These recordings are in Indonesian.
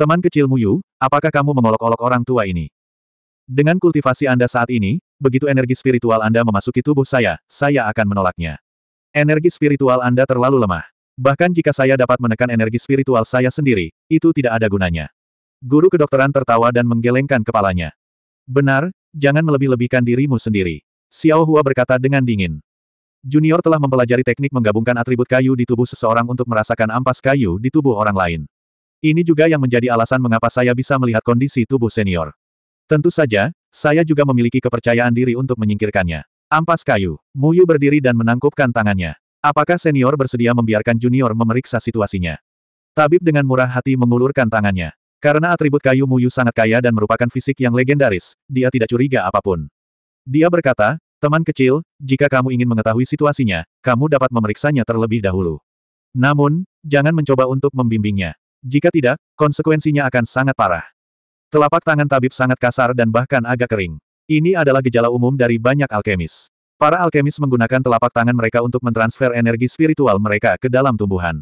Teman kecilmu Yu, apakah kamu mengolok-olok orang tua ini? Dengan kultivasi Anda saat ini, begitu energi spiritual Anda memasuki tubuh saya, saya akan menolaknya. Energi spiritual Anda terlalu lemah. Bahkan jika saya dapat menekan energi spiritual saya sendiri, itu tidak ada gunanya. Guru kedokteran tertawa dan menggelengkan kepalanya. Benar, jangan melebih-lebihkan dirimu sendiri. Xiao Hua berkata dengan dingin. Junior telah mempelajari teknik menggabungkan atribut kayu di tubuh seseorang untuk merasakan ampas kayu di tubuh orang lain. Ini juga yang menjadi alasan mengapa saya bisa melihat kondisi tubuh senior. Tentu saja, saya juga memiliki kepercayaan diri untuk menyingkirkannya. Ampas kayu, Muyu berdiri dan menangkupkan tangannya. Apakah senior bersedia membiarkan junior memeriksa situasinya? Tabib dengan murah hati mengulurkan tangannya. Karena atribut kayu Muyu sangat kaya dan merupakan fisik yang legendaris, dia tidak curiga apapun. Dia berkata, teman kecil, jika kamu ingin mengetahui situasinya, kamu dapat memeriksanya terlebih dahulu. Namun, jangan mencoba untuk membimbingnya. Jika tidak, konsekuensinya akan sangat parah. Telapak tangan tabib sangat kasar dan bahkan agak kering. Ini adalah gejala umum dari banyak alkemis. Para alkemis menggunakan telapak tangan mereka untuk mentransfer energi spiritual mereka ke dalam tumbuhan.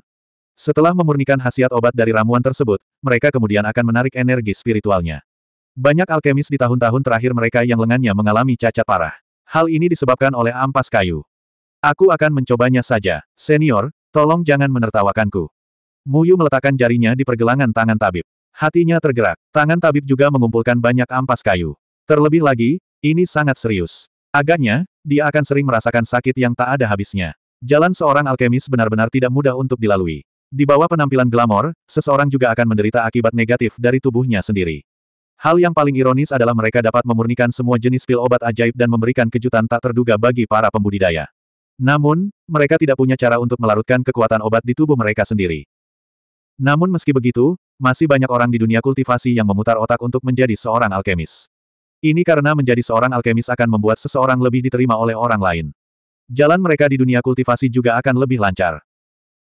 Setelah memurnikan khasiat obat dari ramuan tersebut, mereka kemudian akan menarik energi spiritualnya. Banyak alkemis di tahun-tahun terakhir mereka yang lengannya mengalami cacat parah. Hal ini disebabkan oleh ampas kayu. Aku akan mencobanya saja. Senior, tolong jangan menertawakanku. Muyu meletakkan jarinya di pergelangan tangan tabib. Hatinya tergerak. Tangan tabib juga mengumpulkan banyak ampas kayu. Terlebih lagi, ini sangat serius. Agaknya, dia akan sering merasakan sakit yang tak ada habisnya. Jalan seorang alkemis benar-benar tidak mudah untuk dilalui. Di bawah penampilan glamor, seseorang juga akan menderita akibat negatif dari tubuhnya sendiri. Hal yang paling ironis adalah mereka dapat memurnikan semua jenis pil obat ajaib dan memberikan kejutan tak terduga bagi para pembudidaya. Namun, mereka tidak punya cara untuk melarutkan kekuatan obat di tubuh mereka sendiri. Namun meski begitu, masih banyak orang di dunia kultivasi yang memutar otak untuk menjadi seorang alkemis. Ini karena menjadi seorang alkemis akan membuat seseorang lebih diterima oleh orang lain. Jalan mereka di dunia kultivasi juga akan lebih lancar.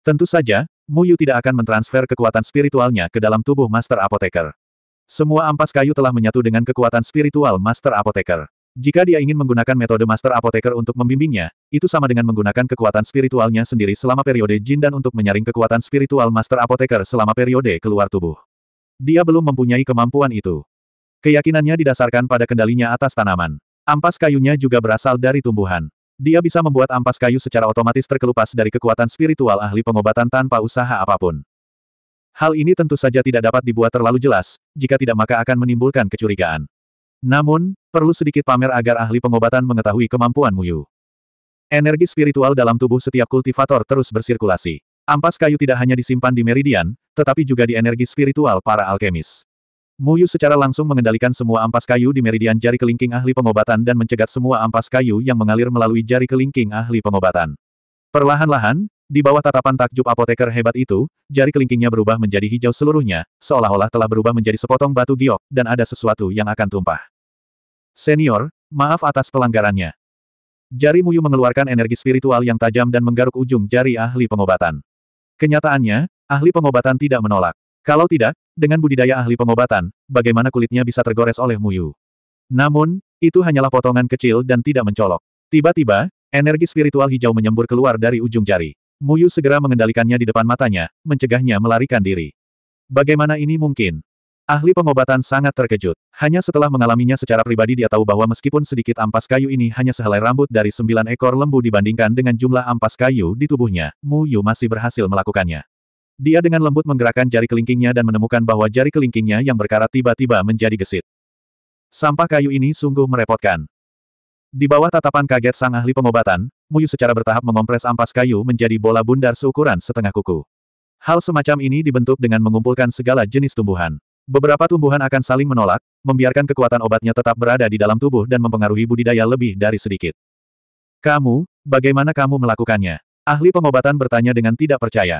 Tentu saja, Muyu tidak akan mentransfer kekuatan spiritualnya ke dalam tubuh Master Apotheker. Semua ampas kayu telah menyatu dengan kekuatan spiritual Master Apotheker. Jika dia ingin menggunakan metode Master Apoteker untuk membimbingnya, itu sama dengan menggunakan kekuatan spiritualnya sendiri selama periode jin dan untuk menyaring kekuatan spiritual Master Apoteker selama periode keluar tubuh. Dia belum mempunyai kemampuan itu. Keyakinannya didasarkan pada kendalinya atas tanaman. Ampas kayunya juga berasal dari tumbuhan. Dia bisa membuat ampas kayu secara otomatis terkelupas dari kekuatan spiritual ahli pengobatan tanpa usaha apapun. Hal ini tentu saja tidak dapat dibuat terlalu jelas, jika tidak maka akan menimbulkan kecurigaan. Namun, perlu sedikit pamer agar ahli pengobatan mengetahui kemampuan Muyu. Energi spiritual dalam tubuh setiap kultivator terus bersirkulasi. Ampas kayu tidak hanya disimpan di meridian, tetapi juga di energi spiritual para alkemis. Muyu secara langsung mengendalikan semua ampas kayu di meridian jari kelingking ahli pengobatan dan mencegat semua ampas kayu yang mengalir melalui jari kelingking ahli pengobatan. Perlahan-lahan, di bawah tatapan takjub apoteker hebat itu, jari kelingkingnya berubah menjadi hijau seluruhnya, seolah-olah telah berubah menjadi sepotong batu giok, dan ada sesuatu yang akan tumpah. Senior, maaf atas pelanggarannya. Jari Muyu mengeluarkan energi spiritual yang tajam dan menggaruk ujung jari ahli pengobatan. Kenyataannya, ahli pengobatan tidak menolak. Kalau tidak, dengan budidaya ahli pengobatan, bagaimana kulitnya bisa tergores oleh Muyu? Namun, itu hanyalah potongan kecil dan tidak mencolok. Tiba-tiba, energi spiritual hijau menyembur keluar dari ujung jari. Muyu segera mengendalikannya di depan matanya, mencegahnya melarikan diri. Bagaimana ini mungkin? Ahli pengobatan sangat terkejut. Hanya setelah mengalaminya secara pribadi dia tahu bahwa meskipun sedikit ampas kayu ini hanya sehelai rambut dari sembilan ekor lembu dibandingkan dengan jumlah ampas kayu di tubuhnya, Mu Yu masih berhasil melakukannya. Dia dengan lembut menggerakkan jari kelingkingnya dan menemukan bahwa jari kelingkingnya yang berkarat tiba-tiba menjadi gesit. Sampah kayu ini sungguh merepotkan. Di bawah tatapan kaget sang ahli pengobatan, Mu Yu secara bertahap mengompres ampas kayu menjadi bola bundar seukuran setengah kuku. Hal semacam ini dibentuk dengan mengumpulkan segala jenis tumbuhan. Beberapa tumbuhan akan saling menolak, membiarkan kekuatan obatnya tetap berada di dalam tubuh dan mempengaruhi budidaya lebih dari sedikit. Kamu, bagaimana kamu melakukannya? Ahli pengobatan bertanya dengan tidak percaya.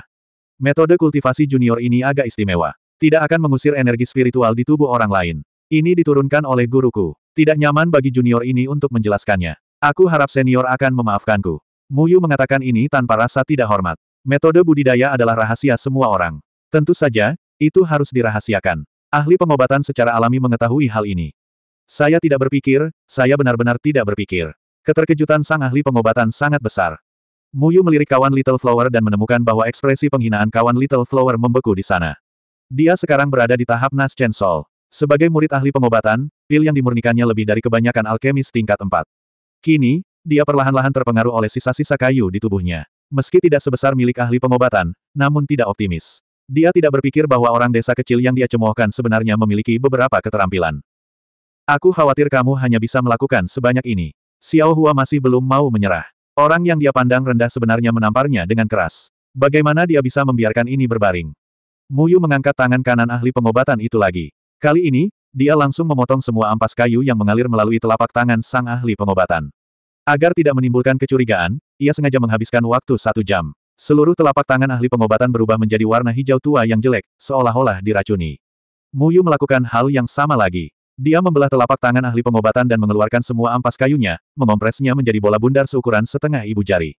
Metode kultivasi junior ini agak istimewa. Tidak akan mengusir energi spiritual di tubuh orang lain. Ini diturunkan oleh guruku. Tidak nyaman bagi junior ini untuk menjelaskannya. Aku harap senior akan memaafkanku. Muyu mengatakan ini tanpa rasa tidak hormat. Metode budidaya adalah rahasia semua orang. Tentu saja, itu harus dirahasiakan. Ahli pengobatan secara alami mengetahui hal ini. Saya tidak berpikir, saya benar-benar tidak berpikir. Keterkejutan sang ahli pengobatan sangat besar. Muyu melirik kawan Little Flower dan menemukan bahwa ekspresi penghinaan kawan Little Flower membeku di sana. Dia sekarang berada di tahap Nas Chen Sol. Sebagai murid ahli pengobatan, pil yang dimurnikannya lebih dari kebanyakan alkemis tingkat 4. Kini, dia perlahan-lahan terpengaruh oleh sisa-sisa kayu di tubuhnya. Meski tidak sebesar milik ahli pengobatan, namun tidak optimis. Dia tidak berpikir bahwa orang desa kecil yang dia cemoohkan sebenarnya memiliki beberapa keterampilan. Aku khawatir kamu hanya bisa melakukan sebanyak ini. Xiao Hua masih belum mau menyerah. Orang yang dia pandang rendah sebenarnya menamparnya dengan keras. Bagaimana dia bisa membiarkan ini berbaring? Mu Yu mengangkat tangan kanan ahli pengobatan itu lagi. Kali ini, dia langsung memotong semua ampas kayu yang mengalir melalui telapak tangan sang ahli pengobatan. Agar tidak menimbulkan kecurigaan, ia sengaja menghabiskan waktu satu jam. Seluruh telapak tangan ahli pengobatan berubah menjadi warna hijau tua yang jelek, seolah-olah diracuni. Muyu melakukan hal yang sama lagi. Dia membelah telapak tangan ahli pengobatan dan mengeluarkan semua ampas kayunya, mengompresnya menjadi bola bundar seukuran setengah ibu jari.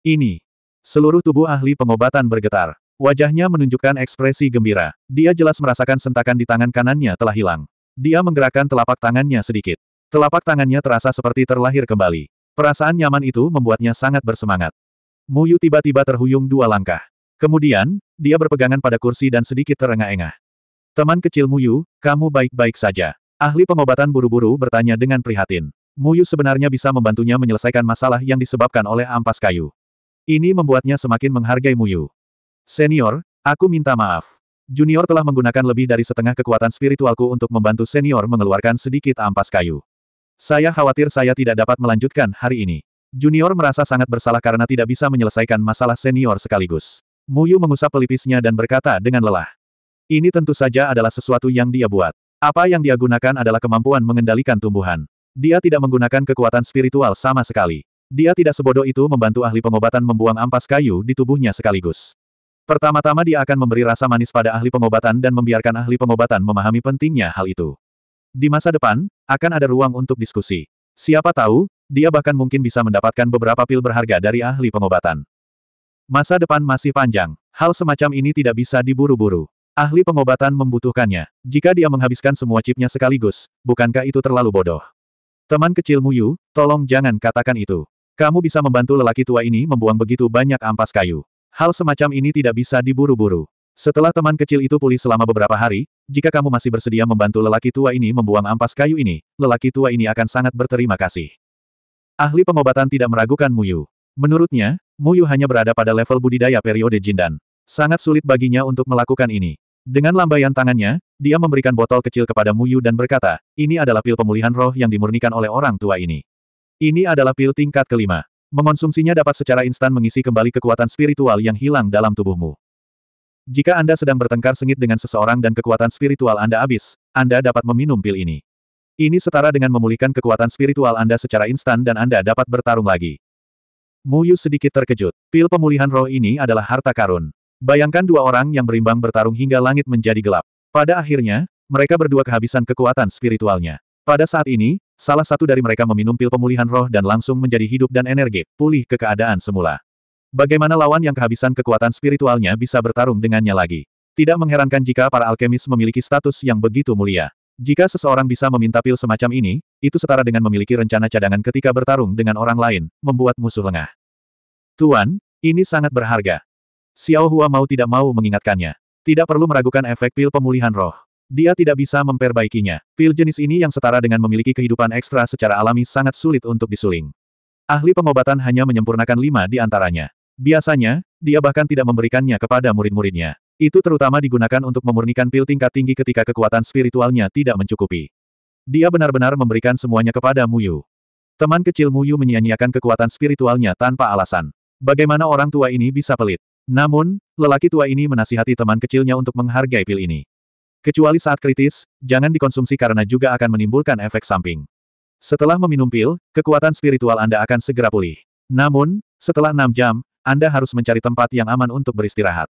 Ini. Seluruh tubuh ahli pengobatan bergetar. Wajahnya menunjukkan ekspresi gembira. Dia jelas merasakan sentakan di tangan kanannya telah hilang. Dia menggerakkan telapak tangannya sedikit. Telapak tangannya terasa seperti terlahir kembali. Perasaan nyaman itu membuatnya sangat bersemangat. Muyu tiba-tiba terhuyung dua langkah. Kemudian, dia berpegangan pada kursi dan sedikit terengah-engah. Teman kecil Muyu, kamu baik-baik saja. Ahli pengobatan buru-buru bertanya dengan prihatin. Muyu sebenarnya bisa membantunya menyelesaikan masalah yang disebabkan oleh ampas kayu. Ini membuatnya semakin menghargai Muyu. Senior, aku minta maaf. Junior telah menggunakan lebih dari setengah kekuatan spiritualku untuk membantu senior mengeluarkan sedikit ampas kayu. Saya khawatir saya tidak dapat melanjutkan hari ini. Junior merasa sangat bersalah karena tidak bisa menyelesaikan masalah senior sekaligus. Muyu mengusap pelipisnya dan berkata dengan lelah. Ini tentu saja adalah sesuatu yang dia buat. Apa yang dia gunakan adalah kemampuan mengendalikan tumbuhan. Dia tidak menggunakan kekuatan spiritual sama sekali. Dia tidak sebodoh itu membantu ahli pengobatan membuang ampas kayu di tubuhnya sekaligus. Pertama-tama dia akan memberi rasa manis pada ahli pengobatan dan membiarkan ahli pengobatan memahami pentingnya hal itu. Di masa depan, akan ada ruang untuk diskusi. Siapa tahu, dia bahkan mungkin bisa mendapatkan beberapa pil berharga dari ahli pengobatan. Masa depan masih panjang, hal semacam ini tidak bisa diburu-buru. Ahli pengobatan membutuhkannya. Jika dia menghabiskan semua chipnya sekaligus, bukankah itu terlalu bodoh? Teman kecilmu Yu, tolong jangan katakan itu. Kamu bisa membantu lelaki tua ini membuang begitu banyak ampas kayu. Hal semacam ini tidak bisa diburu-buru. Setelah teman kecil itu pulih selama beberapa hari, jika kamu masih bersedia membantu lelaki tua ini membuang ampas kayu ini, lelaki tua ini akan sangat berterima kasih. Ahli pengobatan tidak meragukan Muyu. Menurutnya, Muyu hanya berada pada level budidaya periode Jindan. Sangat sulit baginya untuk melakukan ini. Dengan lambaian tangannya, dia memberikan botol kecil kepada Muyu dan berkata, ini adalah pil pemulihan roh yang dimurnikan oleh orang tua ini. Ini adalah pil tingkat kelima. Mengonsumsinya dapat secara instan mengisi kembali kekuatan spiritual yang hilang dalam tubuhmu. Jika Anda sedang bertengkar sengit dengan seseorang dan kekuatan spiritual Anda habis, Anda dapat meminum pil ini. Ini setara dengan memulihkan kekuatan spiritual Anda secara instan dan Anda dapat bertarung lagi. Muyu sedikit terkejut. Pil pemulihan roh ini adalah harta karun. Bayangkan dua orang yang berimbang bertarung hingga langit menjadi gelap. Pada akhirnya, mereka berdua kehabisan kekuatan spiritualnya. Pada saat ini, salah satu dari mereka meminum pil pemulihan roh dan langsung menjadi hidup dan energi, pulih ke keadaan semula. Bagaimana lawan yang kehabisan kekuatan spiritualnya bisa bertarung dengannya lagi? Tidak mengherankan jika para alkemis memiliki status yang begitu mulia. Jika seseorang bisa meminta pil semacam ini, itu setara dengan memiliki rencana cadangan ketika bertarung dengan orang lain, membuat musuh lengah. Tuan, ini sangat berharga. Xiao Hua mau tidak mau mengingatkannya. Tidak perlu meragukan efek pil pemulihan roh. Dia tidak bisa memperbaikinya. Pil jenis ini yang setara dengan memiliki kehidupan ekstra secara alami sangat sulit untuk disuling. Ahli pengobatan hanya menyempurnakan lima di antaranya. Biasanya, dia bahkan tidak memberikannya kepada murid-muridnya. Itu terutama digunakan untuk memurnikan pil tingkat tinggi ketika kekuatan spiritualnya tidak mencukupi. Dia benar-benar memberikan semuanya kepada Muyu. Teman kecil Muyu menyia-nyiakan kekuatan spiritualnya tanpa alasan. Bagaimana orang tua ini bisa pelit? Namun, lelaki tua ini menasihati teman kecilnya untuk menghargai pil ini. Kecuali saat kritis, jangan dikonsumsi karena juga akan menimbulkan efek samping. Setelah meminum pil, kekuatan spiritual Anda akan segera pulih. Namun, setelah 6 jam, Anda harus mencari tempat yang aman untuk beristirahat.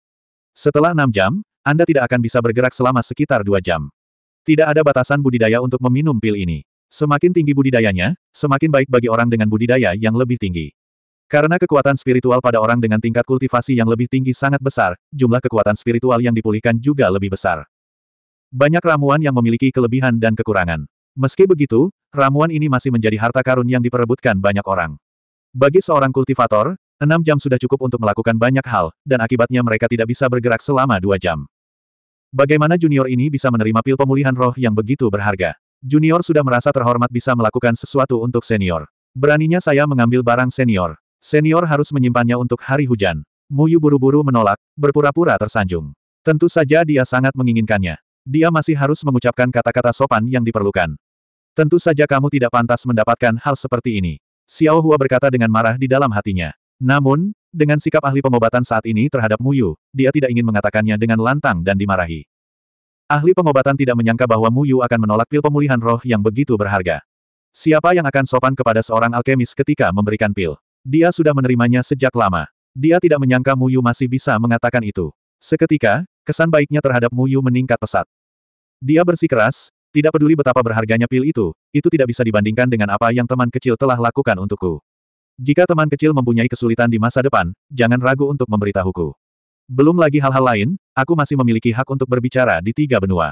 Setelah enam jam, Anda tidak akan bisa bergerak selama sekitar dua jam. Tidak ada batasan budidaya untuk meminum pil ini. Semakin tinggi budidayanya, semakin baik bagi orang dengan budidaya yang lebih tinggi. Karena kekuatan spiritual pada orang dengan tingkat kultivasi yang lebih tinggi sangat besar, jumlah kekuatan spiritual yang dipulihkan juga lebih besar. Banyak ramuan yang memiliki kelebihan dan kekurangan. Meski begitu, ramuan ini masih menjadi harta karun yang diperebutkan banyak orang. Bagi seorang kultivator, Enam jam sudah cukup untuk melakukan banyak hal, dan akibatnya mereka tidak bisa bergerak selama dua jam. Bagaimana junior ini bisa menerima pil pemulihan roh yang begitu berharga? Junior sudah merasa terhormat bisa melakukan sesuatu untuk senior. Beraninya saya mengambil barang senior. Senior harus menyimpannya untuk hari hujan. Muyu buru-buru menolak, berpura-pura tersanjung. Tentu saja dia sangat menginginkannya. Dia masih harus mengucapkan kata-kata sopan yang diperlukan. Tentu saja kamu tidak pantas mendapatkan hal seperti ini. Xiao Hua berkata dengan marah di dalam hatinya. Namun, dengan sikap ahli pengobatan saat ini terhadap Muyu, dia tidak ingin mengatakannya dengan lantang dan dimarahi. Ahli pengobatan tidak menyangka bahwa Muyu akan menolak pil pemulihan roh yang begitu berharga. Siapa yang akan sopan kepada seorang alkemis ketika memberikan pil? Dia sudah menerimanya sejak lama. Dia tidak menyangka Muyu masih bisa mengatakan itu. Seketika, kesan baiknya terhadap Muyu meningkat pesat. Dia bersikeras, tidak peduli betapa berharganya pil itu, itu tidak bisa dibandingkan dengan apa yang teman kecil telah lakukan untukku. Jika teman kecil mempunyai kesulitan di masa depan, jangan ragu untuk memberitahuku. Belum lagi hal-hal lain, aku masih memiliki hak untuk berbicara di tiga benua.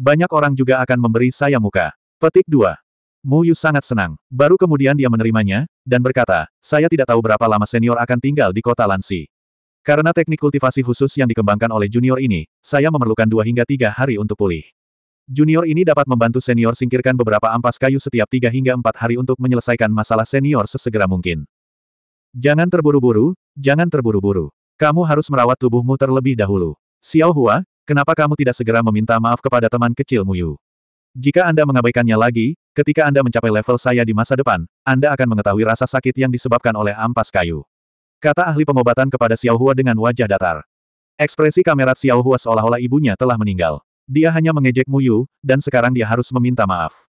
Banyak orang juga akan memberi saya muka. Petik 2. Mu Yu sangat senang. Baru kemudian dia menerimanya, dan berkata, saya tidak tahu berapa lama senior akan tinggal di kota Lansi. Karena teknik kultivasi khusus yang dikembangkan oleh junior ini, saya memerlukan dua hingga tiga hari untuk pulih. Junior ini dapat membantu senior singkirkan beberapa ampas kayu setiap tiga hingga empat hari untuk menyelesaikan masalah senior sesegera mungkin. Jangan terburu-buru, jangan terburu-buru. Kamu harus merawat tubuhmu terlebih dahulu. Xiao Hua, kenapa kamu tidak segera meminta maaf kepada teman kecilmu Yu? Jika Anda mengabaikannya lagi, ketika Anda mencapai level saya di masa depan, Anda akan mengetahui rasa sakit yang disebabkan oleh ampas kayu. Kata ahli pengobatan kepada Xiao Hua dengan wajah datar. Ekspresi kamerat Xiao Hua seolah-olah ibunya telah meninggal. Dia hanya mengejek Mu Yu, dan sekarang dia harus meminta maaf.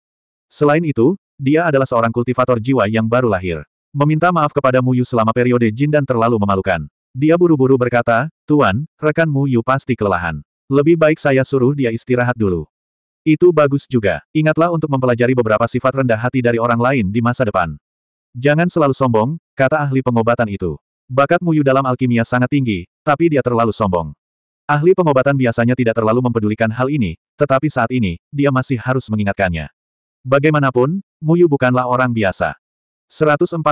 Selain itu, dia adalah seorang kultivator jiwa yang baru lahir. Meminta maaf kepada Mu Yu selama periode Jin dan terlalu memalukan. Dia buru-buru berkata, Tuan, rekan Mu Yu pasti kelelahan. Lebih baik saya suruh dia istirahat dulu. Itu bagus juga. Ingatlah untuk mempelajari beberapa sifat rendah hati dari orang lain di masa depan. Jangan selalu sombong, kata ahli pengobatan itu. Bakat Mu Yu dalam alkimia sangat tinggi, tapi dia terlalu sombong. Ahli pengobatan biasanya tidak terlalu mempedulikan hal ini, tetapi saat ini, dia masih harus mengingatkannya. Bagaimanapun, Muyu bukanlah orang biasa. 142.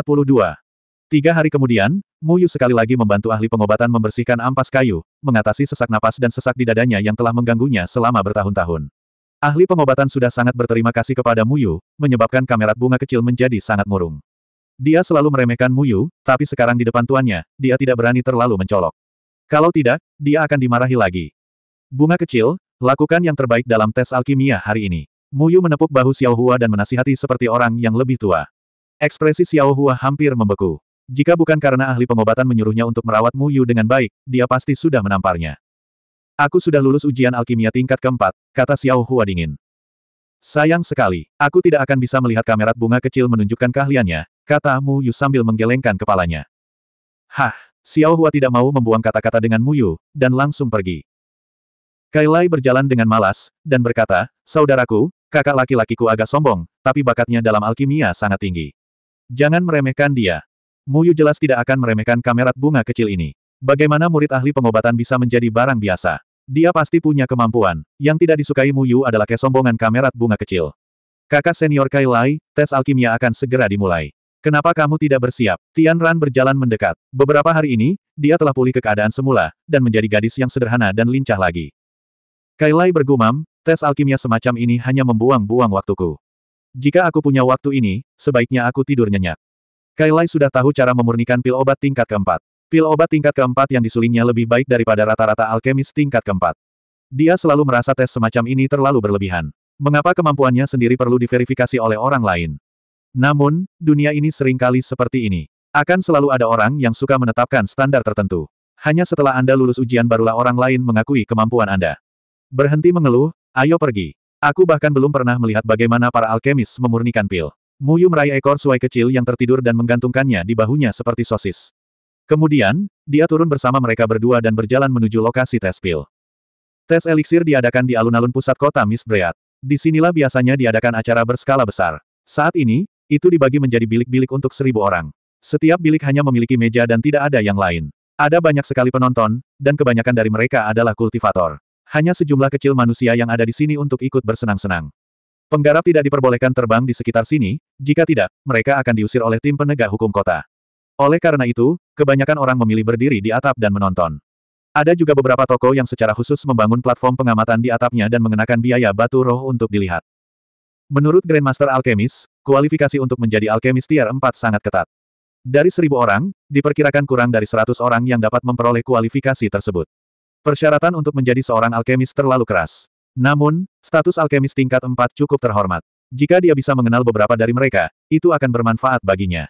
Tiga hari kemudian, Muyu sekali lagi membantu ahli pengobatan membersihkan ampas kayu, mengatasi sesak napas dan sesak di dadanya yang telah mengganggunya selama bertahun-tahun. Ahli pengobatan sudah sangat berterima kasih kepada Muyu, menyebabkan kamerat bunga kecil menjadi sangat murung. Dia selalu meremehkan Muyu, tapi sekarang di depan tuannya, dia tidak berani terlalu mencolok. Kalau tidak, dia akan dimarahi lagi. Bunga kecil, lakukan yang terbaik dalam tes alkimia hari ini. Muyu menepuk bahu Xiao Hua dan menasihati seperti orang yang lebih tua. Ekspresi Xiao Hua hampir membeku. Jika bukan karena ahli pengobatan menyuruhnya untuk merawat Muyu dengan baik, dia pasti sudah menamparnya. Aku sudah lulus ujian alkimia tingkat keempat, kata Xiao Hua dingin. Sayang sekali, aku tidak akan bisa melihat kamerat bunga kecil menunjukkan keahliannya, kata Mu Yu sambil menggelengkan kepalanya. Hah! Xiao Hua tidak mau membuang kata-kata dengan Muyu, dan langsung pergi. Kailai berjalan dengan malas, dan berkata, Saudaraku, kakak laki-lakiku agak sombong, tapi bakatnya dalam alkimia sangat tinggi. Jangan meremehkan dia. Muyu jelas tidak akan meremehkan kamerat bunga kecil ini. Bagaimana murid ahli pengobatan bisa menjadi barang biasa? Dia pasti punya kemampuan. Yang tidak disukai Muyu adalah kesombongan kamerat bunga kecil. Kakak senior Kailai, tes alkimia akan segera dimulai. Kenapa kamu tidak bersiap? Tian Ran berjalan mendekat. Beberapa hari ini, dia telah pulih ke keadaan semula, dan menjadi gadis yang sederhana dan lincah lagi. Kailai bergumam, tes alkimia semacam ini hanya membuang-buang waktuku. Jika aku punya waktu ini, sebaiknya aku tidur nyenyak. Kailai sudah tahu cara memurnikan pil obat tingkat keempat. Pil obat tingkat keempat yang disulingnya lebih baik daripada rata-rata alkemis tingkat keempat. Dia selalu merasa tes semacam ini terlalu berlebihan. Mengapa kemampuannya sendiri perlu diverifikasi oleh orang lain? Namun, dunia ini seringkali seperti ini. Akan selalu ada orang yang suka menetapkan standar tertentu. Hanya setelah Anda lulus ujian barulah orang lain mengakui kemampuan Anda. Berhenti mengeluh, ayo pergi. Aku bahkan belum pernah melihat bagaimana para alkemis memurnikan pil. Muyu meraih ekor suai kecil yang tertidur dan menggantungkannya di bahunya seperti sosis. Kemudian, dia turun bersama mereka berdua dan berjalan menuju lokasi tes pil. Tes eliksir diadakan di alun-alun pusat kota Miss Breat. Disinilah biasanya diadakan acara berskala besar. Saat ini, itu dibagi menjadi bilik-bilik untuk seribu orang. Setiap bilik hanya memiliki meja dan tidak ada yang lain. Ada banyak sekali penonton, dan kebanyakan dari mereka adalah kultivator. Hanya sejumlah kecil manusia yang ada di sini untuk ikut bersenang-senang. Penggarap tidak diperbolehkan terbang di sekitar sini, jika tidak, mereka akan diusir oleh tim penegak hukum kota. Oleh karena itu, kebanyakan orang memilih berdiri di atap dan menonton. Ada juga beberapa toko yang secara khusus membangun platform pengamatan di atapnya dan mengenakan biaya batu roh untuk dilihat. Menurut Grandmaster Alchemist, kualifikasi untuk menjadi alkemis tier 4 sangat ketat. Dari seribu orang, diperkirakan kurang dari seratus orang yang dapat memperoleh kualifikasi tersebut. Persyaratan untuk menjadi seorang alkemis terlalu keras. Namun, status alkemis tingkat 4 cukup terhormat. Jika dia bisa mengenal beberapa dari mereka, itu akan bermanfaat baginya.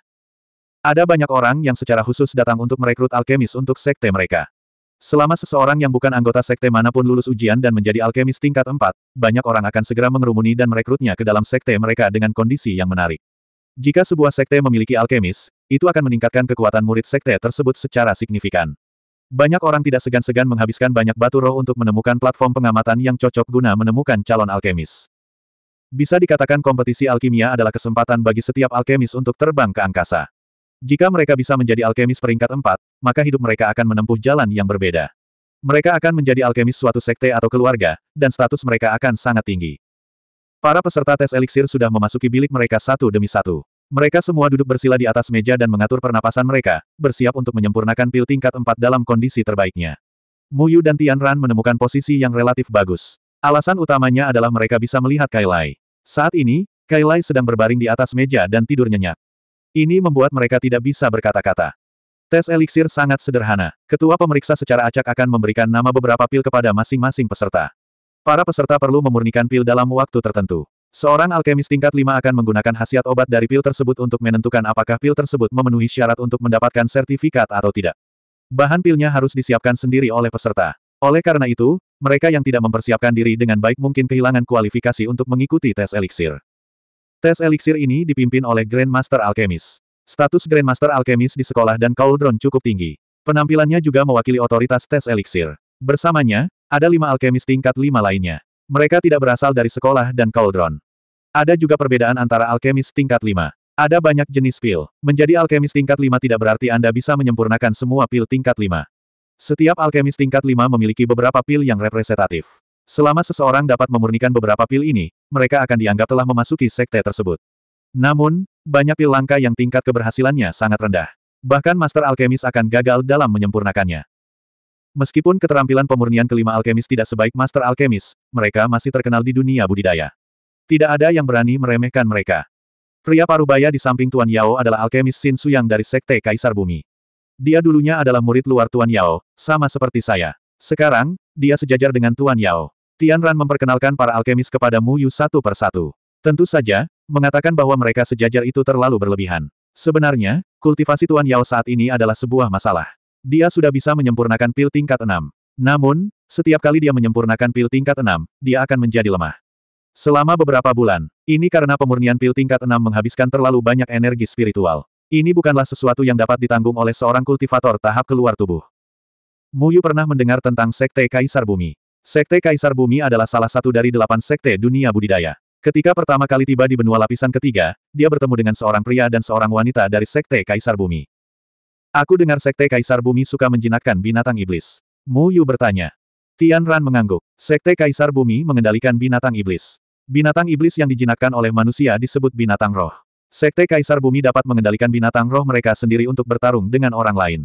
Ada banyak orang yang secara khusus datang untuk merekrut alkemis untuk sekte mereka. Selama seseorang yang bukan anggota sekte manapun lulus ujian dan menjadi alkemis tingkat 4, banyak orang akan segera mengerumuni dan merekrutnya ke dalam sekte mereka dengan kondisi yang menarik. Jika sebuah sekte memiliki alkemis, itu akan meningkatkan kekuatan murid sekte tersebut secara signifikan. Banyak orang tidak segan-segan menghabiskan banyak batu roh untuk menemukan platform pengamatan yang cocok guna menemukan calon alkemis. Bisa dikatakan kompetisi alkimia adalah kesempatan bagi setiap alkemis untuk terbang ke angkasa. Jika mereka bisa menjadi alkemis peringkat empat, maka hidup mereka akan menempuh jalan yang berbeda. Mereka akan menjadi alkemis suatu sekte atau keluarga, dan status mereka akan sangat tinggi. Para peserta tes eliksir sudah memasuki bilik mereka satu demi satu. Mereka semua duduk bersila di atas meja dan mengatur pernapasan mereka, bersiap untuk menyempurnakan pil tingkat empat dalam kondisi terbaiknya. Muyu dan Tianran menemukan posisi yang relatif bagus. Alasan utamanya adalah mereka bisa melihat Kailai. Saat ini, Kailai sedang berbaring di atas meja dan tidur nyenyak. Ini membuat mereka tidak bisa berkata-kata. Tes eliksir sangat sederhana. Ketua pemeriksa secara acak akan memberikan nama beberapa pil kepada masing-masing peserta. Para peserta perlu memurnikan pil dalam waktu tertentu. Seorang alkemis tingkat 5 akan menggunakan khasiat obat dari pil tersebut untuk menentukan apakah pil tersebut memenuhi syarat untuk mendapatkan sertifikat atau tidak. Bahan pilnya harus disiapkan sendiri oleh peserta. Oleh karena itu, mereka yang tidak mempersiapkan diri dengan baik mungkin kehilangan kualifikasi untuk mengikuti tes eliksir. Tes eliksir ini dipimpin oleh Grandmaster Alchemist. Status Grandmaster Alchemist di sekolah dan Cauldron cukup tinggi. Penampilannya juga mewakili otoritas tes eliksir. Bersamanya, ada lima alkemis tingkat lima lainnya. Mereka tidak berasal dari sekolah dan Cauldron. Ada juga perbedaan antara alkemis tingkat lima. Ada banyak jenis pil. Menjadi alkemis tingkat lima tidak berarti Anda bisa menyempurnakan semua pil tingkat lima. Setiap alkemis tingkat lima memiliki beberapa pil yang representatif. Selama seseorang dapat memurnikan beberapa pil ini, mereka akan dianggap telah memasuki sekte tersebut. Namun, banyak pil langka yang tingkat keberhasilannya sangat rendah. Bahkan Master Alkemis akan gagal dalam menyempurnakannya. Meskipun keterampilan pemurnian kelima alkemis tidak sebaik Master Alkemis, mereka masih terkenal di dunia budidaya. Tidak ada yang berani meremehkan mereka. Pria Parubaya di samping Tuan Yao adalah alkemis Sin Suyang dari Sekte Kaisar Bumi. Dia dulunya adalah murid luar Tuan Yao, sama seperti saya. Sekarang, dia sejajar dengan Tuan Yao. Tian Ran memperkenalkan para alkemis kepada Mu Yu satu persatu. Tentu saja, mengatakan bahwa mereka sejajar itu terlalu berlebihan. Sebenarnya, kultivasi Tuan Yao saat ini adalah sebuah masalah. Dia sudah bisa menyempurnakan pil tingkat 6. Namun, setiap kali dia menyempurnakan pil tingkat 6, dia akan menjadi lemah. Selama beberapa bulan, ini karena pemurnian pil tingkat 6 menghabiskan terlalu banyak energi spiritual. Ini bukanlah sesuatu yang dapat ditanggung oleh seorang kultivator tahap keluar tubuh. Muyu pernah mendengar tentang Sekte Kaisar Bumi. Sekte Kaisar Bumi adalah salah satu dari delapan sekte dunia budidaya. Ketika pertama kali tiba di benua lapisan ketiga, dia bertemu dengan seorang pria dan seorang wanita dari Sekte Kaisar Bumi. Aku dengar Sekte Kaisar Bumi suka menjinakkan binatang iblis. Mu Yu bertanya. Tian Ran mengangguk. Sekte Kaisar Bumi mengendalikan binatang iblis. Binatang iblis yang dijinakkan oleh manusia disebut binatang roh. Sekte Kaisar Bumi dapat mengendalikan binatang roh mereka sendiri untuk bertarung dengan orang lain.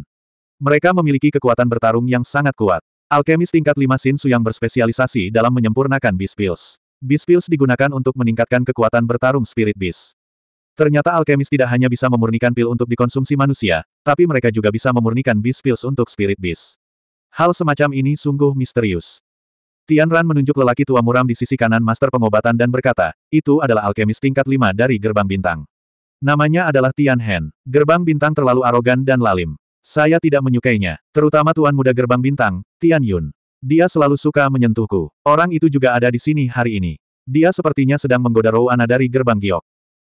Mereka memiliki kekuatan bertarung yang sangat kuat. Alkemis tingkat 5 Sin Su yang berspesialisasi dalam menyempurnakan Beast Pills. Beast Pills digunakan untuk meningkatkan kekuatan bertarung Spirit Beast. Ternyata alkemis tidak hanya bisa memurnikan pil untuk dikonsumsi manusia, tapi mereka juga bisa memurnikan Beast Pills untuk Spirit Beast. Hal semacam ini sungguh misterius. Tian Ran menunjuk lelaki tua muram di sisi kanan Master Pengobatan dan berkata, itu adalah alkemis tingkat 5 dari Gerbang Bintang. Namanya adalah Tian Hen. Gerbang Bintang terlalu arogan dan lalim. Saya tidak menyukainya, terutama Tuan Muda Gerbang Bintang, Tian Yun. Dia selalu suka menyentuhku. Orang itu juga ada di sini hari ini. Dia sepertinya sedang menggoda Rouana dari Gerbang Giok.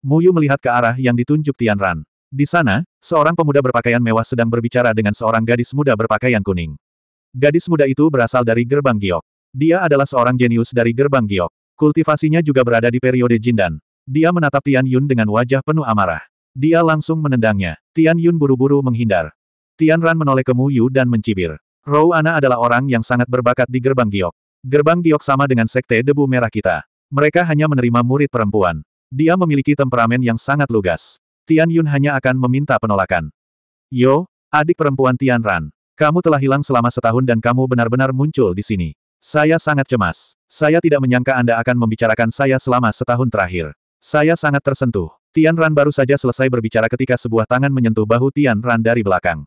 Muyu melihat ke arah yang ditunjuk Tian Ran. Di sana, seorang pemuda berpakaian mewah sedang berbicara dengan seorang gadis muda berpakaian kuning. Gadis muda itu berasal dari Gerbang Giok. Dia adalah seorang jenius dari Gerbang Giok. Kultivasinya juga berada di periode Jindan. Dia menatap Tian Yun dengan wajah penuh amarah. Dia langsung menendangnya. Tian Yun buru-buru menghindar. Tian Ran menoleh ke Mu Yu dan mencibir. Rou Ana adalah orang yang sangat berbakat di gerbang giok. Gerbang giok sama dengan sekte debu merah kita. Mereka hanya menerima murid perempuan. Dia memiliki temperamen yang sangat lugas. Tian Yun hanya akan meminta penolakan. Yo, adik perempuan Tian Ran. Kamu telah hilang selama setahun dan kamu benar-benar muncul di sini. Saya sangat cemas. Saya tidak menyangka Anda akan membicarakan saya selama setahun terakhir. Saya sangat tersentuh. Tian Ran baru saja selesai berbicara ketika sebuah tangan menyentuh bahu Tian Ran dari belakang.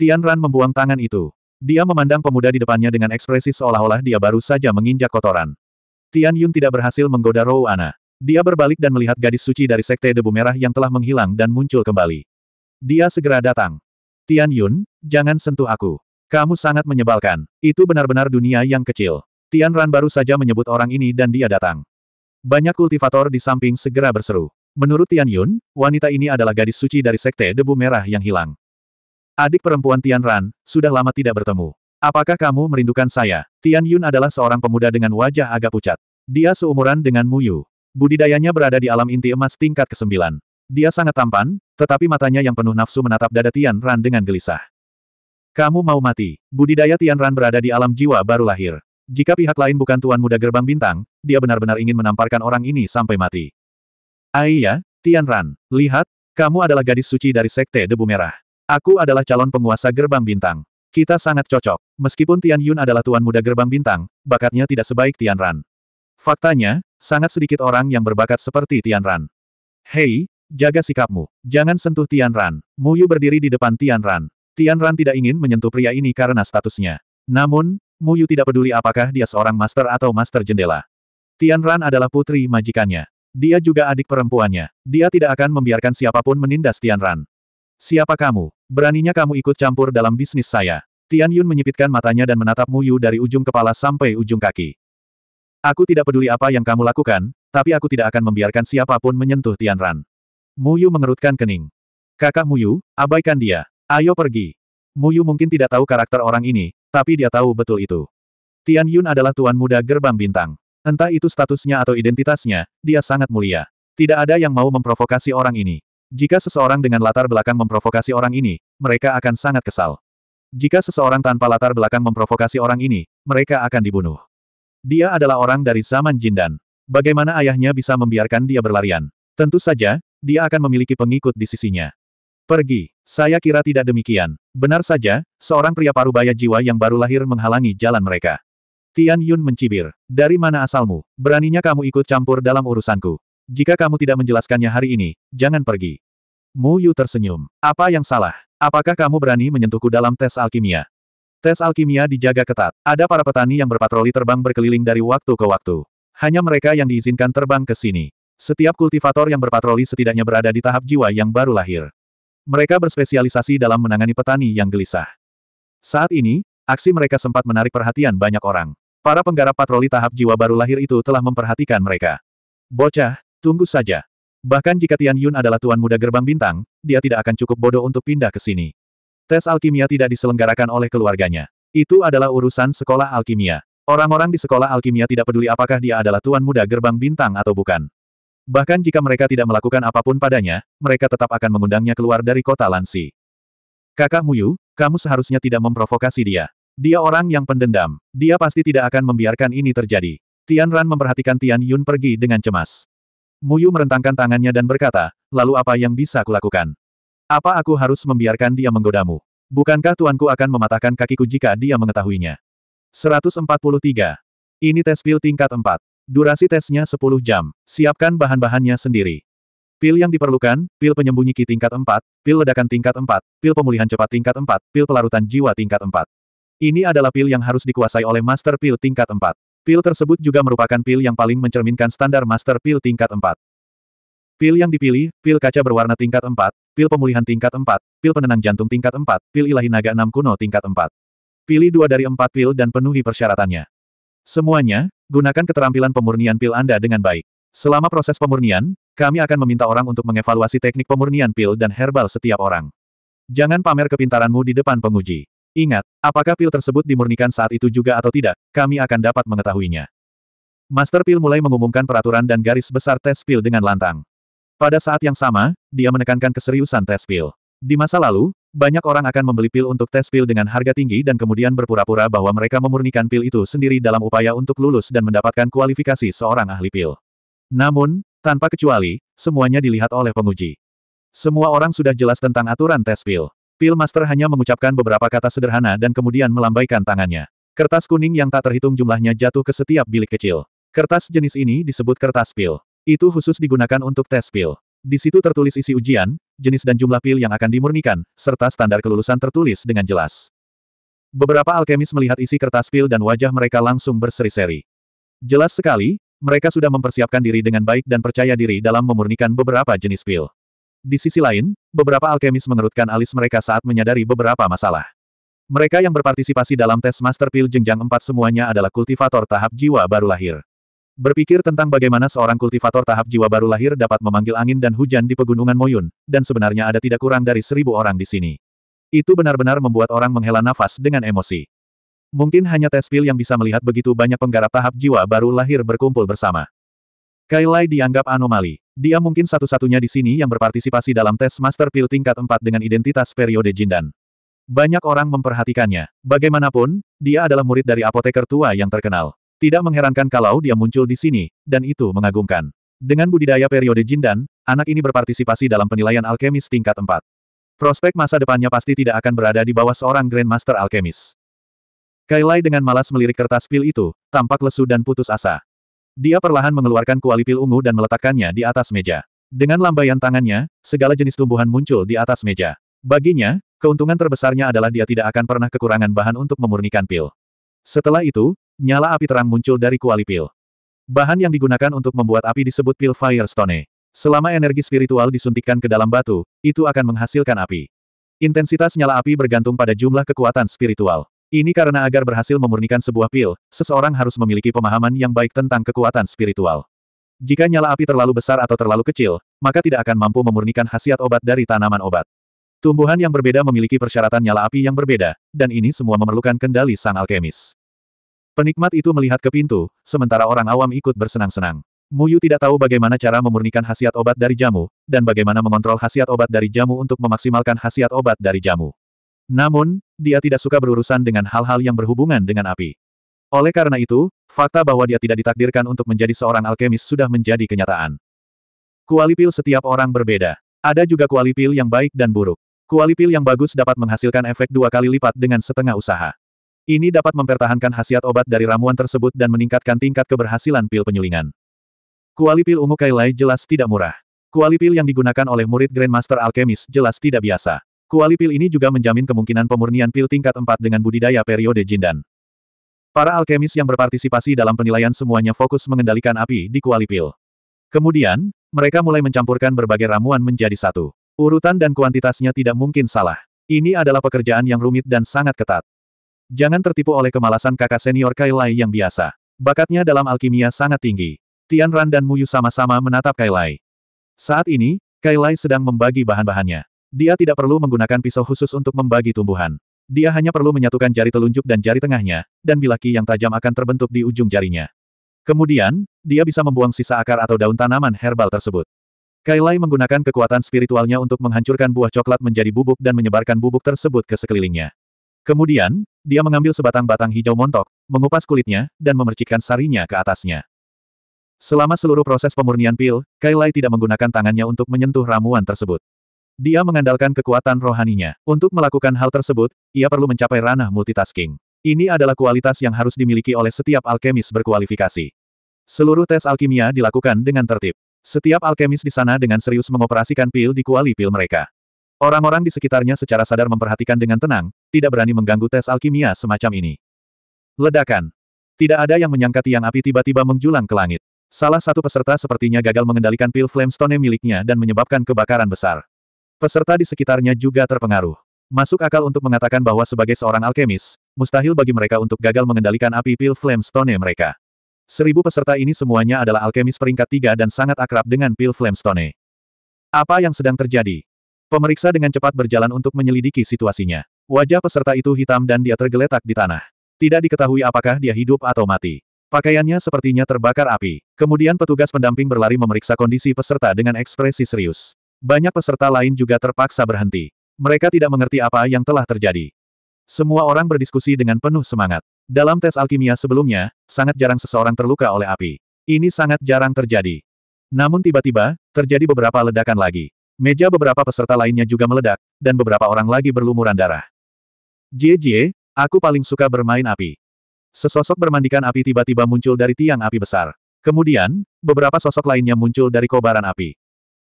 Tian Ran membuang tangan itu. Dia memandang pemuda di depannya dengan ekspresi seolah-olah dia baru saja menginjak kotoran. Tian Yun tidak berhasil menggoda Rou Ana. Dia berbalik dan melihat gadis suci dari Sekte Debu Merah yang telah menghilang dan muncul kembali. Dia segera datang. Tian Yun, jangan sentuh aku. Kamu sangat menyebalkan. Itu benar-benar dunia yang kecil. Tian Ran baru saja menyebut orang ini dan dia datang. Banyak kultivator di samping segera berseru. Menurut Tian Yun, wanita ini adalah gadis suci dari Sekte Debu Merah yang hilang. Adik perempuan Tian Ran, sudah lama tidak bertemu. Apakah kamu merindukan saya? Tian Yun adalah seorang pemuda dengan wajah agak pucat. Dia seumuran dengan Mu Yu. Budidayanya berada di alam inti emas tingkat ke-9. Dia sangat tampan, tetapi matanya yang penuh nafsu menatap dada Tian Ran dengan gelisah. Kamu mau mati. Budidaya Tian Ran berada di alam jiwa baru lahir. Jika pihak lain bukan Tuan Muda Gerbang Bintang, dia benar-benar ingin menamparkan orang ini sampai mati. Aiya, Tian Ran, lihat, kamu adalah gadis suci dari Sekte Debu Merah. Aku adalah calon penguasa gerbang bintang. Kita sangat cocok. Meskipun Tian Yun adalah tuan muda gerbang bintang, bakatnya tidak sebaik Tian Ran. Faktanya, sangat sedikit orang yang berbakat seperti Tian Ran. Hei, jaga sikapmu. Jangan sentuh Tian Ran. Yu berdiri di depan Tian Ran. Tian Ran tidak ingin menyentuh pria ini karena statusnya. Namun, Mu Yu tidak peduli apakah dia seorang master atau master jendela. Tian Ran adalah putri majikannya. Dia juga adik perempuannya. Dia tidak akan membiarkan siapapun menindas Tian Ran. Siapa kamu? Beraninya kamu ikut campur dalam bisnis saya. Tian Yun menyipitkan matanya dan menatap Mu Yu dari ujung kepala sampai ujung kaki. Aku tidak peduli apa yang kamu lakukan, tapi aku tidak akan membiarkan siapapun menyentuh Tian Ran. Mu Yu mengerutkan kening. Kakak Mu Yu, abaikan dia. Ayo pergi. Mu Yu mungkin tidak tahu karakter orang ini, tapi dia tahu betul itu. Tian Yun adalah tuan muda gerbang bintang. Entah itu statusnya atau identitasnya, dia sangat mulia. Tidak ada yang mau memprovokasi orang ini. Jika seseorang dengan latar belakang memprovokasi orang ini, mereka akan sangat kesal. Jika seseorang tanpa latar belakang memprovokasi orang ini, mereka akan dibunuh. Dia adalah orang dari zaman Jindan. Bagaimana ayahnya bisa membiarkan dia berlarian? Tentu saja, dia akan memiliki pengikut di sisinya. Pergi, saya kira tidak demikian. Benar saja, seorang pria parubaya jiwa yang baru lahir menghalangi jalan mereka. Tian Yun mencibir. Dari mana asalmu? Beraninya kamu ikut campur dalam urusanku. Jika kamu tidak menjelaskannya hari ini, jangan pergi. Mu Yu tersenyum. Apa yang salah? Apakah kamu berani menyentuhku dalam tes alkimia? Tes alkimia dijaga ketat. Ada para petani yang berpatroli terbang berkeliling dari waktu ke waktu. Hanya mereka yang diizinkan terbang ke sini. Setiap kultivator yang berpatroli setidaknya berada di tahap jiwa yang baru lahir. Mereka berspesialisasi dalam menangani petani yang gelisah. Saat ini, aksi mereka sempat menarik perhatian banyak orang. Para penggarap patroli tahap jiwa baru lahir itu telah memperhatikan mereka. Bocah, Tunggu saja. Bahkan jika Tian Yun adalah tuan muda gerbang bintang, dia tidak akan cukup bodoh untuk pindah ke sini. Tes alkimia tidak diselenggarakan oleh keluarganya. Itu adalah urusan sekolah alkimia. Orang-orang di sekolah alkimia tidak peduli apakah dia adalah tuan muda gerbang bintang atau bukan. Bahkan jika mereka tidak melakukan apapun padanya, mereka tetap akan mengundangnya keluar dari kota Lansi. Kakak Muyu, kamu seharusnya tidak memprovokasi dia. Dia orang yang pendendam. Dia pasti tidak akan membiarkan ini terjadi. Tian Ran memperhatikan Tian Yun pergi dengan cemas. Muyu merentangkan tangannya dan berkata, lalu apa yang bisa kulakukan? Apa aku harus membiarkan dia menggodamu? Bukankah tuanku akan mematahkan kakiku jika dia mengetahuinya? 143. Ini tes pil tingkat 4. Durasi tesnya 10 jam. Siapkan bahan-bahannya sendiri. Pil yang diperlukan, pil penyembunyi ki tingkat 4, pil ledakan tingkat 4, pil pemulihan cepat tingkat 4, pil pelarutan jiwa tingkat 4. Ini adalah pil yang harus dikuasai oleh master pil tingkat 4. Pil tersebut juga merupakan pil yang paling mencerminkan standar master pil tingkat 4. Pil yang dipilih, pil kaca berwarna tingkat 4, pil pemulihan tingkat 4, pil penenang jantung tingkat 4, pil ilahi naga 6 kuno tingkat 4. Pilih dua dari empat pil dan penuhi persyaratannya. Semuanya, gunakan keterampilan pemurnian pil Anda dengan baik. Selama proses pemurnian, kami akan meminta orang untuk mengevaluasi teknik pemurnian pil dan herbal setiap orang. Jangan pamer kepintaranmu di depan penguji. Ingat, apakah pil tersebut dimurnikan saat itu juga atau tidak, kami akan dapat mengetahuinya. Master Pil mulai mengumumkan peraturan dan garis besar tes pil dengan lantang. Pada saat yang sama, dia menekankan keseriusan tes pil. Di masa lalu, banyak orang akan membeli pil untuk tes pil dengan harga tinggi dan kemudian berpura-pura bahwa mereka memurnikan pil itu sendiri dalam upaya untuk lulus dan mendapatkan kualifikasi seorang ahli pil. Namun, tanpa kecuali, semuanya dilihat oleh penguji. Semua orang sudah jelas tentang aturan tes pil. Pil Master hanya mengucapkan beberapa kata sederhana dan kemudian melambaikan tangannya. Kertas kuning yang tak terhitung jumlahnya jatuh ke setiap bilik kecil. Kertas jenis ini disebut kertas pil. Itu khusus digunakan untuk tes pil. Di situ tertulis isi ujian, jenis dan jumlah pil yang akan dimurnikan, serta standar kelulusan tertulis dengan jelas. Beberapa alkemis melihat isi kertas pil dan wajah mereka langsung berseri-seri. Jelas sekali, mereka sudah mempersiapkan diri dengan baik dan percaya diri dalam memurnikan beberapa jenis pil. Di sisi lain, beberapa alkemis mengerutkan alis mereka saat menyadari beberapa masalah. Mereka yang berpartisipasi dalam tes Master Pil Jenjang 4 semuanya adalah kultivator tahap jiwa baru lahir. Berpikir tentang bagaimana seorang kultivator tahap jiwa baru lahir dapat memanggil angin dan hujan di pegunungan Moyun, dan sebenarnya ada tidak kurang dari seribu orang di sini. Itu benar-benar membuat orang menghela nafas dengan emosi. Mungkin hanya tes pil yang bisa melihat begitu banyak penggarap tahap jiwa baru lahir berkumpul bersama. Kailai dianggap anomali. Dia mungkin satu-satunya di sini yang berpartisipasi dalam tes Master Pil tingkat 4 dengan identitas periode Jindan. Banyak orang memperhatikannya. Bagaimanapun, dia adalah murid dari apoteker tua yang terkenal. Tidak mengherankan kalau dia muncul di sini, dan itu mengagumkan. Dengan budidaya periode Jindan, anak ini berpartisipasi dalam penilaian alkemis tingkat 4. Prospek masa depannya pasti tidak akan berada di bawah seorang Grandmaster Alkemis. Kailai dengan malas melirik kertas pil itu, tampak lesu dan putus asa. Dia perlahan mengeluarkan kuali pil ungu dan meletakkannya di atas meja. Dengan lambaian tangannya, segala jenis tumbuhan muncul di atas meja. Baginya, keuntungan terbesarnya adalah dia tidak akan pernah kekurangan bahan untuk memurnikan pil. Setelah itu, nyala api terang muncul dari kuali pil. Bahan yang digunakan untuk membuat api disebut pil Firestone. Selama energi spiritual disuntikkan ke dalam batu, itu akan menghasilkan api. Intensitas nyala api bergantung pada jumlah kekuatan spiritual. Ini karena agar berhasil memurnikan sebuah pil, seseorang harus memiliki pemahaman yang baik tentang kekuatan spiritual. Jika nyala api terlalu besar atau terlalu kecil, maka tidak akan mampu memurnikan khasiat obat dari tanaman obat. Tumbuhan yang berbeda memiliki persyaratan nyala api yang berbeda, dan ini semua memerlukan kendali sang alkemis. Penikmat itu melihat ke pintu, sementara orang awam ikut bersenang-senang. Muyu tidak tahu bagaimana cara memurnikan khasiat obat dari jamu, dan bagaimana mengontrol khasiat obat dari jamu untuk memaksimalkan khasiat obat dari jamu. Namun, dia tidak suka berurusan dengan hal-hal yang berhubungan dengan api. Oleh karena itu, fakta bahwa dia tidak ditakdirkan untuk menjadi seorang alkemis sudah menjadi kenyataan. Kualipil setiap orang berbeda. Ada juga kualipil yang baik dan buruk. Kualipil yang bagus dapat menghasilkan efek dua kali lipat dengan setengah usaha. Ini dapat mempertahankan khasiat obat dari ramuan tersebut dan meningkatkan tingkat keberhasilan pil penyulingan. Kualipil ungu Kailai jelas tidak murah. Kualipil yang digunakan oleh murid Grandmaster Alkemis jelas tidak biasa. Kuali pil ini juga menjamin kemungkinan pemurnian pil tingkat 4 dengan budidaya periode Jindan. Para alkemis yang berpartisipasi dalam penilaian semuanya fokus mengendalikan api di kuali pil. Kemudian, mereka mulai mencampurkan berbagai ramuan menjadi satu. Urutan dan kuantitasnya tidak mungkin salah. Ini adalah pekerjaan yang rumit dan sangat ketat. Jangan tertipu oleh kemalasan kakak senior Kailai yang biasa. Bakatnya dalam alkimia sangat tinggi. Tian Ran dan Muyu sama-sama menatap Kailai. Saat ini, Kailai sedang membagi bahan-bahannya. Dia tidak perlu menggunakan pisau khusus untuk membagi tumbuhan. Dia hanya perlu menyatukan jari telunjuk dan jari tengahnya, dan bilaki yang tajam akan terbentuk di ujung jarinya. Kemudian, dia bisa membuang sisa akar atau daun tanaman herbal tersebut. Kailai menggunakan kekuatan spiritualnya untuk menghancurkan buah coklat menjadi bubuk dan menyebarkan bubuk tersebut ke sekelilingnya. Kemudian, dia mengambil sebatang batang hijau montok, mengupas kulitnya, dan memercikkan sarinya ke atasnya. Selama seluruh proses pemurnian pil, Kailai tidak menggunakan tangannya untuk menyentuh ramuan tersebut. Dia mengandalkan kekuatan rohaninya. Untuk melakukan hal tersebut, ia perlu mencapai ranah multitasking. Ini adalah kualitas yang harus dimiliki oleh setiap alkemis berkualifikasi. Seluruh tes alkimia dilakukan dengan tertib. Setiap alkemis di sana dengan serius mengoperasikan pil di kuali pil mereka. Orang-orang di sekitarnya secara sadar memperhatikan dengan tenang, tidak berani mengganggu tes alkimia semacam ini. Ledakan. Tidak ada yang menyangka tiang api tiba-tiba menjulang ke langit. Salah satu peserta sepertinya gagal mengendalikan pil flamestone miliknya dan menyebabkan kebakaran besar. Peserta di sekitarnya juga terpengaruh. Masuk akal untuk mengatakan bahwa sebagai seorang alkemis, mustahil bagi mereka untuk gagal mengendalikan api pil flamestone mereka. Seribu peserta ini semuanya adalah alkemis peringkat tiga dan sangat akrab dengan pil flamestone. Apa yang sedang terjadi? Pemeriksa dengan cepat berjalan untuk menyelidiki situasinya. Wajah peserta itu hitam dan dia tergeletak di tanah. Tidak diketahui apakah dia hidup atau mati. Pakaiannya sepertinya terbakar api. Kemudian petugas pendamping berlari memeriksa kondisi peserta dengan ekspresi serius. Banyak peserta lain juga terpaksa berhenti. Mereka tidak mengerti apa yang telah terjadi. Semua orang berdiskusi dengan penuh semangat. Dalam tes alkimia sebelumnya, sangat jarang seseorang terluka oleh api. Ini sangat jarang terjadi. Namun tiba-tiba, terjadi beberapa ledakan lagi. Meja beberapa peserta lainnya juga meledak, dan beberapa orang lagi berlumuran darah. Jie Jie, aku paling suka bermain api. Sesosok bermandikan api tiba-tiba muncul dari tiang api besar. Kemudian, beberapa sosok lainnya muncul dari kobaran api.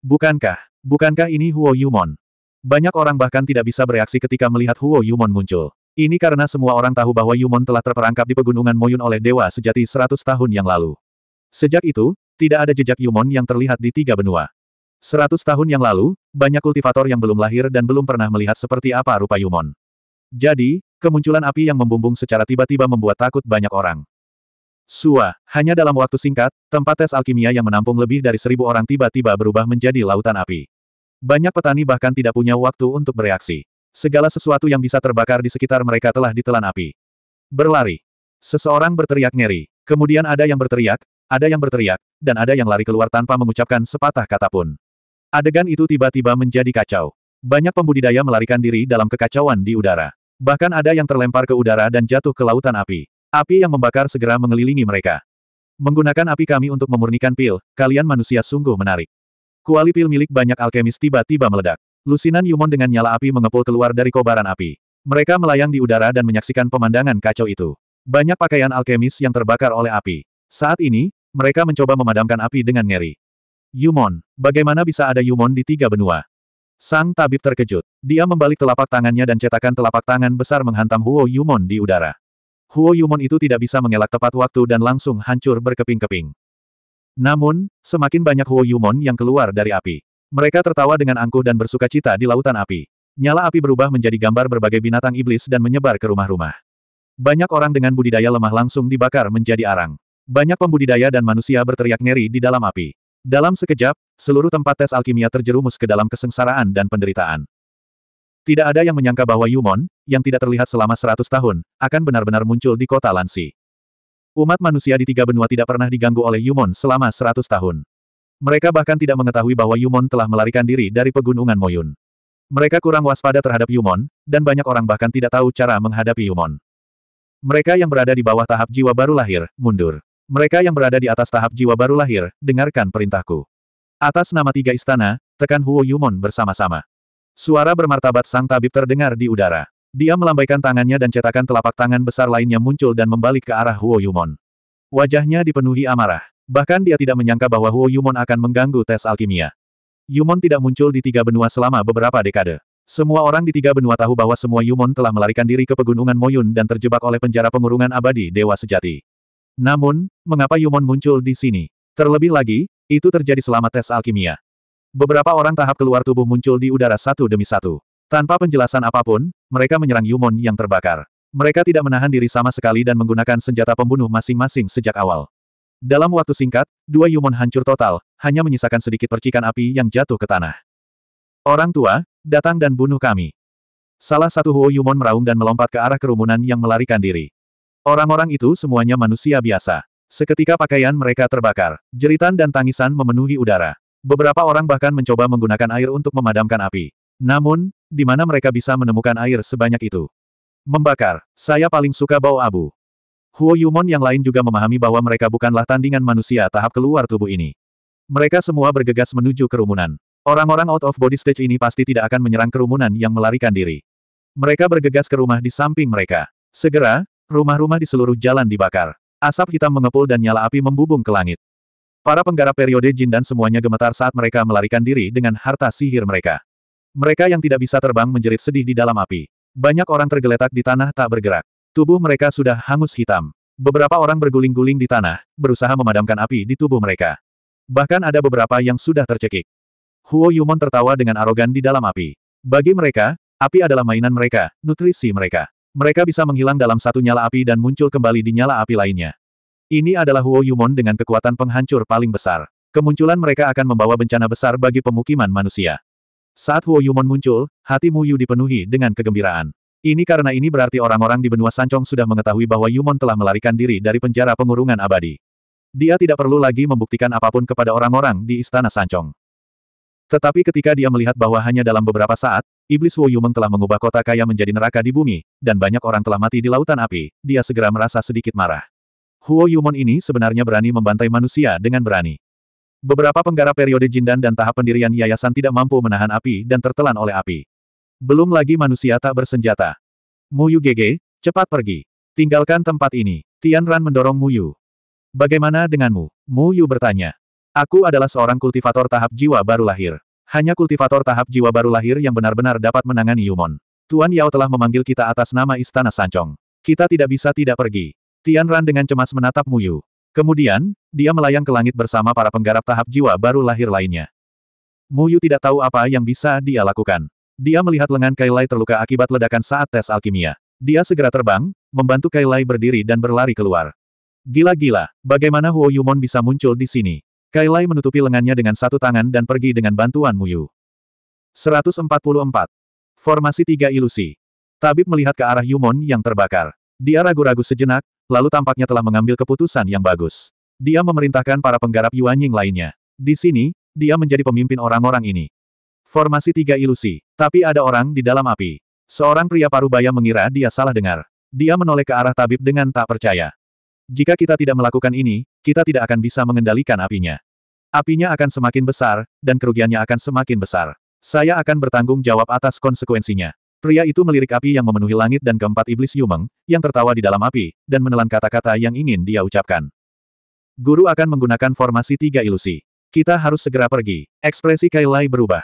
Bukankah, Bukankah ini Huo Yumon? Banyak orang bahkan tidak bisa bereaksi ketika melihat Huo Yumon muncul. Ini karena semua orang tahu bahwa Yumon telah terperangkap di pegunungan Moyun oleh dewa sejati 100 tahun yang lalu. Sejak itu, tidak ada jejak Yumon yang terlihat di tiga benua. 100 tahun yang lalu, banyak kultivator yang belum lahir dan belum pernah melihat seperti apa rupa Yumon. Jadi, kemunculan api yang membumbung secara tiba-tiba membuat takut banyak orang. Sua, hanya dalam waktu singkat, tempat tes alkimia yang menampung lebih dari seribu orang tiba-tiba berubah menjadi lautan api. Banyak petani bahkan tidak punya waktu untuk bereaksi. Segala sesuatu yang bisa terbakar di sekitar mereka telah ditelan api. Berlari. Seseorang berteriak ngeri. Kemudian ada yang berteriak, ada yang berteriak, dan ada yang lari keluar tanpa mengucapkan sepatah kata pun. Adegan itu tiba-tiba menjadi kacau. Banyak pembudidaya melarikan diri dalam kekacauan di udara. Bahkan ada yang terlempar ke udara dan jatuh ke lautan api. Api yang membakar segera mengelilingi mereka. Menggunakan api kami untuk memurnikan pil, kalian manusia sungguh menarik. Kuali pil milik banyak alkemis tiba-tiba meledak. Lusinan Yumon dengan nyala api mengepul keluar dari kobaran api. Mereka melayang di udara dan menyaksikan pemandangan kacau itu. Banyak pakaian alkemis yang terbakar oleh api. Saat ini, mereka mencoba memadamkan api dengan ngeri. Yumon, bagaimana bisa ada Yumon di tiga benua? Sang tabib terkejut. Dia membalik telapak tangannya dan cetakan telapak tangan besar menghantam Huo Yumon di udara. Huo Yumon itu tidak bisa mengelak tepat waktu dan langsung hancur berkeping-keping. Namun, semakin banyak Huo Yumon yang keluar dari api. Mereka tertawa dengan angkuh dan bersuka cita di lautan api. Nyala api berubah menjadi gambar berbagai binatang iblis dan menyebar ke rumah-rumah. Banyak orang dengan budidaya lemah langsung dibakar menjadi arang. Banyak pembudidaya dan manusia berteriak ngeri di dalam api. Dalam sekejap, seluruh tempat tes alkimia terjerumus ke dalam kesengsaraan dan penderitaan. Tidak ada yang menyangka bahwa Yumon, yang tidak terlihat selama seratus tahun, akan benar-benar muncul di kota Lansi. Umat manusia di tiga benua tidak pernah diganggu oleh Yumon selama seratus tahun. Mereka bahkan tidak mengetahui bahwa Yumon telah melarikan diri dari pegunungan Moyun. Mereka kurang waspada terhadap Yumon, dan banyak orang bahkan tidak tahu cara menghadapi Yumon. Mereka yang berada di bawah tahap jiwa baru lahir, mundur. Mereka yang berada di atas tahap jiwa baru lahir, dengarkan perintahku. Atas nama tiga istana, tekan Huo Yumon bersama-sama. Suara bermartabat sang tabib terdengar di udara. Dia melambaikan tangannya dan cetakan telapak tangan besar lainnya muncul dan membalik ke arah Huo Yumon. Wajahnya dipenuhi amarah. Bahkan dia tidak menyangka bahwa Huo Yumon akan mengganggu tes alkimia. Yumon tidak muncul di tiga benua selama beberapa dekade. Semua orang di tiga benua tahu bahwa semua Yumon telah melarikan diri ke pegunungan Moyun dan terjebak oleh penjara pengurungan abadi Dewa Sejati. Namun, mengapa Yumon muncul di sini? Terlebih lagi, itu terjadi selama tes alkimia. Beberapa orang tahap keluar tubuh muncul di udara satu demi satu. Tanpa penjelasan apapun, mereka menyerang Yumon yang terbakar. Mereka tidak menahan diri sama sekali dan menggunakan senjata pembunuh masing-masing sejak awal. Dalam waktu singkat, dua Yumon hancur total, hanya menyisakan sedikit percikan api yang jatuh ke tanah. Orang tua, datang dan bunuh kami. Salah satu Huo Yumon meraung dan melompat ke arah kerumunan yang melarikan diri. Orang-orang itu semuanya manusia biasa. Seketika pakaian mereka terbakar, jeritan dan tangisan memenuhi udara. Beberapa orang bahkan mencoba menggunakan air untuk memadamkan api. Namun, di mana mereka bisa menemukan air sebanyak itu? Membakar, saya paling suka bau abu. Huo Yumon yang lain juga memahami bahwa mereka bukanlah tandingan manusia tahap keluar tubuh ini. Mereka semua bergegas menuju kerumunan. Orang-orang out of body stage ini pasti tidak akan menyerang kerumunan yang melarikan diri. Mereka bergegas ke rumah di samping mereka. Segera, rumah-rumah di seluruh jalan dibakar. Asap hitam mengepul dan nyala api membubung ke langit. Para penggarap periode jin dan semuanya gemetar saat mereka melarikan diri dengan harta sihir mereka. Mereka yang tidak bisa terbang menjerit sedih di dalam api. Banyak orang tergeletak di tanah tak bergerak. Tubuh mereka sudah hangus hitam. Beberapa orang berguling-guling di tanah, berusaha memadamkan api di tubuh mereka. Bahkan ada beberapa yang sudah tercekik. Huo Yumon tertawa dengan arogan di dalam api. Bagi mereka, api adalah mainan mereka, nutrisi mereka. Mereka bisa menghilang dalam satu nyala api dan muncul kembali di nyala api lainnya. Ini adalah Huo Yumon dengan kekuatan penghancur paling besar. Kemunculan mereka akan membawa bencana besar bagi pemukiman manusia. Saat Huo Yumon muncul, hati Mu Yu dipenuhi dengan kegembiraan. Ini karena ini berarti orang-orang di benua Sancong sudah mengetahui bahwa Yumon telah melarikan diri dari penjara pengurungan abadi. Dia tidak perlu lagi membuktikan apapun kepada orang-orang di istana Sancong. Tetapi ketika dia melihat bahwa hanya dalam beberapa saat, iblis Wu Yumeng telah mengubah kota kaya menjadi neraka di bumi, dan banyak orang telah mati di lautan api, dia segera merasa sedikit marah. Huo Yumon ini sebenarnya berani membantai manusia dengan berani. Beberapa penggarap periode Jindan dan tahap pendirian yayasan tidak mampu menahan api dan tertelan oleh api. Belum lagi manusia tak bersenjata. Mu Yu Gege, cepat pergi. Tinggalkan tempat ini. Tian Ran mendorong Mu Yu. Bagaimana denganmu? Mu Yu bertanya. Aku adalah seorang kultivator tahap jiwa baru lahir. Hanya kultivator tahap jiwa baru lahir yang benar-benar dapat menangani Yumon. Tuan Yao telah memanggil kita atas nama Istana Sancong. Kita tidak bisa tidak pergi. Tian Ran dengan cemas menatap Muyu. Kemudian, dia melayang ke langit bersama para penggarap tahap jiwa baru lahir lainnya. Muyu tidak tahu apa yang bisa dia lakukan. Dia melihat lengan Kailai terluka akibat ledakan saat tes alkimia. Dia segera terbang, membantu Kailai berdiri dan berlari keluar. Gila-gila, bagaimana Huo Yumon bisa muncul di sini? Kailai menutupi lengannya dengan satu tangan dan pergi dengan bantuan Muyu. 144. Formasi tiga ilusi. Tabib melihat ke arah Yumon yang terbakar. Dia ragu-ragu sejenak, lalu tampaknya telah mengambil keputusan yang bagus. Dia memerintahkan para penggarap Yuanying lainnya. Di sini, dia menjadi pemimpin orang-orang ini. Formasi tiga ilusi, tapi ada orang di dalam api. Seorang pria parubaya mengira dia salah dengar. Dia menoleh ke arah tabib dengan tak percaya. Jika kita tidak melakukan ini, kita tidak akan bisa mengendalikan apinya. Apinya akan semakin besar, dan kerugiannya akan semakin besar. Saya akan bertanggung jawab atas konsekuensinya. Pria itu melirik api yang memenuhi langit dan keempat iblis Yumeng, yang tertawa di dalam api, dan menelan kata-kata yang ingin dia ucapkan. Guru akan menggunakan formasi tiga ilusi. Kita harus segera pergi. Ekspresi Kailai berubah.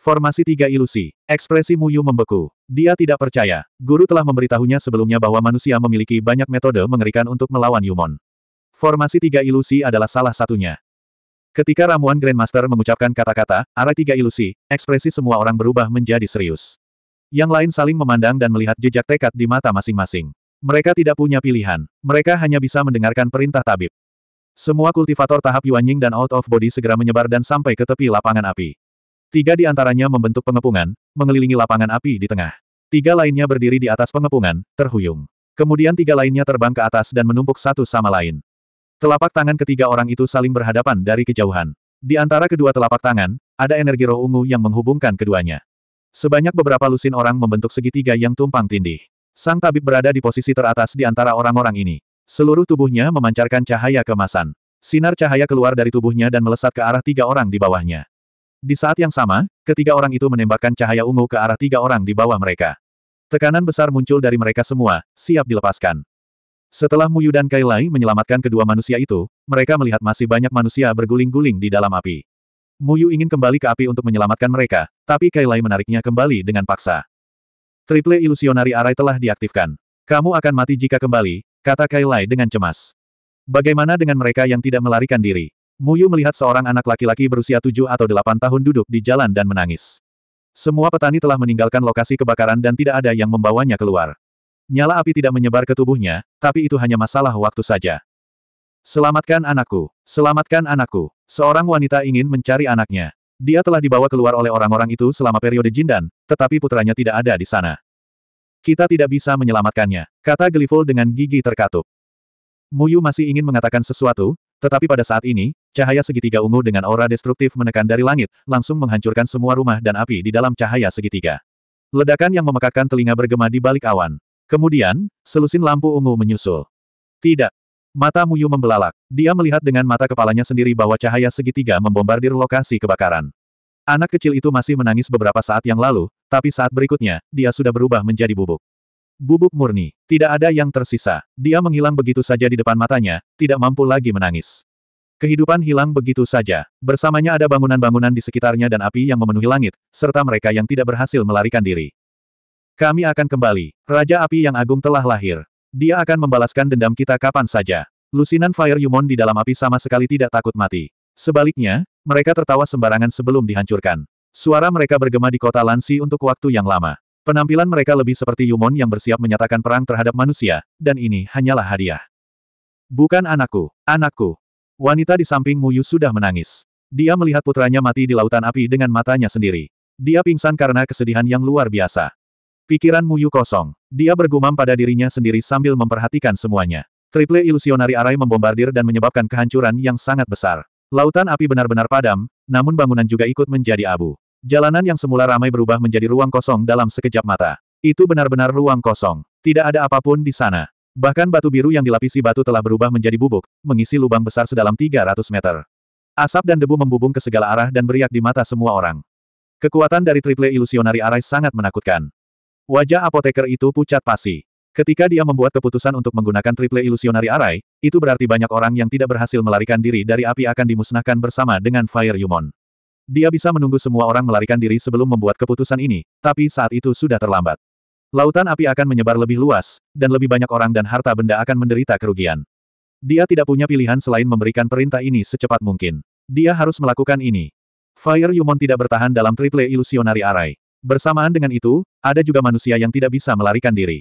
Formasi tiga ilusi. Ekspresi Muyu membeku. Dia tidak percaya. Guru telah memberitahunya sebelumnya bahwa manusia memiliki banyak metode mengerikan untuk melawan Yumon. Formasi tiga ilusi adalah salah satunya. Ketika ramuan Grandmaster mengucapkan kata-kata, arah tiga ilusi, ekspresi semua orang berubah menjadi serius. Yang lain saling memandang dan melihat jejak tekad di mata masing-masing. Mereka tidak punya pilihan, mereka hanya bisa mendengarkan perintah tabib. Semua kultivator tahap Yuanying dan Out of Body segera menyebar dan sampai ke tepi lapangan api. Tiga di antaranya membentuk pengepungan, mengelilingi lapangan api di tengah. Tiga lainnya berdiri di atas pengepungan, terhuyung. Kemudian tiga lainnya terbang ke atas dan menumpuk satu sama lain. Telapak tangan ketiga orang itu saling berhadapan dari kejauhan. Di antara kedua telapak tangan, ada energi roh ungu yang menghubungkan keduanya. Sebanyak beberapa lusin orang membentuk segitiga yang tumpang tindih. Sang tabib berada di posisi teratas di antara orang-orang ini. Seluruh tubuhnya memancarkan cahaya kemasan. Sinar cahaya keluar dari tubuhnya dan melesat ke arah tiga orang di bawahnya. Di saat yang sama, ketiga orang itu menembakkan cahaya ungu ke arah tiga orang di bawah mereka. Tekanan besar muncul dari mereka semua, siap dilepaskan. Setelah Muyu dan Kailai menyelamatkan kedua manusia itu, mereka melihat masih banyak manusia berguling-guling di dalam api. Muyu ingin kembali ke api untuk menyelamatkan mereka, tapi Kailai menariknya kembali dengan paksa. Triple ilusionari arai telah diaktifkan. Kamu akan mati jika kembali, kata Kailai dengan cemas. Bagaimana dengan mereka yang tidak melarikan diri? Muyu melihat seorang anak laki-laki berusia 7 atau 8 tahun duduk di jalan dan menangis. Semua petani telah meninggalkan lokasi kebakaran dan tidak ada yang membawanya keluar. Nyala api tidak menyebar ke tubuhnya, tapi itu hanya masalah waktu saja. Selamatkan anakku, selamatkan anakku. Seorang wanita ingin mencari anaknya. Dia telah dibawa keluar oleh orang-orang itu selama periode Jindan, tetapi putranya tidak ada di sana. Kita tidak bisa menyelamatkannya, kata Gliful dengan gigi terkatup. Muyu masih ingin mengatakan sesuatu, tetapi pada saat ini, cahaya segitiga ungu dengan aura destruktif menekan dari langit, langsung menghancurkan semua rumah dan api di dalam cahaya segitiga. Ledakan yang memekakkan telinga bergema di balik awan. Kemudian, selusin lampu ungu menyusul. Tidak, Mata Muyu membelalak. Dia melihat dengan mata kepalanya sendiri bahwa cahaya segitiga membombardir lokasi kebakaran. Anak kecil itu masih menangis beberapa saat yang lalu, tapi saat berikutnya, dia sudah berubah menjadi bubuk. Bubuk murni, tidak ada yang tersisa. Dia menghilang begitu saja di depan matanya, tidak mampu lagi menangis. Kehidupan hilang begitu saja. Bersamanya ada bangunan-bangunan di sekitarnya dan api yang memenuhi langit, serta mereka yang tidak berhasil melarikan diri. Kami akan kembali. Raja api yang agung telah lahir. Dia akan membalaskan dendam kita kapan saja. Lusinan Fire Yumon di dalam api sama sekali tidak takut mati. Sebaliknya, mereka tertawa sembarangan sebelum dihancurkan. Suara mereka bergema di kota Lansi untuk waktu yang lama. Penampilan mereka lebih seperti Yumon yang bersiap menyatakan perang terhadap manusia, dan ini hanyalah hadiah. Bukan anakku, anakku. Wanita di samping Muyu sudah menangis. Dia melihat putranya mati di lautan api dengan matanya sendiri. Dia pingsan karena kesedihan yang luar biasa. Pikiran Muyu kosong. Dia bergumam pada dirinya sendiri sambil memperhatikan semuanya. Triple ilusionari arai membombardir dan menyebabkan kehancuran yang sangat besar. Lautan api benar-benar padam, namun bangunan juga ikut menjadi abu. Jalanan yang semula ramai berubah menjadi ruang kosong dalam sekejap mata. Itu benar-benar ruang kosong. Tidak ada apapun di sana. Bahkan batu biru yang dilapisi batu telah berubah menjadi bubuk, mengisi lubang besar sedalam 300 meter. Asap dan debu membubung ke segala arah dan beriak di mata semua orang. Kekuatan dari triple ilusionari arai sangat menakutkan. Wajah apoteker itu pucat pasi. Ketika dia membuat keputusan untuk menggunakan triple ilusionari arai, itu berarti banyak orang yang tidak berhasil melarikan diri dari api akan dimusnahkan bersama dengan Fire Yumon. Dia bisa menunggu semua orang melarikan diri sebelum membuat keputusan ini, tapi saat itu sudah terlambat. Lautan api akan menyebar lebih luas, dan lebih banyak orang dan harta benda akan menderita kerugian. Dia tidak punya pilihan selain memberikan perintah ini secepat mungkin. Dia harus melakukan ini. Fire Yumon tidak bertahan dalam triple ilusionari arai. Bersamaan dengan itu, ada juga manusia yang tidak bisa melarikan diri.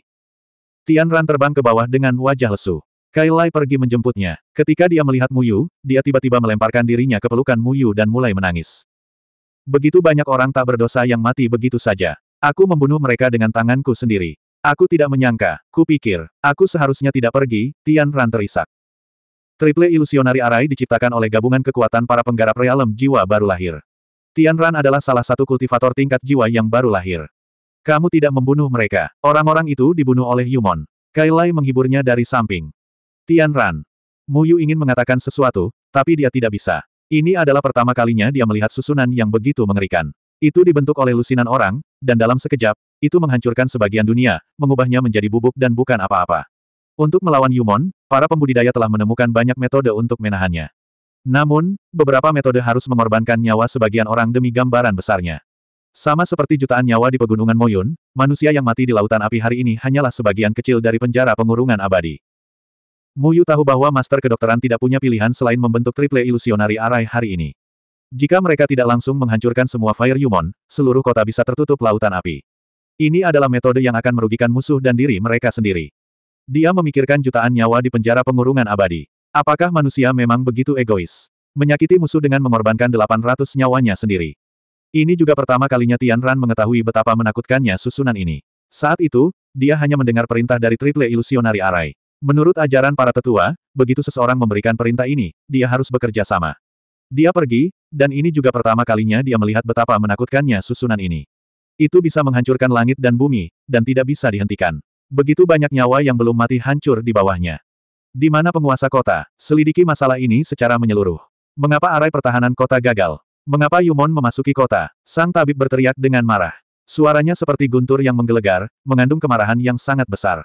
Tian Ran terbang ke bawah dengan wajah lesu. Kai Lai pergi menjemputnya. Ketika dia melihat Muyu, dia tiba-tiba melemparkan dirinya ke pelukan Muyu dan mulai menangis. Begitu banyak orang tak berdosa yang mati begitu saja. Aku membunuh mereka dengan tanganku sendiri. Aku tidak menyangka, kupikir, aku seharusnya tidak pergi, Tian Ran terisak. Triple Ilusionari Arai diciptakan oleh gabungan kekuatan para penggarap realem jiwa baru lahir. Tianran adalah salah satu kultivator tingkat jiwa yang baru lahir. Kamu tidak membunuh mereka. Orang-orang itu dibunuh oleh Yumon. Kailai menghiburnya dari samping. Tianran. Muyu ingin mengatakan sesuatu, tapi dia tidak bisa. Ini adalah pertama kalinya dia melihat susunan yang begitu mengerikan. Itu dibentuk oleh lusinan orang, dan dalam sekejap, itu menghancurkan sebagian dunia, mengubahnya menjadi bubuk dan bukan apa-apa. Untuk melawan Yumon, para pembudidaya telah menemukan banyak metode untuk menahannya. Namun, beberapa metode harus mengorbankan nyawa sebagian orang demi gambaran besarnya. Sama seperti jutaan nyawa di pegunungan Moyun, manusia yang mati di lautan api hari ini hanyalah sebagian kecil dari penjara pengurungan abadi. Muyu tahu bahwa Master Kedokteran tidak punya pilihan selain membentuk triple ilusionari arai hari ini. Jika mereka tidak langsung menghancurkan semua Fire Yumon, seluruh kota bisa tertutup lautan api. Ini adalah metode yang akan merugikan musuh dan diri mereka sendiri. Dia memikirkan jutaan nyawa di penjara pengurungan abadi. Apakah manusia memang begitu egois? Menyakiti musuh dengan mengorbankan 800 nyawanya sendiri. Ini juga pertama kalinya Tian Ran mengetahui betapa menakutkannya susunan ini. Saat itu, dia hanya mendengar perintah dari Triple Ilusionari Arai. Menurut ajaran para tetua, begitu seseorang memberikan perintah ini, dia harus bekerja sama. Dia pergi, dan ini juga pertama kalinya dia melihat betapa menakutkannya susunan ini. Itu bisa menghancurkan langit dan bumi, dan tidak bisa dihentikan. Begitu banyak nyawa yang belum mati hancur di bawahnya. Di mana penguasa kota, selidiki masalah ini secara menyeluruh. Mengapa arai pertahanan kota gagal? Mengapa Yumon memasuki kota? Sang tabib berteriak dengan marah. Suaranya seperti guntur yang menggelegar, mengandung kemarahan yang sangat besar.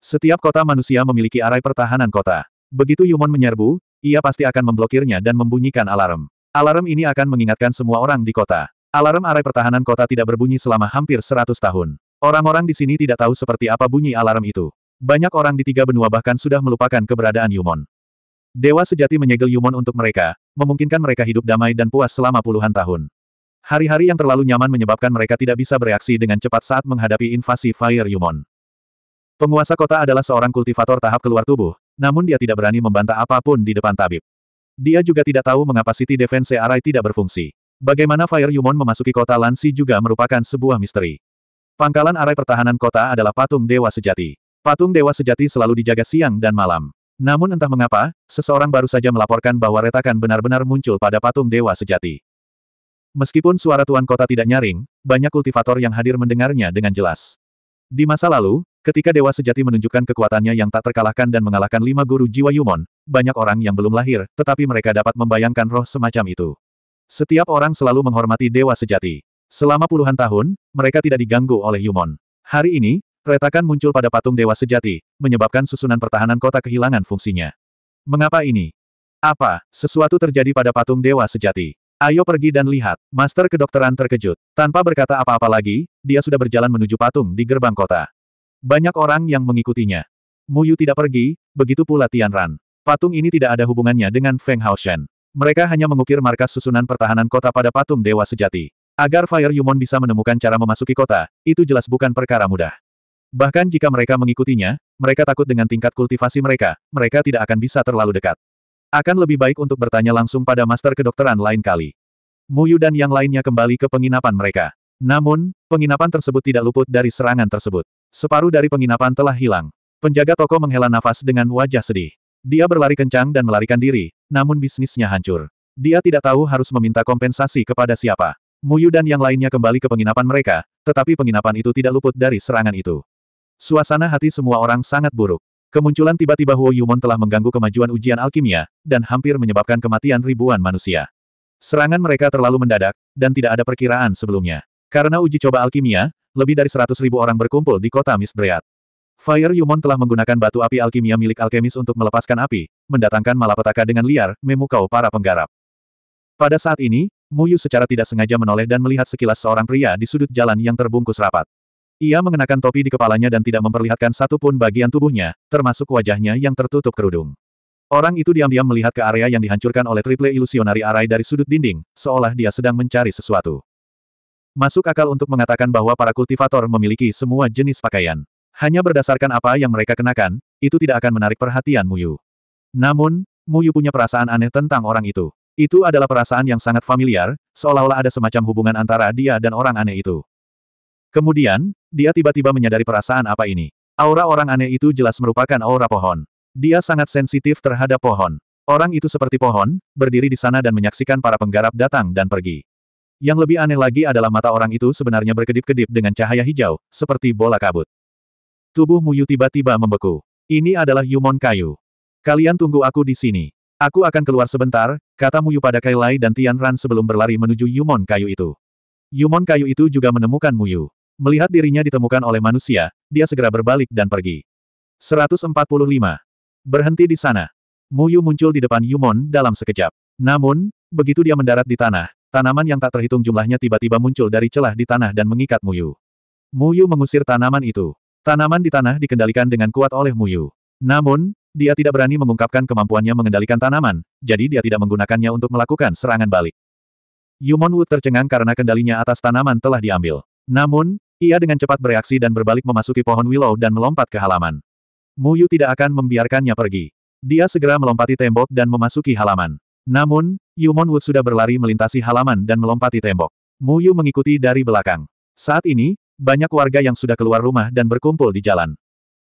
Setiap kota manusia memiliki arai pertahanan kota. Begitu Yumon menyerbu, ia pasti akan memblokirnya dan membunyikan alarm. Alarm ini akan mengingatkan semua orang di kota. Alarm arai pertahanan kota tidak berbunyi selama hampir 100 tahun. Orang-orang di sini tidak tahu seperti apa bunyi alarm itu. Banyak orang di tiga benua bahkan sudah melupakan keberadaan Yumon. Dewa sejati menyegel Yumon untuk mereka, memungkinkan mereka hidup damai dan puas selama puluhan tahun. Hari-hari yang terlalu nyaman menyebabkan mereka tidak bisa bereaksi dengan cepat saat menghadapi invasi Fire Yumon. Penguasa kota adalah seorang kultivator tahap keluar tubuh, namun dia tidak berani membantah apapun di depan tabib. Dia juga tidak tahu mengapa City Defense Arai tidak berfungsi. Bagaimana Fire Yumon memasuki kota Lansi juga merupakan sebuah misteri. Pangkalan arai pertahanan kota adalah patung dewa sejati. Patung Dewa Sejati selalu dijaga siang dan malam. Namun entah mengapa, seseorang baru saja melaporkan bahwa retakan benar-benar muncul pada patung Dewa Sejati. Meskipun suara Tuan Kota tidak nyaring, banyak kultivator yang hadir mendengarnya dengan jelas. Di masa lalu, ketika Dewa Sejati menunjukkan kekuatannya yang tak terkalahkan dan mengalahkan lima guru jiwa Yumon, banyak orang yang belum lahir, tetapi mereka dapat membayangkan roh semacam itu. Setiap orang selalu menghormati Dewa Sejati. Selama puluhan tahun, mereka tidak diganggu oleh Yumon. Hari ini, Retakan muncul pada patung dewa sejati, menyebabkan susunan pertahanan kota kehilangan fungsinya. Mengapa ini? Apa, sesuatu terjadi pada patung dewa sejati? Ayo pergi dan lihat, Master Kedokteran terkejut. Tanpa berkata apa-apa lagi, dia sudah berjalan menuju patung di gerbang kota. Banyak orang yang mengikutinya. Muyu tidak pergi, begitu pula Ran. Patung ini tidak ada hubungannya dengan Feng Haoshan. Mereka hanya mengukir markas susunan pertahanan kota pada patung Dewa Sejati. Agar Fire Yumon bisa menemukan cara memasuki kota, itu jelas bukan perkara mudah. Bahkan jika mereka mengikutinya, mereka takut dengan tingkat kultivasi mereka, mereka tidak akan bisa terlalu dekat. Akan lebih baik untuk bertanya langsung pada master kedokteran lain kali. Muyu dan yang lainnya kembali ke penginapan mereka. Namun, penginapan tersebut tidak luput dari serangan tersebut. Separuh dari penginapan telah hilang. Penjaga toko menghela nafas dengan wajah sedih. Dia berlari kencang dan melarikan diri, namun bisnisnya hancur. Dia tidak tahu harus meminta kompensasi kepada siapa. Muyu dan yang lainnya kembali ke penginapan mereka, tetapi penginapan itu tidak luput dari serangan itu. Suasana hati semua orang sangat buruk. Kemunculan tiba-tiba Huo Yumon telah mengganggu kemajuan ujian alkimia, dan hampir menyebabkan kematian ribuan manusia. Serangan mereka terlalu mendadak, dan tidak ada perkiraan sebelumnya. Karena uji coba alkimia, lebih dari seratus ribu orang berkumpul di kota Misdreat. Fire Yumon telah menggunakan batu api alkimia milik alkemis untuk melepaskan api, mendatangkan malapetaka dengan liar, memukau para penggarap. Pada saat ini, Muyu secara tidak sengaja menoleh dan melihat sekilas seorang pria di sudut jalan yang terbungkus rapat. Ia mengenakan topi di kepalanya dan tidak memperlihatkan satu pun bagian tubuhnya, termasuk wajahnya yang tertutup kerudung. Orang itu diam-diam melihat ke area yang dihancurkan oleh triple ilusionari arai dari sudut dinding, seolah dia sedang mencari sesuatu. Masuk akal untuk mengatakan bahwa para kultivator memiliki semua jenis pakaian. Hanya berdasarkan apa yang mereka kenakan, itu tidak akan menarik perhatian Muyu. Namun, Muyu punya perasaan aneh tentang orang itu. Itu adalah perasaan yang sangat familiar, seolah-olah ada semacam hubungan antara dia dan orang aneh itu. Kemudian, dia tiba-tiba menyadari perasaan apa ini. Aura orang aneh itu jelas merupakan aura pohon. Dia sangat sensitif terhadap pohon. Orang itu seperti pohon, berdiri di sana dan menyaksikan para penggarap datang dan pergi. Yang lebih aneh lagi adalah mata orang itu sebenarnya berkedip-kedip dengan cahaya hijau, seperti bola kabut. Tubuh Muyu tiba-tiba membeku. Ini adalah Yumon Kayu. Kalian tunggu aku di sini. Aku akan keluar sebentar, kata Muyu pada Kailai dan Tian Ran sebelum berlari menuju Yumon Kayu itu. Yumon Kayu itu juga menemukan Muyu. Melihat dirinya ditemukan oleh manusia, dia segera berbalik dan pergi. 145. Berhenti di sana. Muyu muncul di depan Yumon dalam sekejap. Namun, begitu dia mendarat di tanah, tanaman yang tak terhitung jumlahnya tiba-tiba muncul dari celah di tanah dan mengikat Muyu. Muyu mengusir tanaman itu. Tanaman di tanah dikendalikan dengan kuat oleh Muyu. Namun, dia tidak berani mengungkapkan kemampuannya mengendalikan tanaman, jadi dia tidak menggunakannya untuk melakukan serangan balik. Yumon Wu tercengang karena kendalinya atas tanaman telah diambil. Namun, ia dengan cepat bereaksi dan berbalik memasuki pohon willow dan melompat ke halaman. Mu Yu tidak akan membiarkannya pergi. Dia segera melompati tembok dan memasuki halaman. Namun, Yumon Wood sudah berlari melintasi halaman dan melompati tembok. Mu Yu mengikuti dari belakang. Saat ini, banyak warga yang sudah keluar rumah dan berkumpul di jalan.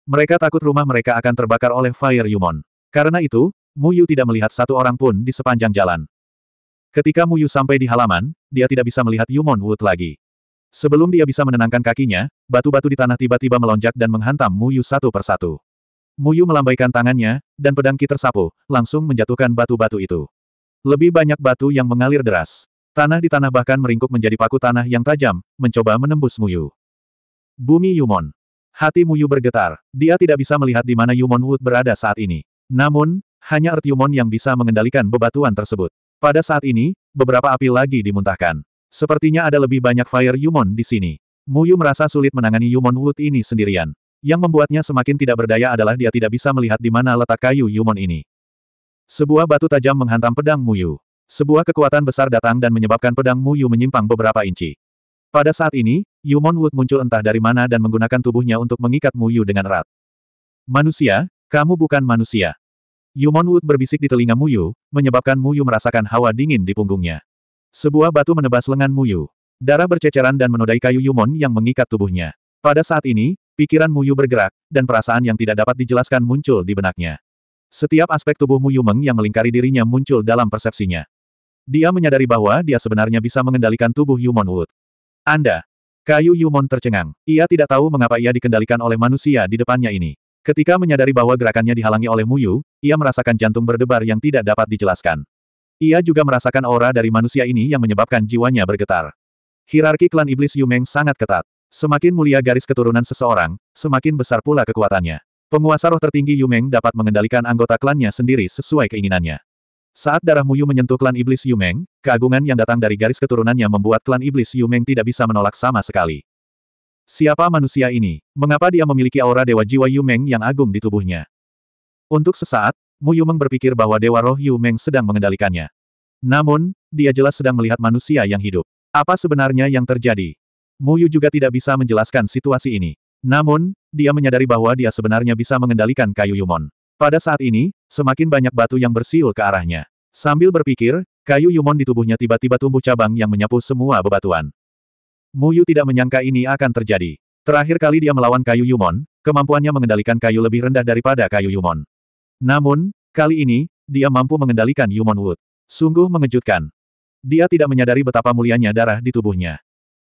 Mereka takut rumah mereka akan terbakar oleh Fire Yumon. Karena itu, Mu Yu tidak melihat satu orang pun di sepanjang jalan. Ketika Mu Yu sampai di halaman, dia tidak bisa melihat Yumon Wood lagi. Sebelum dia bisa menenangkan kakinya, batu-batu di tanah tiba-tiba melonjak dan menghantam Muyu satu persatu. Muyu melambaikan tangannya, dan pedang Ki tersapu, langsung menjatuhkan batu-batu itu. Lebih banyak batu yang mengalir deras. Tanah di tanah bahkan meringkuk menjadi paku tanah yang tajam, mencoba menembus Muyu. Bumi Yumon. Hati Muyu bergetar, dia tidak bisa melihat di mana Yumon Wood berada saat ini. Namun, hanya Earth Yumon yang bisa mengendalikan bebatuan tersebut. Pada saat ini, beberapa api lagi dimuntahkan. Sepertinya ada lebih banyak Fire Yumon di sini. Mu Yu merasa sulit menangani Yumon Wood ini sendirian. Yang membuatnya semakin tidak berdaya adalah dia tidak bisa melihat di mana letak kayu Yumon ini. Sebuah batu tajam menghantam pedang Mu Yu. Sebuah kekuatan besar datang dan menyebabkan pedang Mu Yu menyimpang beberapa inci. Pada saat ini, Yumon Wood muncul entah dari mana dan menggunakan tubuhnya untuk mengikat Mu Yu dengan erat. Manusia, kamu bukan manusia. Yumon Wood berbisik di telinga Mu Yu, menyebabkan Mu Yu merasakan hawa dingin di punggungnya. Sebuah batu menebas lengan Muyu. Darah berceceran dan menodai kayu Yumon yang mengikat tubuhnya. Pada saat ini, pikiran Muyu bergerak, dan perasaan yang tidak dapat dijelaskan muncul di benaknya. Setiap aspek tubuh Muyu Meng yang melingkari dirinya muncul dalam persepsinya. Dia menyadari bahwa dia sebenarnya bisa mengendalikan tubuh Yumon Wood. Anda. Kayu Yumon tercengang. Ia tidak tahu mengapa ia dikendalikan oleh manusia di depannya ini. Ketika menyadari bahwa gerakannya dihalangi oleh Muyu, ia merasakan jantung berdebar yang tidak dapat dijelaskan. Ia juga merasakan aura dari manusia ini yang menyebabkan jiwanya bergetar. Hierarki klan iblis Yumeng sangat ketat. Semakin mulia garis keturunan seseorang, semakin besar pula kekuatannya. Penguasa roh tertinggi Yumeng dapat mengendalikan anggota klannya sendiri sesuai keinginannya. Saat darah Muyu menyentuh klan iblis Yumeng, keagungan yang datang dari garis keturunannya membuat klan iblis Yumeng tidak bisa menolak sama sekali. Siapa manusia ini? Mengapa dia memiliki aura dewa jiwa Yumeng yang agung di tubuhnya? Untuk sesaat, Mu Muyumeng berpikir bahwa Dewa Roh Yu Meng sedang mengendalikannya. Namun, dia jelas sedang melihat manusia yang hidup. Apa sebenarnya yang terjadi? Mu Yu juga tidak bisa menjelaskan situasi ini. Namun, dia menyadari bahwa dia sebenarnya bisa mengendalikan kayu Yumon. Pada saat ini, semakin banyak batu yang bersiul ke arahnya. Sambil berpikir, kayu Yumon di tubuhnya tiba-tiba tumbuh cabang yang menyapu semua bebatuan. Mu Yu tidak menyangka ini akan terjadi. Terakhir kali dia melawan kayu Yumon, kemampuannya mengendalikan kayu lebih rendah daripada kayu Yumon. Namun, kali ini, dia mampu mengendalikan Human Wood. Sungguh mengejutkan. Dia tidak menyadari betapa mulianya darah di tubuhnya.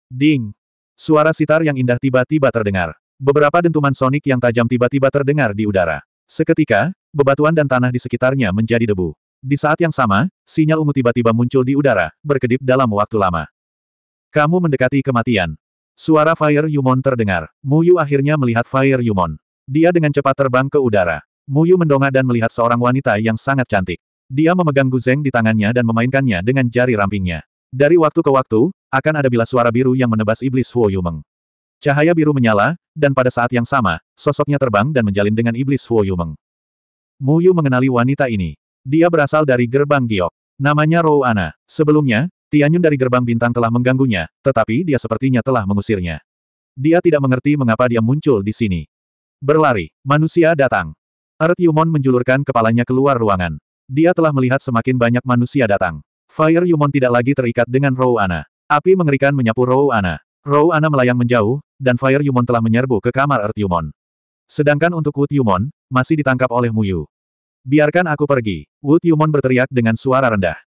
Ding! Suara sitar yang indah tiba-tiba terdengar. Beberapa dentuman sonik yang tajam tiba-tiba terdengar di udara. Seketika, bebatuan dan tanah di sekitarnya menjadi debu. Di saat yang sama, sinyal ungu tiba-tiba muncul di udara, berkedip dalam waktu lama. Kamu mendekati kematian. Suara Fire Yumon terdengar. Muyu akhirnya melihat Fire Yumon. Dia dengan cepat terbang ke udara. Muyu mendongak dan melihat seorang wanita yang sangat cantik. Dia memegang guzeng di tangannya dan memainkannya dengan jari rampingnya. Dari waktu ke waktu, akan ada bila suara biru yang menebas iblis Huo Yumeng. Cahaya biru menyala, dan pada saat yang sama, sosoknya terbang dan menjalin dengan iblis Huo Yumeng. Muyu mengenali wanita ini. Dia berasal dari gerbang Giok. Namanya Rou Ana. Sebelumnya, Tianyun dari gerbang bintang telah mengganggunya, tetapi dia sepertinya telah mengusirnya. Dia tidak mengerti mengapa dia muncul di sini. Berlari, manusia datang. Earth Yumon menjulurkan kepalanya keluar ruangan. Dia telah melihat semakin banyak manusia datang. Fire Yumon tidak lagi terikat dengan Rowana. Api mengerikan menyapu Rowana. Rowana melayang menjauh, dan Fire Yumon telah menyerbu ke kamar Earth Yumon. Sedangkan untuk Wood Yumon, masih ditangkap oleh Muyu. Biarkan aku pergi, Wood Yumon berteriak dengan suara rendah.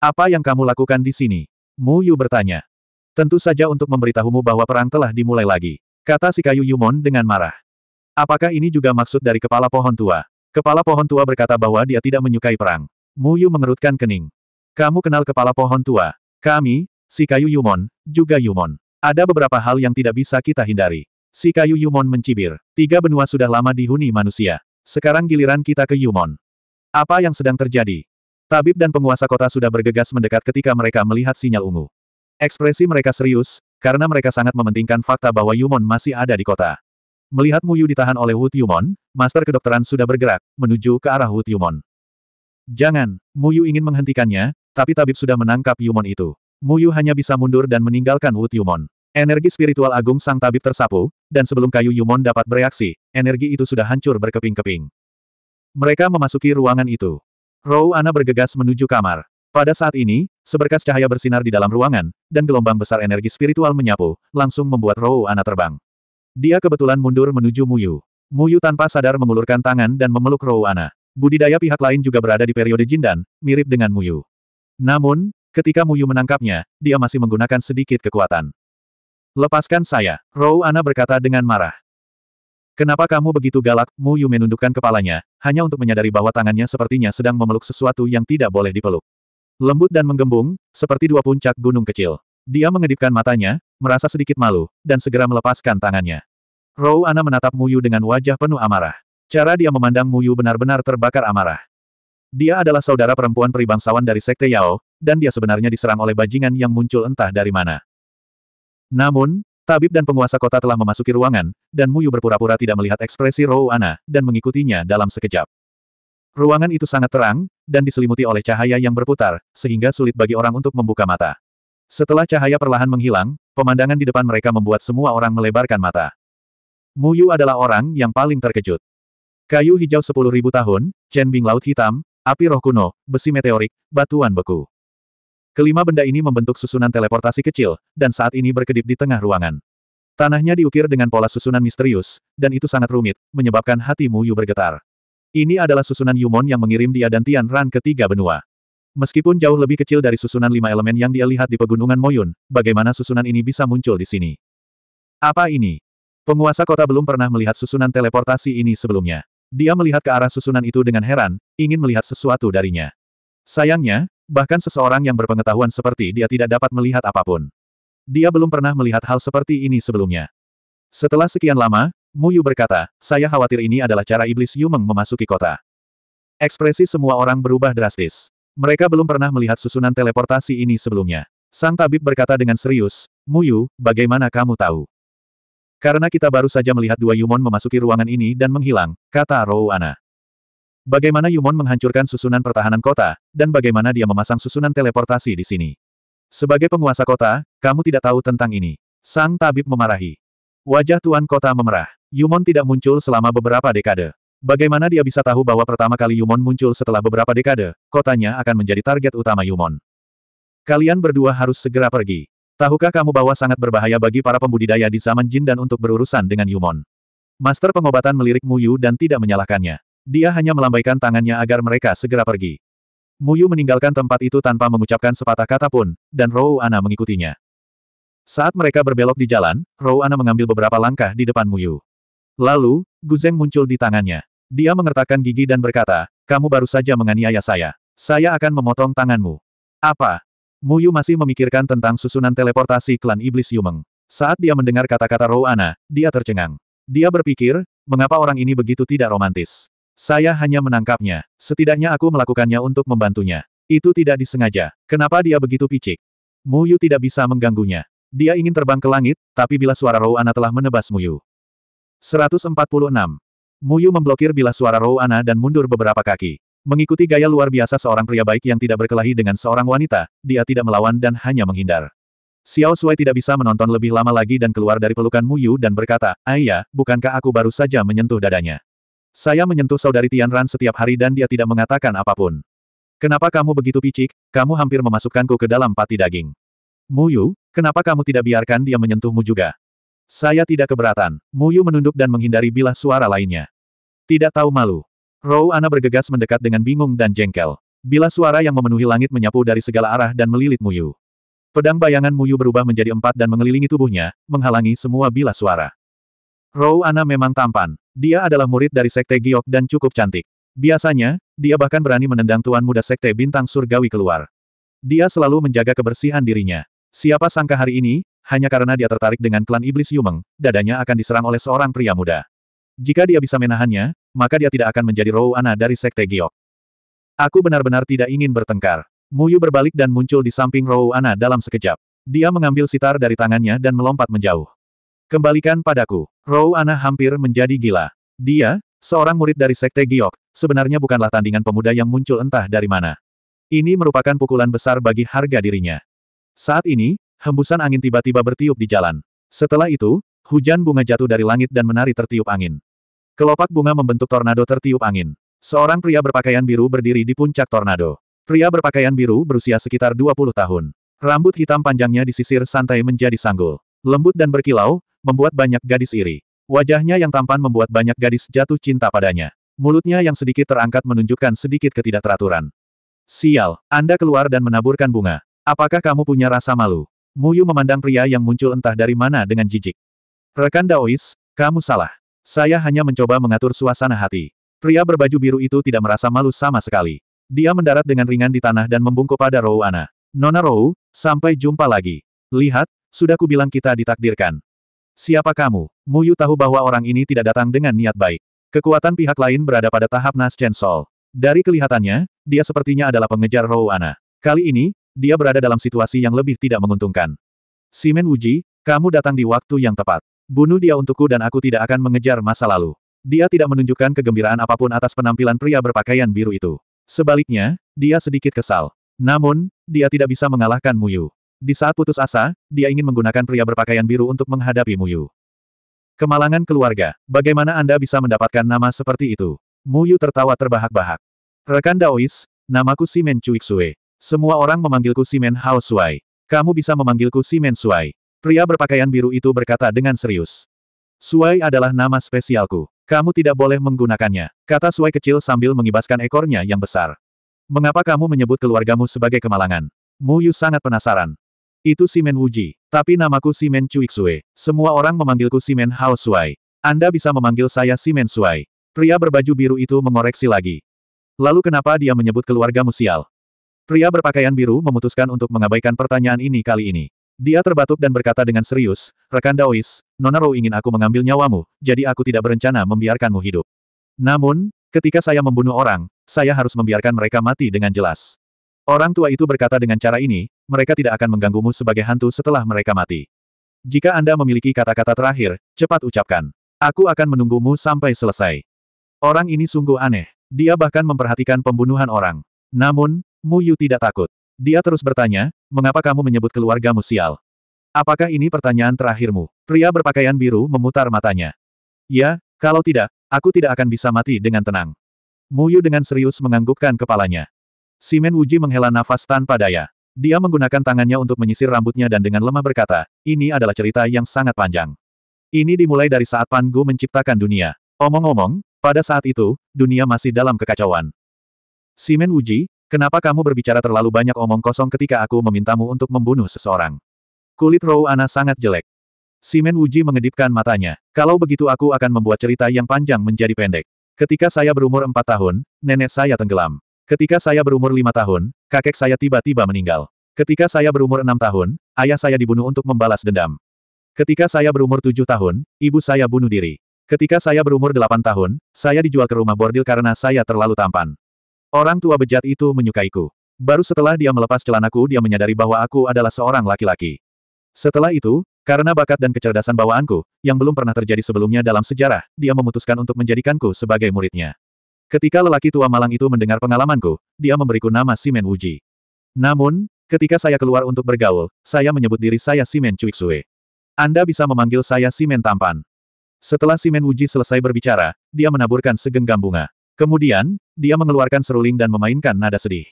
Apa yang kamu lakukan di sini? Muyu bertanya. Tentu saja untuk memberitahumu bahwa perang telah dimulai lagi. Kata si kayu Yumon dengan marah. Apakah ini juga maksud dari kepala pohon tua? Kepala pohon tua berkata bahwa dia tidak menyukai perang. Mu Yu mengerutkan kening. Kamu kenal kepala pohon tua. Kami, si kayu Yumon, juga Yumon. Ada beberapa hal yang tidak bisa kita hindari. Si kayu Yumon mencibir. Tiga benua sudah lama dihuni manusia. Sekarang giliran kita ke Yumon. Apa yang sedang terjadi? Tabib dan penguasa kota sudah bergegas mendekat ketika mereka melihat sinyal ungu. Ekspresi mereka serius, karena mereka sangat mementingkan fakta bahwa Yumon masih ada di kota. Melihat Muyu ditahan oleh Wu Tiumon, Master Kedokteran sudah bergerak, menuju ke arah Wu Tiumon. Jangan, Muyu ingin menghentikannya, tapi tabib sudah menangkap Yumon itu. Muyu hanya bisa mundur dan meninggalkan Wu Tiumon. Energi spiritual agung sang tabib tersapu, dan sebelum kayu Yumon dapat bereaksi, energi itu sudah hancur berkeping-keping. Mereka memasuki ruangan itu. Rou Ana bergegas menuju kamar. Pada saat ini, seberkas cahaya bersinar di dalam ruangan, dan gelombang besar energi spiritual menyapu, langsung membuat Rou Ana terbang. Dia kebetulan mundur menuju Muyu. Muyu tanpa sadar mengulurkan tangan dan memeluk Rouana. Budidaya pihak lain juga berada di periode Jindan, mirip dengan Muyu. Namun, ketika Muyu menangkapnya, dia masih menggunakan sedikit kekuatan. Lepaskan saya, Rouana berkata dengan marah. Kenapa kamu begitu galak? Muyu menundukkan kepalanya, hanya untuk menyadari bahwa tangannya sepertinya sedang memeluk sesuatu yang tidak boleh dipeluk. Lembut dan menggembung, seperti dua puncak gunung kecil. Dia mengedipkan matanya, merasa sedikit malu, dan segera melepaskan tangannya. Rou Ana menatap Muyu dengan wajah penuh amarah. Cara dia memandang Muyu benar-benar terbakar amarah. Dia adalah saudara perempuan peribangsawan dari Sekte Yao, dan dia sebenarnya diserang oleh bajingan yang muncul entah dari mana. Namun, Tabib dan penguasa kota telah memasuki ruangan, dan Muyu berpura-pura tidak melihat ekspresi Rou Ana, dan mengikutinya dalam sekejap. Ruangan itu sangat terang, dan diselimuti oleh cahaya yang berputar, sehingga sulit bagi orang untuk membuka mata. Setelah cahaya perlahan menghilang, pemandangan di depan mereka membuat semua orang melebarkan mata. Muyu adalah orang yang paling terkejut. Kayu hijau sepuluh ribu tahun, cenbing laut hitam, api roh kuno, besi meteorik, batuan beku. Kelima benda ini membentuk susunan teleportasi kecil, dan saat ini berkedip di tengah ruangan. Tanahnya diukir dengan pola susunan misterius, dan itu sangat rumit, menyebabkan hati Muyu bergetar. Ini adalah susunan Yumon yang mengirim dia dan Tian Ran ke tiga benua. Meskipun jauh lebih kecil dari susunan lima elemen yang dia lihat di pegunungan Moyun, bagaimana susunan ini bisa muncul di sini? Apa ini? Penguasa kota belum pernah melihat susunan teleportasi ini sebelumnya. Dia melihat ke arah susunan itu dengan heran, ingin melihat sesuatu darinya. Sayangnya, bahkan seseorang yang berpengetahuan seperti dia tidak dapat melihat apapun. Dia belum pernah melihat hal seperti ini sebelumnya. Setelah sekian lama, Muyu berkata, saya khawatir ini adalah cara iblis Yumeng memasuki kota. Ekspresi semua orang berubah drastis. Mereka belum pernah melihat susunan teleportasi ini sebelumnya. Sang tabib berkata dengan serius, Muyu, bagaimana kamu tahu? Karena kita baru saja melihat dua Yumon memasuki ruangan ini dan menghilang, kata Rouana. Bagaimana Yumon menghancurkan susunan pertahanan kota, dan bagaimana dia memasang susunan teleportasi di sini. Sebagai penguasa kota, kamu tidak tahu tentang ini. Sang tabib memarahi. Wajah tuan kota memerah. Yumon tidak muncul selama beberapa dekade. Bagaimana dia bisa tahu bahwa pertama kali Yumon muncul setelah beberapa dekade, kotanya akan menjadi target utama Yumon? Kalian berdua harus segera pergi. Tahukah kamu bahwa sangat berbahaya bagi para pembudidaya di zaman Jin dan untuk berurusan dengan Yumon? Master pengobatan melirik Muyu dan tidak menyalahkannya. Dia hanya melambaikan tangannya agar mereka segera pergi. Muyu meninggalkan tempat itu tanpa mengucapkan sepatah kata pun, dan Rou Ana mengikutinya. Saat mereka berbelok di jalan, Rou Ana mengambil beberapa langkah di depan Muyu. Lalu, Guzeng muncul di tangannya. Dia mengertakkan gigi dan berkata, kamu baru saja menganiaya saya. Saya akan memotong tanganmu. Apa? Muyu masih memikirkan tentang susunan teleportasi klan iblis Yumeng. Saat dia mendengar kata-kata Rowana, dia tercengang. Dia berpikir, mengapa orang ini begitu tidak romantis? Saya hanya menangkapnya. Setidaknya aku melakukannya untuk membantunya. Itu tidak disengaja. Kenapa dia begitu picik? Muyu tidak bisa mengganggunya. Dia ingin terbang ke langit, tapi bila suara Rowana telah menebas Muyu. 146. Muyu memblokir bila suara Ana dan mundur beberapa kaki. Mengikuti gaya luar biasa seorang pria baik yang tidak berkelahi dengan seorang wanita, dia tidak melawan dan hanya menghindar. Xiao Sui tidak bisa menonton lebih lama lagi dan keluar dari pelukan Muyu dan berkata, Ayah, iya, bukankah aku baru saja menyentuh dadanya? Saya menyentuh saudari Tianran setiap hari dan dia tidak mengatakan apapun. Kenapa kamu begitu picik, kamu hampir memasukkanku ke dalam pati daging. Muyu, kenapa kamu tidak biarkan dia menyentuhmu juga? Saya tidak keberatan. Muyu menunduk dan menghindari bilah suara lainnya. Tidak tahu malu. Ana bergegas mendekat dengan bingung dan jengkel. Bila suara yang memenuhi langit menyapu dari segala arah dan melilit Muyu. Pedang bayangan Muyu berubah menjadi empat dan mengelilingi tubuhnya, menghalangi semua bila suara. Ana memang tampan. Dia adalah murid dari Sekte Giok dan cukup cantik. Biasanya, dia bahkan berani menendang tuan muda Sekte Bintang Surgawi keluar. Dia selalu menjaga kebersihan dirinya. Siapa sangka hari ini, hanya karena dia tertarik dengan klan iblis Yumeng, dadanya akan diserang oleh seorang pria muda. Jika dia bisa menahannya, maka dia tidak akan menjadi Ana dari Sekte Giok. Aku benar-benar tidak ingin bertengkar. Muyu berbalik dan muncul di samping Ana dalam sekejap. Dia mengambil sitar dari tangannya dan melompat menjauh. Kembalikan padaku. Ana hampir menjadi gila. Dia, seorang murid dari Sekte Giok, sebenarnya bukanlah tandingan pemuda yang muncul entah dari mana. Ini merupakan pukulan besar bagi harga dirinya. Saat ini, hembusan angin tiba-tiba bertiup di jalan. Setelah itu, Hujan bunga jatuh dari langit dan menari tertiup angin. Kelopak bunga membentuk tornado tertiup angin. Seorang pria berpakaian biru berdiri di puncak tornado. Pria berpakaian biru berusia sekitar 20 tahun. Rambut hitam panjangnya disisir santai menjadi sanggul. Lembut dan berkilau, membuat banyak gadis iri. Wajahnya yang tampan membuat banyak gadis jatuh cinta padanya. Mulutnya yang sedikit terangkat menunjukkan sedikit ketidakteraturan. Sial, Anda keluar dan menaburkan bunga. Apakah kamu punya rasa malu? Muyu memandang pria yang muncul entah dari mana dengan jijik. Rekan Daois, kamu salah. Saya hanya mencoba mengatur suasana hati. Pria berbaju biru itu tidak merasa malu sama sekali. Dia mendarat dengan ringan di tanah dan membungkuk pada Rou Nona Rou, sampai jumpa lagi. Lihat, sudah kubilang kita ditakdirkan. Siapa kamu? Muyu tahu bahwa orang ini tidak datang dengan niat baik. Kekuatan pihak lain berada pada tahap Nascen Sol. Dari kelihatannya, dia sepertinya adalah pengejar Rou Kali ini, dia berada dalam situasi yang lebih tidak menguntungkan. Simen Wuji, kamu datang di waktu yang tepat. Bunuh dia untukku dan aku tidak akan mengejar masa lalu. Dia tidak menunjukkan kegembiraan apapun atas penampilan pria berpakaian biru itu. Sebaliknya, dia sedikit kesal. Namun, dia tidak bisa mengalahkan Muyu. Di saat putus asa, dia ingin menggunakan pria berpakaian biru untuk menghadapi Muyu. Kemalangan keluarga, bagaimana Anda bisa mendapatkan nama seperti itu? Muyu tertawa terbahak-bahak. Rekan Daois, namaku Simen Cuiksue. Semua orang memanggilku Simen Hao Suai. Kamu bisa memanggilku Simen Suai. Pria berpakaian biru itu berkata dengan serius. Suai adalah nama spesialku. Kamu tidak boleh menggunakannya, kata Suai kecil sambil mengibaskan ekornya yang besar. Mengapa kamu menyebut keluargamu sebagai kemalangan? Mu Yu sangat penasaran. Itu Simen Wuji, tapi namaku Simen Xue. Semua orang memanggilku Simen Hao Suai. Anda bisa memanggil saya Simen Suai. Pria berbaju biru itu mengoreksi lagi. Lalu kenapa dia menyebut keluargamu sial? Pria berpakaian biru memutuskan untuk mengabaikan pertanyaan ini kali ini. Dia terbatuk dan berkata dengan serius, Rekan Daois, Nona Rou ingin aku mengambil nyawamu, jadi aku tidak berencana membiarkanmu hidup. Namun, ketika saya membunuh orang, saya harus membiarkan mereka mati dengan jelas. Orang tua itu berkata dengan cara ini, mereka tidak akan mengganggumu sebagai hantu setelah mereka mati. Jika Anda memiliki kata-kata terakhir, cepat ucapkan. Aku akan menunggumu sampai selesai. Orang ini sungguh aneh. Dia bahkan memperhatikan pembunuhan orang. Namun, Mu Yu tidak takut. Dia terus bertanya, mengapa kamu menyebut keluargamu sial? Apakah ini pertanyaan terakhirmu? Pria berpakaian biru memutar matanya. Ya, kalau tidak, aku tidak akan bisa mati dengan tenang. Muyu dengan serius menganggukkan kepalanya. Simen Wuji menghela nafas tanpa daya. Dia menggunakan tangannya untuk menyisir rambutnya dan dengan lemah berkata, ini adalah cerita yang sangat panjang. Ini dimulai dari saat Pan Gu menciptakan dunia. Omong-omong, pada saat itu, dunia masih dalam kekacauan. Simen Wuji, Kenapa kamu berbicara terlalu banyak omong kosong ketika aku memintamu untuk membunuh seseorang? Kulit Rowana sangat jelek. Simen Wuji mengedipkan matanya. Kalau begitu aku akan membuat cerita yang panjang menjadi pendek. Ketika saya berumur empat tahun, nenek saya tenggelam. Ketika saya berumur lima tahun, kakek saya tiba-tiba meninggal. Ketika saya berumur enam tahun, ayah saya dibunuh untuk membalas dendam. Ketika saya berumur tujuh tahun, ibu saya bunuh diri. Ketika saya berumur delapan tahun, saya dijual ke rumah bordil karena saya terlalu tampan. Orang tua bejat itu menyukaiku. Baru setelah dia melepas celanaku dia menyadari bahwa aku adalah seorang laki-laki. Setelah itu, karena bakat dan kecerdasan bawaanku, yang belum pernah terjadi sebelumnya dalam sejarah, dia memutuskan untuk menjadikanku sebagai muridnya. Ketika lelaki tua malang itu mendengar pengalamanku, dia memberiku nama Simen Wuji. Namun, ketika saya keluar untuk bergaul, saya menyebut diri saya Simen Cuiksue. Anda bisa memanggil saya Simen Tampan. Setelah Simen Wuji selesai berbicara, dia menaburkan segenggam bunga. Kemudian, dia mengeluarkan seruling dan memainkan nada sedih.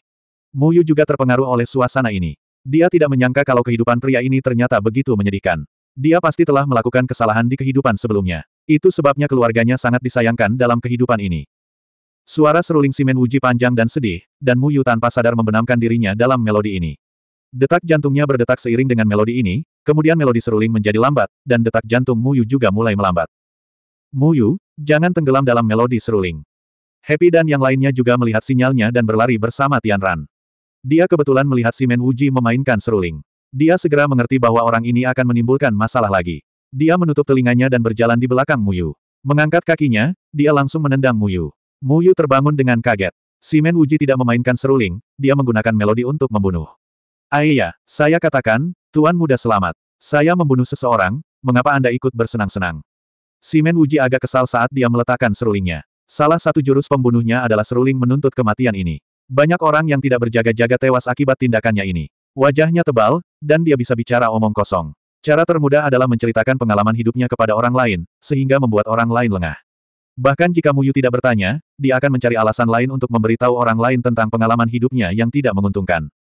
Mu Yu juga terpengaruh oleh suasana ini. Dia tidak menyangka kalau kehidupan pria ini ternyata begitu menyedihkan. Dia pasti telah melakukan kesalahan di kehidupan sebelumnya. Itu sebabnya keluarganya sangat disayangkan dalam kehidupan ini. Suara seruling Simen Wuji panjang dan sedih, dan Mu Yu tanpa sadar membenamkan dirinya dalam melodi ini. Detak jantungnya berdetak seiring dengan melodi ini, kemudian melodi seruling menjadi lambat, dan detak jantung Mu Yu juga mulai melambat. Mu Yu, jangan tenggelam dalam melodi seruling. Happy dan yang lainnya juga melihat sinyalnya dan berlari bersama Tian Ran. Dia kebetulan melihat Simen Wuji memainkan seruling. Dia segera mengerti bahwa orang ini akan menimbulkan masalah lagi. Dia menutup telinganya dan berjalan di belakang Muyu. Mengangkat kakinya, dia langsung menendang Muyu. Muyu terbangun dengan kaget. Simen Wuji tidak memainkan seruling, dia menggunakan melodi untuk membunuh. Ayah, saya katakan, Tuan Muda selamat. Saya membunuh seseorang, mengapa Anda ikut bersenang-senang? Simen Wuji agak kesal saat dia meletakkan serulingnya. Salah satu jurus pembunuhnya adalah seruling menuntut kematian ini. Banyak orang yang tidak berjaga-jaga tewas akibat tindakannya ini. Wajahnya tebal, dan dia bisa bicara omong kosong. Cara termudah adalah menceritakan pengalaman hidupnya kepada orang lain, sehingga membuat orang lain lengah. Bahkan jika Muyu tidak bertanya, dia akan mencari alasan lain untuk memberitahu orang lain tentang pengalaman hidupnya yang tidak menguntungkan.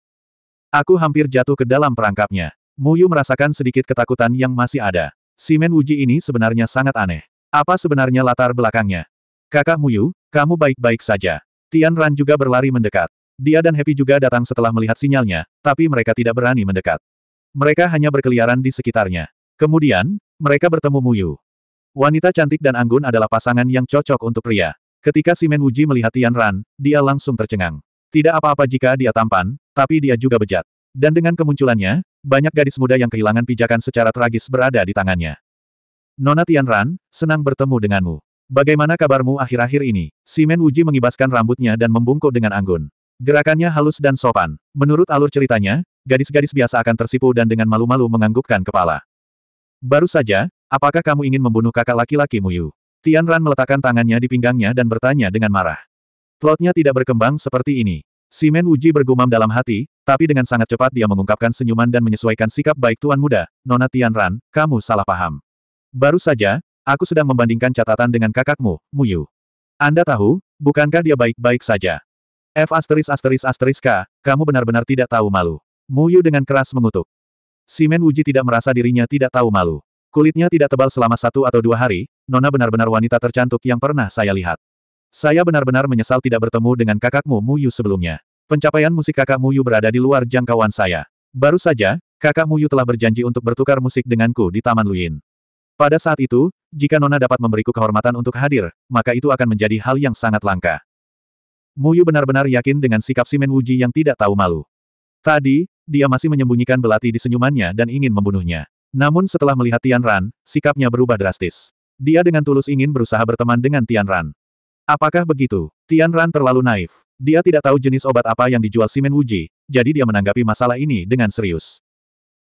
Aku hampir jatuh ke dalam perangkapnya. Muyu merasakan sedikit ketakutan yang masih ada. Simen Wuji ini sebenarnya sangat aneh. Apa sebenarnya latar belakangnya? Kakak Muyu, kamu baik-baik saja. Tian Ran juga berlari mendekat. Dia dan Happy juga datang setelah melihat sinyalnya, tapi mereka tidak berani mendekat. Mereka hanya berkeliaran di sekitarnya. Kemudian, mereka bertemu Muyu. Wanita cantik dan anggun adalah pasangan yang cocok untuk pria. Ketika Simen Wuji melihat Tian Ran, dia langsung tercengang. Tidak apa-apa jika dia tampan, tapi dia juga bejat. Dan dengan kemunculannya, banyak gadis muda yang kehilangan pijakan secara tragis berada di tangannya. Nona Tian Ran, senang bertemu denganmu. Bagaimana kabarmu akhir-akhir ini? Simen Wuji mengibaskan rambutnya dan membungkuk dengan anggun. Gerakannya halus dan sopan. Menurut alur ceritanya, gadis-gadis biasa akan tersipu dan dengan malu-malu menganggukkan kepala. Baru saja, apakah kamu ingin membunuh kakak laki lakimu Muyu? Tian Ran meletakkan tangannya di pinggangnya dan bertanya dengan marah. Plotnya tidak berkembang seperti ini. Simen Wuji bergumam dalam hati, tapi dengan sangat cepat dia mengungkapkan senyuman dan menyesuaikan sikap baik Tuan Muda, Nona Tian Ran, kamu salah paham. Baru saja, Aku sedang membandingkan catatan dengan kakakmu, Muyu. Anda tahu, bukankah dia baik-baik saja? F asteris asteris asteris K, kamu benar-benar tidak tahu malu. Muyu dengan keras mengutuk. Simen Wuji tidak merasa dirinya tidak tahu malu. Kulitnya tidak tebal selama satu atau dua hari, Nona benar-benar wanita tercantik yang pernah saya lihat. Saya benar-benar menyesal tidak bertemu dengan kakakmu Muyu sebelumnya. Pencapaian musik kakak Muyu berada di luar jangkauan saya. Baru saja, kakak Muyu telah berjanji untuk bertukar musik denganku di Taman Luin. Pada saat itu, jika Nona dapat memberiku kehormatan untuk hadir, maka itu akan menjadi hal yang sangat langka. Muyu benar-benar yakin dengan sikap Simen Wuji yang tidak tahu malu. Tadi, dia masih menyembunyikan belati di senyumannya dan ingin membunuhnya. Namun setelah melihat Tian Ran, sikapnya berubah drastis. Dia dengan tulus ingin berusaha berteman dengan Tian Ran. Apakah begitu? Tian Ran terlalu naif. Dia tidak tahu jenis obat apa yang dijual Simen Wuji, jadi dia menanggapi masalah ini dengan serius.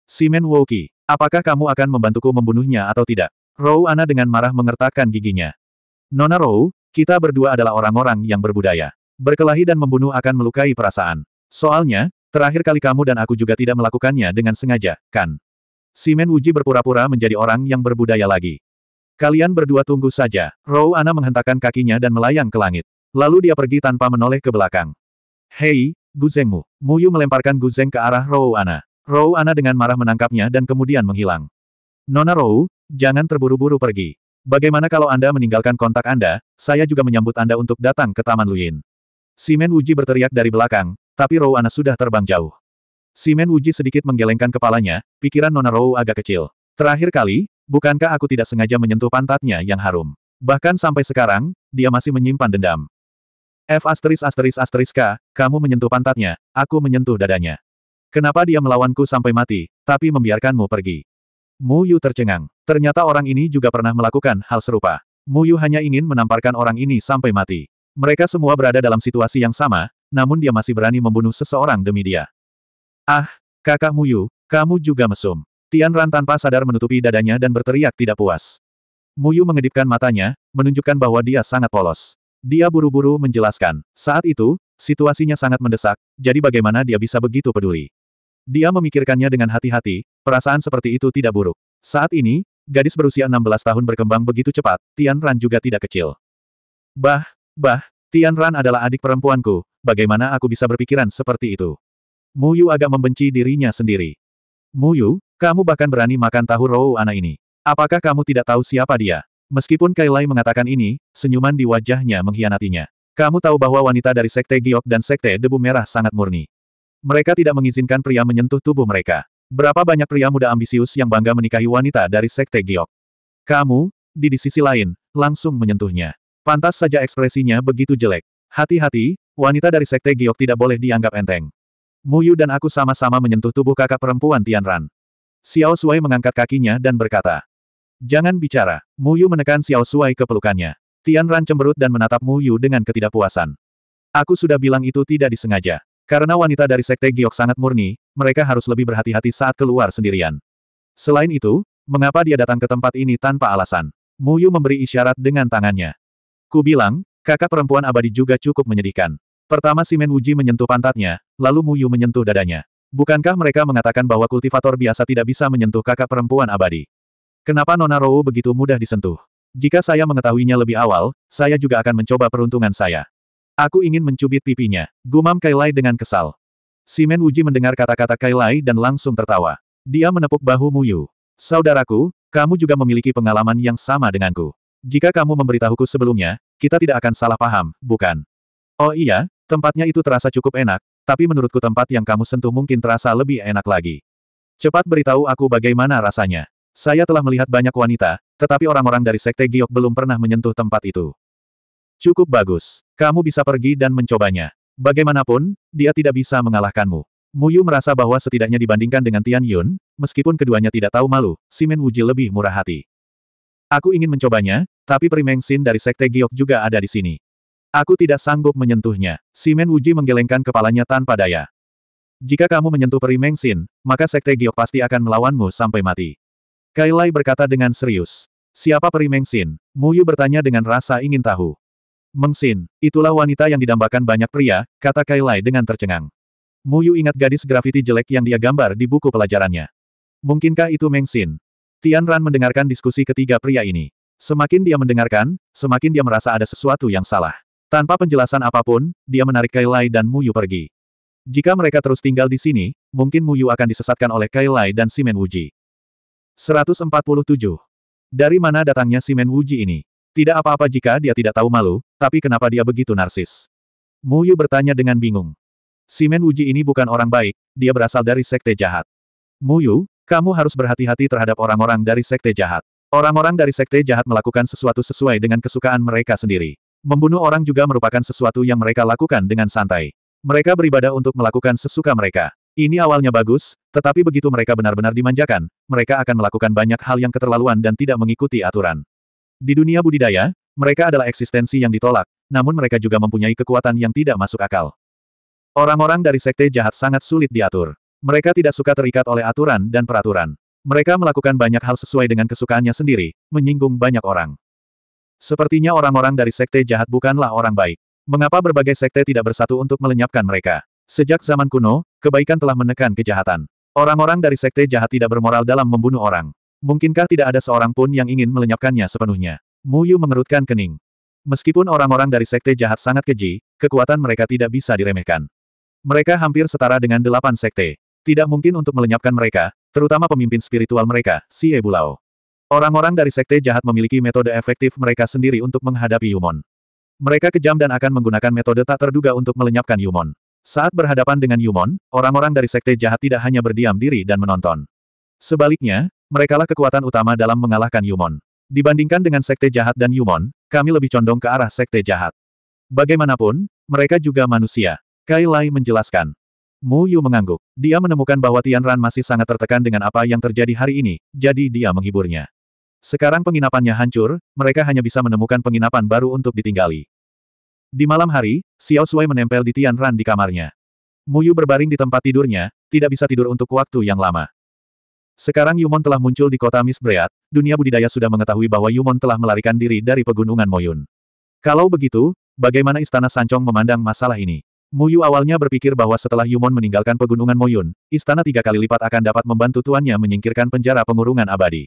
Simen Wuji. Apakah kamu akan membantuku membunuhnya atau tidak? Rou Ana dengan marah mengertakkan giginya. Nona Rou, kita berdua adalah orang-orang yang berbudaya. Berkelahi dan membunuh akan melukai perasaan. Soalnya, terakhir kali kamu dan aku juga tidak melakukannya dengan sengaja, kan? Simen Wuji berpura-pura menjadi orang yang berbudaya lagi. Kalian berdua tunggu saja. Rou Ana menghentakkan kakinya dan melayang ke langit. Lalu dia pergi tanpa menoleh ke belakang. Hei, Guzengmu. Muyu melemparkan Guzeng ke arah Rou Ana. Rou Ana dengan marah menangkapnya dan kemudian menghilang. Nona Rou, jangan terburu-buru pergi. Bagaimana kalau Anda meninggalkan kontak Anda, saya juga menyambut Anda untuk datang ke Taman Luyin. Simen Wuji berteriak dari belakang, tapi Rou Ana sudah terbang jauh. Simen Wuji sedikit menggelengkan kepalanya, pikiran Nona Rou agak kecil. Terakhir kali, bukankah aku tidak sengaja menyentuh pantatnya yang harum? Bahkan sampai sekarang, dia masih menyimpan dendam. F asteris asteris asteris K, kamu menyentuh pantatnya, aku menyentuh dadanya. Kenapa dia melawanku sampai mati, tapi membiarkanmu pergi? Mu Yu tercengang. Ternyata orang ini juga pernah melakukan hal serupa. Mu Yu hanya ingin menamparkan orang ini sampai mati. Mereka semua berada dalam situasi yang sama, namun dia masih berani membunuh seseorang demi dia. Ah, kakak Mu Yu, kamu juga mesum. Tian Ran tanpa sadar menutupi dadanya dan berteriak tidak puas. Mu Yu mengedipkan matanya, menunjukkan bahwa dia sangat polos. Dia buru-buru menjelaskan, saat itu, situasinya sangat mendesak, jadi bagaimana dia bisa begitu peduli. Dia memikirkannya dengan hati-hati, perasaan seperti itu tidak buruk. Saat ini, gadis berusia 16 tahun berkembang begitu cepat, Tian Ran juga tidak kecil. Bah, bah, Tian Ran adalah adik perempuanku, bagaimana aku bisa berpikiran seperti itu? Mu Yu agak membenci dirinya sendiri. Mu Yu, kamu bahkan berani makan tahu Rou anak ini. Apakah kamu tidak tahu siapa dia? Meskipun Kailai mengatakan ini, senyuman di wajahnya mengkhianatinya. Kamu tahu bahwa wanita dari Sekte Giok dan Sekte Debu Merah sangat murni. Mereka tidak mengizinkan pria menyentuh tubuh mereka. Berapa banyak pria muda ambisius yang bangga menikahi wanita dari sekte Giok. Kamu, di, di sisi lain, langsung menyentuhnya. Pantas saja ekspresinya begitu jelek. Hati-hati, wanita dari sekte Giok tidak boleh dianggap enteng. Muyu dan aku sama-sama menyentuh tubuh kakak perempuan Tianran. Xiao Suai mengangkat kakinya dan berkata. Jangan bicara. Muyu menekan Xiao Suai ke pelukannya. Tian Ran cemberut dan menatap Muyu dengan ketidakpuasan. Aku sudah bilang itu tidak disengaja. Karena wanita dari Sekte Giok sangat murni, mereka harus lebih berhati-hati saat keluar sendirian. Selain itu, mengapa dia datang ke tempat ini tanpa alasan? Muyu memberi isyarat dengan tangannya. Ku bilang, kakak perempuan abadi juga cukup menyedihkan. Pertama Simen Wuji menyentuh pantatnya, lalu Muyu menyentuh dadanya. Bukankah mereka mengatakan bahwa kultivator biasa tidak bisa menyentuh kakak perempuan abadi? Kenapa Nona Rou begitu mudah disentuh? Jika saya mengetahuinya lebih awal, saya juga akan mencoba peruntungan saya. Aku ingin mencubit pipinya. Gumam Kailai dengan kesal. Simen Wuji mendengar kata-kata Kailai dan langsung tertawa. Dia menepuk bahu Muyu. Saudaraku, kamu juga memiliki pengalaman yang sama denganku. Jika kamu memberitahuku sebelumnya, kita tidak akan salah paham, bukan? Oh iya, tempatnya itu terasa cukup enak, tapi menurutku tempat yang kamu sentuh mungkin terasa lebih enak lagi. Cepat beritahu aku bagaimana rasanya. Saya telah melihat banyak wanita, tetapi orang-orang dari Sekte Giok belum pernah menyentuh tempat itu. Cukup bagus. Kamu bisa pergi dan mencobanya. Bagaimanapun, dia tidak bisa mengalahkanmu. Muyu merasa bahwa setidaknya dibandingkan dengan Tian Yun, meskipun keduanya tidak tahu malu, Simen Wuji lebih murah hati. Aku ingin mencobanya, tapi Primeng Xin dari Sekte Giok juga ada di sini. Aku tidak sanggup menyentuhnya. Simen Wuji menggelengkan kepalanya tanpa daya. Jika kamu menyentuh Primeng Xin, maka Sekte Giok pasti akan melawanmu sampai mati. Kailai berkata dengan serius. Siapa Primeng Xin? Muyu bertanya dengan rasa ingin tahu. Mengsin, itulah wanita yang didambakan banyak pria, kata Kailai dengan tercengang. Muyu ingat gadis grafiti jelek yang dia gambar di buku pelajarannya. Mungkinkah itu Mengsin? Tian Ran mendengarkan diskusi ketiga pria ini. Semakin dia mendengarkan, semakin dia merasa ada sesuatu yang salah. Tanpa penjelasan apapun, dia menarik Kailai dan Muyu pergi. Jika mereka terus tinggal di sini, mungkin Muyu akan disesatkan oleh Kailai dan Simen Wuji. 147. Dari mana datangnya Simen Wuji ini? Tidak apa-apa jika dia tidak tahu malu, tapi kenapa dia begitu narsis? Mu Yu bertanya dengan bingung. Simen Wuji ini bukan orang baik, dia berasal dari sekte jahat. Mu Yu, kamu harus berhati-hati terhadap orang-orang dari sekte jahat. Orang-orang dari sekte jahat melakukan sesuatu sesuai dengan kesukaan mereka sendiri. Membunuh orang juga merupakan sesuatu yang mereka lakukan dengan santai. Mereka beribadah untuk melakukan sesuka mereka. Ini awalnya bagus, tetapi begitu mereka benar-benar dimanjakan, mereka akan melakukan banyak hal yang keterlaluan dan tidak mengikuti aturan. Di dunia budidaya, mereka adalah eksistensi yang ditolak, namun mereka juga mempunyai kekuatan yang tidak masuk akal. Orang-orang dari sekte jahat sangat sulit diatur. Mereka tidak suka terikat oleh aturan dan peraturan. Mereka melakukan banyak hal sesuai dengan kesukaannya sendiri, menyinggung banyak orang. Sepertinya orang-orang dari sekte jahat bukanlah orang baik. Mengapa berbagai sekte tidak bersatu untuk melenyapkan mereka? Sejak zaman kuno, kebaikan telah menekan kejahatan. Orang-orang dari sekte jahat tidak bermoral dalam membunuh orang. Mungkinkah tidak ada seorang pun yang ingin melenyapkannya sepenuhnya? Mu Yu mengerutkan kening. Meskipun orang-orang dari sekte jahat sangat keji, kekuatan mereka tidak bisa diremehkan. Mereka hampir setara dengan delapan sekte. Tidak mungkin untuk melenyapkan mereka, terutama pemimpin spiritual mereka, si Ebulao. Orang-orang dari sekte jahat memiliki metode efektif mereka sendiri untuk menghadapi Yumon. Mereka kejam dan akan menggunakan metode tak terduga untuk melenyapkan Yumon. Saat berhadapan dengan Yumon, orang-orang dari sekte jahat tidak hanya berdiam diri dan menonton. Sebaliknya, Merekalah kekuatan utama dalam mengalahkan Yumon. Dibandingkan dengan sekte jahat dan Yumon, kami lebih condong ke arah sekte jahat. Bagaimanapun, mereka juga manusia. Kai Lai menjelaskan. Mu Yu mengangguk. Dia menemukan bahwa Tian Ran masih sangat tertekan dengan apa yang terjadi hari ini, jadi dia menghiburnya. Sekarang penginapannya hancur, mereka hanya bisa menemukan penginapan baru untuk ditinggali. Di malam hari, Xiao Sui menempel di Tian Ran di kamarnya. Mu Yu berbaring di tempat tidurnya, tidak bisa tidur untuk waktu yang lama. Sekarang Yumon telah muncul di kota Misbreat, dunia budidaya sudah mengetahui bahwa Yumon telah melarikan diri dari pegunungan Moyun. Kalau begitu, bagaimana istana Sancong memandang masalah ini? Muyu awalnya berpikir bahwa setelah Yumon meninggalkan pegunungan Moyun, istana tiga kali lipat akan dapat membantu tuannya menyingkirkan penjara pengurungan abadi.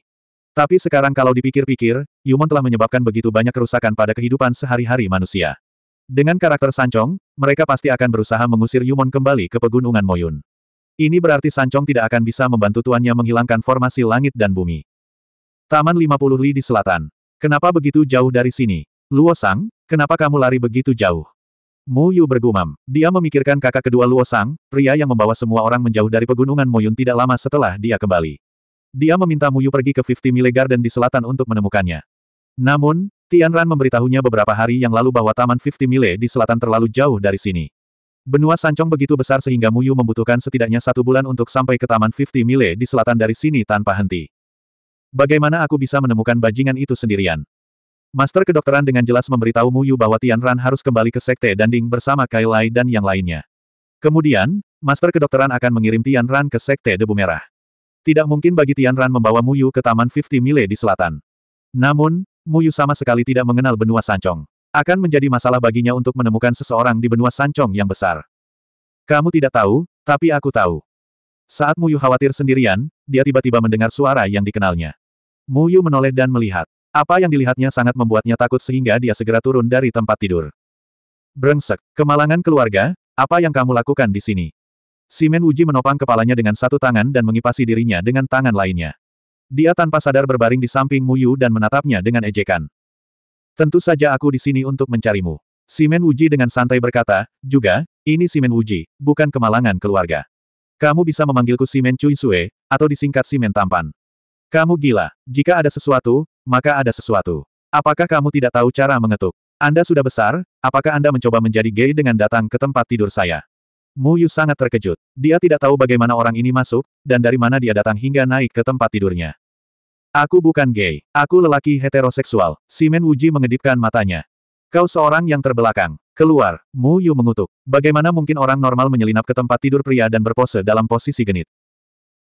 Tapi sekarang kalau dipikir-pikir, Yumon telah menyebabkan begitu banyak kerusakan pada kehidupan sehari-hari manusia. Dengan karakter Sancong, mereka pasti akan berusaha mengusir Yumon kembali ke pegunungan Moyun. Ini berarti Sancong tidak akan bisa membantu tuannya menghilangkan formasi langit dan bumi. Taman 50 li di selatan. Kenapa begitu jauh dari sini? Luo Sang, kenapa kamu lari begitu jauh? Mu Yu bergumam. Dia memikirkan kakak kedua Luo Sang, pria yang membawa semua orang menjauh dari pegunungan Moyun tidak lama setelah dia kembali. Dia meminta Mu Yu pergi ke 50 Mile Garden di selatan untuk menemukannya. Namun, Tian Ran memberitahunya beberapa hari yang lalu bahwa Taman 50 Mile di selatan terlalu jauh dari sini. Benua Sancong begitu besar sehingga Muyu membutuhkan setidaknya satu bulan untuk sampai ke Taman 50 Mile di selatan dari sini tanpa henti. Bagaimana aku bisa menemukan bajingan itu sendirian? Master kedokteran dengan jelas memberitahu Muyu bahwa Tian Ran harus kembali ke Sekte Danding bersama Kai Lai dan yang lainnya. Kemudian, Master kedokteran akan mengirim Tian Ran ke Sekte Debu Merah. Tidak mungkin bagi Tian Ran membawa Muyu ke Taman 50 Mile di selatan. Namun, Muyu sama sekali tidak mengenal benua Sancong. Akan menjadi masalah baginya untuk menemukan seseorang di benua Sancong yang besar. Kamu tidak tahu, tapi aku tahu. Saat Muyu khawatir sendirian, dia tiba-tiba mendengar suara yang dikenalnya. Muyu menoleh dan melihat. Apa yang dilihatnya sangat membuatnya takut sehingga dia segera turun dari tempat tidur. Brengsek, kemalangan keluarga, apa yang kamu lakukan di sini? Simen Wuji menopang kepalanya dengan satu tangan dan mengipasi dirinya dengan tangan lainnya. Dia tanpa sadar berbaring di samping Muyu dan menatapnya dengan ejekan. Tentu saja aku di sini untuk mencarimu. Simen Wuji dengan santai berkata, juga, ini Simen Wuji, bukan kemalangan keluarga. Kamu bisa memanggilku Simen Cui Sue, atau disingkat Simen Tampan. Kamu gila, jika ada sesuatu, maka ada sesuatu. Apakah kamu tidak tahu cara mengetuk? Anda sudah besar, apakah Anda mencoba menjadi gay dengan datang ke tempat tidur saya? Mu Yu sangat terkejut. Dia tidak tahu bagaimana orang ini masuk, dan dari mana dia datang hingga naik ke tempat tidurnya. Aku bukan gay. Aku lelaki heteroseksual. Simen Wuji mengedipkan matanya. Kau seorang yang terbelakang. Keluar. Mu Yu mengutuk. Bagaimana mungkin orang normal menyelinap ke tempat tidur pria dan berpose dalam posisi genit?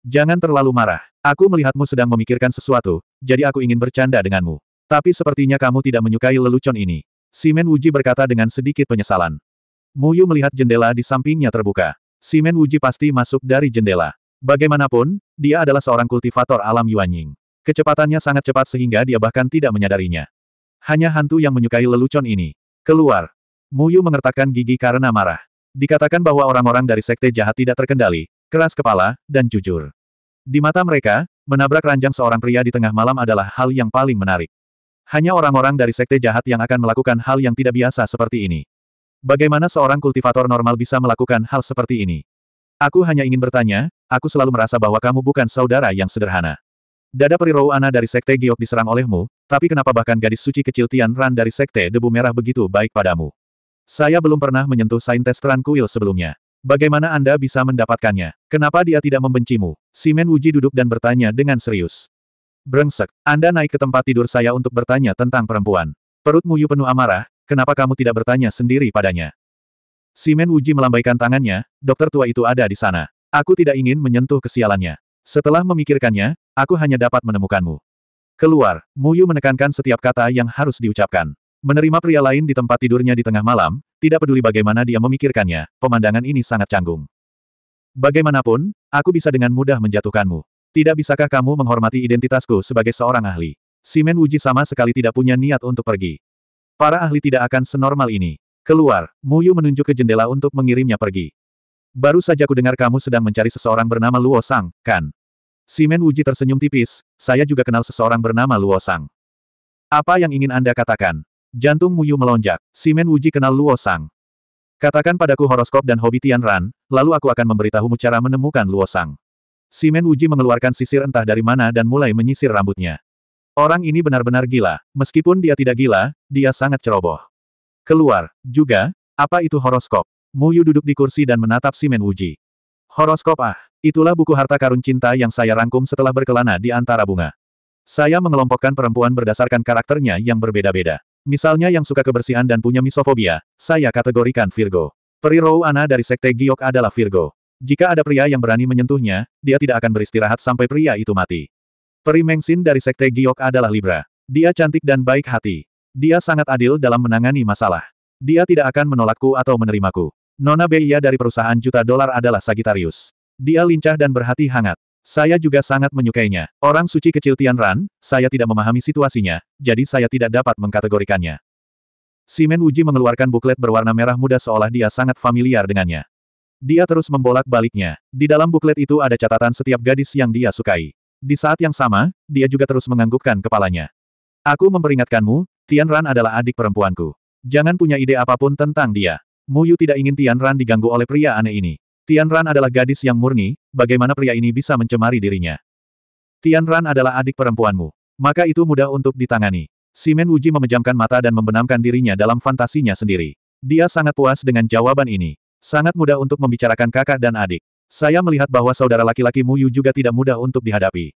Jangan terlalu marah. Aku melihatmu sedang memikirkan sesuatu, jadi aku ingin bercanda denganmu. Tapi sepertinya kamu tidak menyukai lelucon ini. Simen Wuji berkata dengan sedikit penyesalan. Mu Yu melihat jendela di sampingnya terbuka. Simen Wuji pasti masuk dari jendela. Bagaimanapun, dia adalah seorang kultivator alam Yuanying. Kecepatannya sangat cepat sehingga dia bahkan tidak menyadarinya. Hanya hantu yang menyukai lelucon ini. Keluar. Muyu mengertakkan gigi karena marah. Dikatakan bahwa orang-orang dari sekte jahat tidak terkendali, keras kepala, dan jujur. Di mata mereka, menabrak ranjang seorang pria di tengah malam adalah hal yang paling menarik. Hanya orang-orang dari sekte jahat yang akan melakukan hal yang tidak biasa seperti ini. Bagaimana seorang kultivator normal bisa melakukan hal seperti ini? Aku hanya ingin bertanya, aku selalu merasa bahwa kamu bukan saudara yang sederhana. Dada peri Ana dari Sekte Giok diserang olehmu, tapi kenapa bahkan gadis suci kecil Tian Ran dari Sekte Debu Merah begitu baik padamu? Saya belum pernah menyentuh saintes kuil sebelumnya. Bagaimana Anda bisa mendapatkannya? Kenapa dia tidak membencimu? Simen Wuji duduk dan bertanya dengan serius. Brengsek, Anda naik ke tempat tidur saya untuk bertanya tentang perempuan. Perut Muyu penuh amarah, kenapa kamu tidak bertanya sendiri padanya? Simen Wuji melambaikan tangannya, dokter tua itu ada di sana. Aku tidak ingin menyentuh kesialannya. Setelah memikirkannya, Aku hanya dapat menemukanmu. Keluar, Muyu menekankan setiap kata yang harus diucapkan. Menerima pria lain di tempat tidurnya di tengah malam, tidak peduli bagaimana dia memikirkannya, pemandangan ini sangat canggung. Bagaimanapun, aku bisa dengan mudah menjatuhkanmu. Tidak bisakah kamu menghormati identitasku sebagai seorang ahli? Simen Wuji sama sekali tidak punya niat untuk pergi. Para ahli tidak akan senormal ini. Keluar, Muyu menunjuk ke jendela untuk mengirimnya pergi. Baru saja ku dengar kamu sedang mencari seseorang bernama Luo Sang, kan? Simen Wuji tersenyum tipis, saya juga kenal seseorang bernama Luo Sang. Apa yang ingin Anda katakan? Jantung Muyu melonjak, Simen Wuji kenal Luo Sang. Katakan padaku horoskop dan hobi Ran, lalu aku akan memberitahumu cara menemukan Luo Sang. Simen Wuji mengeluarkan sisir entah dari mana dan mulai menyisir rambutnya. Orang ini benar-benar gila, meskipun dia tidak gila, dia sangat ceroboh. Keluar, juga, apa itu horoskop? Muyu duduk di kursi dan menatap Simen Wuji. Horoskop ah. Itulah buku Harta Karun Cinta yang saya rangkum setelah berkelana di antara bunga. Saya mengelompokkan perempuan berdasarkan karakternya yang berbeda-beda. Misalnya yang suka kebersihan dan punya misofobia, saya kategorikan Virgo. Perirou Ana dari Sekte Giok adalah Virgo. Jika ada pria yang berani menyentuhnya, dia tidak akan beristirahat sampai pria itu mati. Peri Mengsin dari Sekte Giok adalah Libra. Dia cantik dan baik hati. Dia sangat adil dalam menangani masalah. Dia tidak akan menolakku atau menerimaku. Nona Beia dari perusahaan juta dolar adalah Sagittarius. Dia lincah dan berhati hangat. Saya juga sangat menyukainya. Orang suci kecil Tian Ran, saya tidak memahami situasinya, jadi saya tidak dapat mengkategorikannya. Simen Wuji mengeluarkan buklet berwarna merah muda seolah dia sangat familiar dengannya. Dia terus membolak-baliknya. Di dalam buklet itu ada catatan setiap gadis yang dia sukai. Di saat yang sama, dia juga terus menganggukkan kepalanya. Aku memperingatkanmu, Tian Ran adalah adik perempuanku. Jangan punya ide apapun tentang dia. Muyu tidak ingin Tian Ran diganggu oleh pria aneh ini. Tian Ran adalah gadis yang murni, bagaimana pria ini bisa mencemari dirinya? Tian Ran adalah adik perempuanmu. Maka itu mudah untuk ditangani. Simen Wuji memejamkan mata dan membenamkan dirinya dalam fantasinya sendiri. Dia sangat puas dengan jawaban ini. Sangat mudah untuk membicarakan kakak dan adik. Saya melihat bahwa saudara laki lakimu Yu juga tidak mudah untuk dihadapi.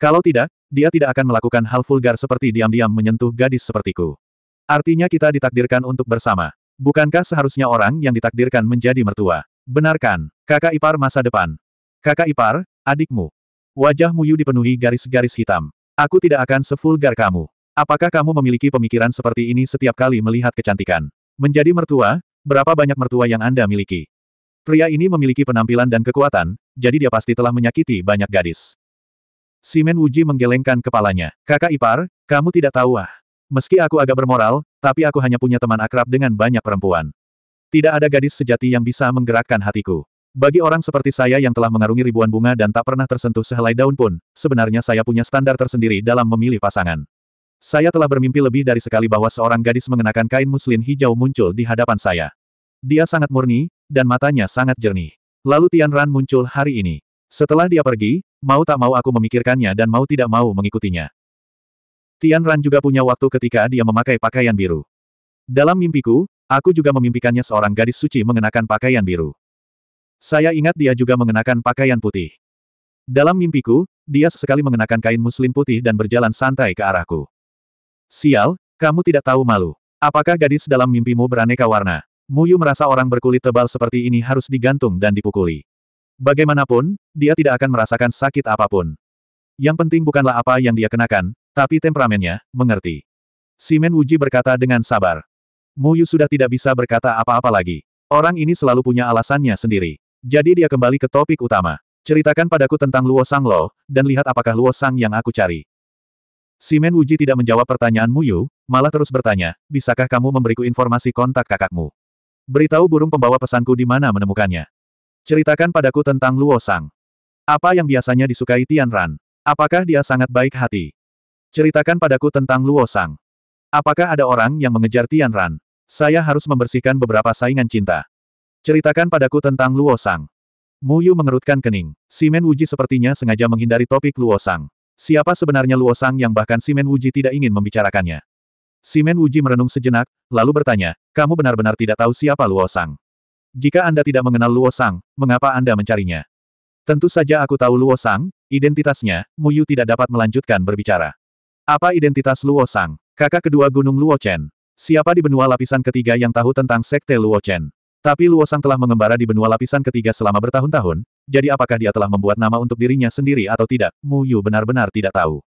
Kalau tidak, dia tidak akan melakukan hal vulgar seperti diam-diam menyentuh gadis sepertiku. Artinya kita ditakdirkan untuk bersama. Bukankah seharusnya orang yang ditakdirkan menjadi mertua? Benarkan, kakak ipar masa depan. Kakak ipar, adikmu. Wajah Muyu dipenuhi garis-garis hitam. Aku tidak akan sefulgar kamu. Apakah kamu memiliki pemikiran seperti ini setiap kali melihat kecantikan? Menjadi mertua, berapa banyak mertua yang Anda miliki? Pria ini memiliki penampilan dan kekuatan, jadi dia pasti telah menyakiti banyak gadis. Simen Wuji menggelengkan kepalanya. Kakak ipar, kamu tidak tahu ah. Meski aku agak bermoral, tapi aku hanya punya teman akrab dengan banyak perempuan. Tidak ada gadis sejati yang bisa menggerakkan hatiku. Bagi orang seperti saya yang telah mengarungi ribuan bunga dan tak pernah tersentuh sehelai daun pun, sebenarnya saya punya standar tersendiri dalam memilih pasangan. Saya telah bermimpi lebih dari sekali bahwa seorang gadis mengenakan kain muslin hijau muncul di hadapan saya. Dia sangat murni, dan matanya sangat jernih. Lalu Tian Ran muncul hari ini. Setelah dia pergi, mau tak mau aku memikirkannya dan mau tidak mau mengikutinya. Tian Ran juga punya waktu ketika dia memakai pakaian biru. Dalam mimpiku, Aku juga memimpikannya seorang gadis suci mengenakan pakaian biru. Saya ingat dia juga mengenakan pakaian putih. Dalam mimpiku, dia sesekali mengenakan kain muslim putih dan berjalan santai ke arahku. Sial, kamu tidak tahu malu. Apakah gadis dalam mimpimu beraneka warna? Muyu merasa orang berkulit tebal seperti ini harus digantung dan dipukuli. Bagaimanapun, dia tidak akan merasakan sakit apapun. Yang penting bukanlah apa yang dia kenakan, tapi temperamennya, mengerti. Simen Wuji berkata dengan sabar. Muyu sudah tidak bisa berkata apa-apa lagi. Orang ini selalu punya alasannya sendiri. Jadi dia kembali ke topik utama. Ceritakan padaku tentang Luo Sang Lo, dan lihat apakah Luo Sang yang aku cari. Simen Wuji tidak menjawab pertanyaan Muyu, malah terus bertanya, bisakah kamu memberiku informasi kontak kakakmu? Beritahu burung pembawa pesanku di mana menemukannya. Ceritakan padaku tentang Luo Sang. Apa yang biasanya disukai Tian Ran? Apakah dia sangat baik hati? Ceritakan padaku tentang Luo Sang. Apakah ada orang yang mengejar Tian Ran? Saya harus membersihkan beberapa saingan cinta. Ceritakan padaku tentang Luo Sang. Yu mengerutkan kening. Simen Wuji sepertinya sengaja menghindari topik Luo Sang. Siapa sebenarnya Luo Sang yang bahkan Simen Wuji tidak ingin membicarakannya? Simen Wuji merenung sejenak, lalu bertanya, kamu benar-benar tidak tahu siapa Luo Sang. Jika Anda tidak mengenal Luo Sang, mengapa Anda mencarinya? Tentu saja aku tahu Luo Sang, identitasnya, Yu tidak dapat melanjutkan berbicara. Apa identitas Luo Sang? Kakak kedua Gunung Luo Chen. Siapa di benua lapisan ketiga yang tahu tentang Sekte Luo Chen? Tapi Luo Sang telah mengembara di benua lapisan ketiga selama bertahun-tahun, jadi apakah dia telah membuat nama untuk dirinya sendiri atau tidak? Mu Yu benar-benar tidak tahu.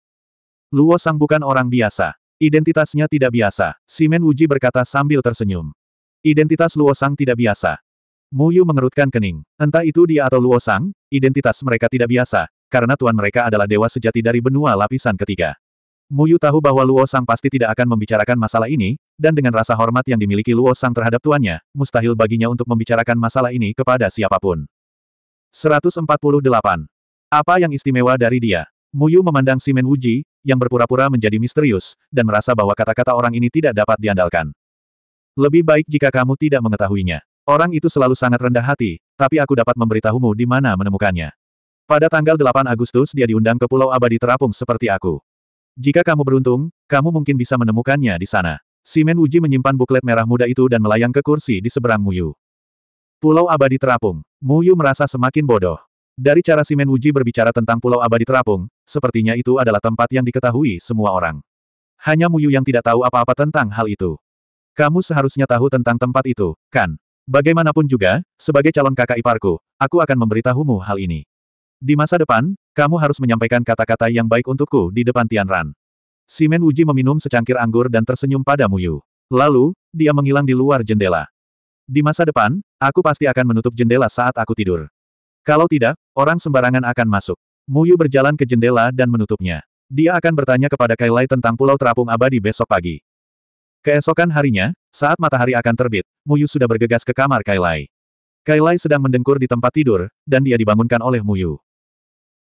Luo Sang bukan orang biasa. Identitasnya tidak biasa, Simen Wuji berkata sambil tersenyum. Identitas Luo Sang tidak biasa. Mu Yu mengerutkan kening. Entah itu dia atau Luo Sang, identitas mereka tidak biasa, karena tuan mereka adalah dewa sejati dari benua lapisan ketiga. Muyu tahu bahwa Luo Sang pasti tidak akan membicarakan masalah ini, dan dengan rasa hormat yang dimiliki Luo Sang terhadap tuannya, mustahil baginya untuk membicarakan masalah ini kepada siapapun. 148. Apa yang istimewa dari dia? Muyu memandang Simen Wuji, yang berpura-pura menjadi misterius, dan merasa bahwa kata-kata orang ini tidak dapat diandalkan. Lebih baik jika kamu tidak mengetahuinya. Orang itu selalu sangat rendah hati, tapi aku dapat memberitahumu di mana menemukannya. Pada tanggal 8 Agustus dia diundang ke Pulau Abadi Terapung seperti aku. Jika kamu beruntung, kamu mungkin bisa menemukannya di sana. Simen Wuji menyimpan buklet merah muda itu dan melayang ke kursi di seberang Muyu. Pulau Abadi Terapung. Muyu merasa semakin bodoh. Dari cara Simen Wuji berbicara tentang Pulau Abadi Terapung, sepertinya itu adalah tempat yang diketahui semua orang. Hanya Muyu yang tidak tahu apa-apa tentang hal itu. Kamu seharusnya tahu tentang tempat itu, kan? Bagaimanapun juga, sebagai calon kakak iparku, aku akan memberitahumu hal ini. Di masa depan, kamu harus menyampaikan kata-kata yang baik untukku di depan Tianran. Simen Uji meminum secangkir anggur dan tersenyum pada Mu Yu. Lalu, dia menghilang di luar jendela. Di masa depan, aku pasti akan menutup jendela saat aku tidur. Kalau tidak, orang sembarangan akan masuk. Mu Yu berjalan ke jendela dan menutupnya. Dia akan bertanya kepada Kailai tentang Pulau Terapung Abadi besok pagi. Keesokan harinya, saat matahari akan terbit, Mu Yu sudah bergegas ke kamar Kailai. Kailai sedang mendengkur di tempat tidur, dan dia dibangunkan oleh Mu Yu.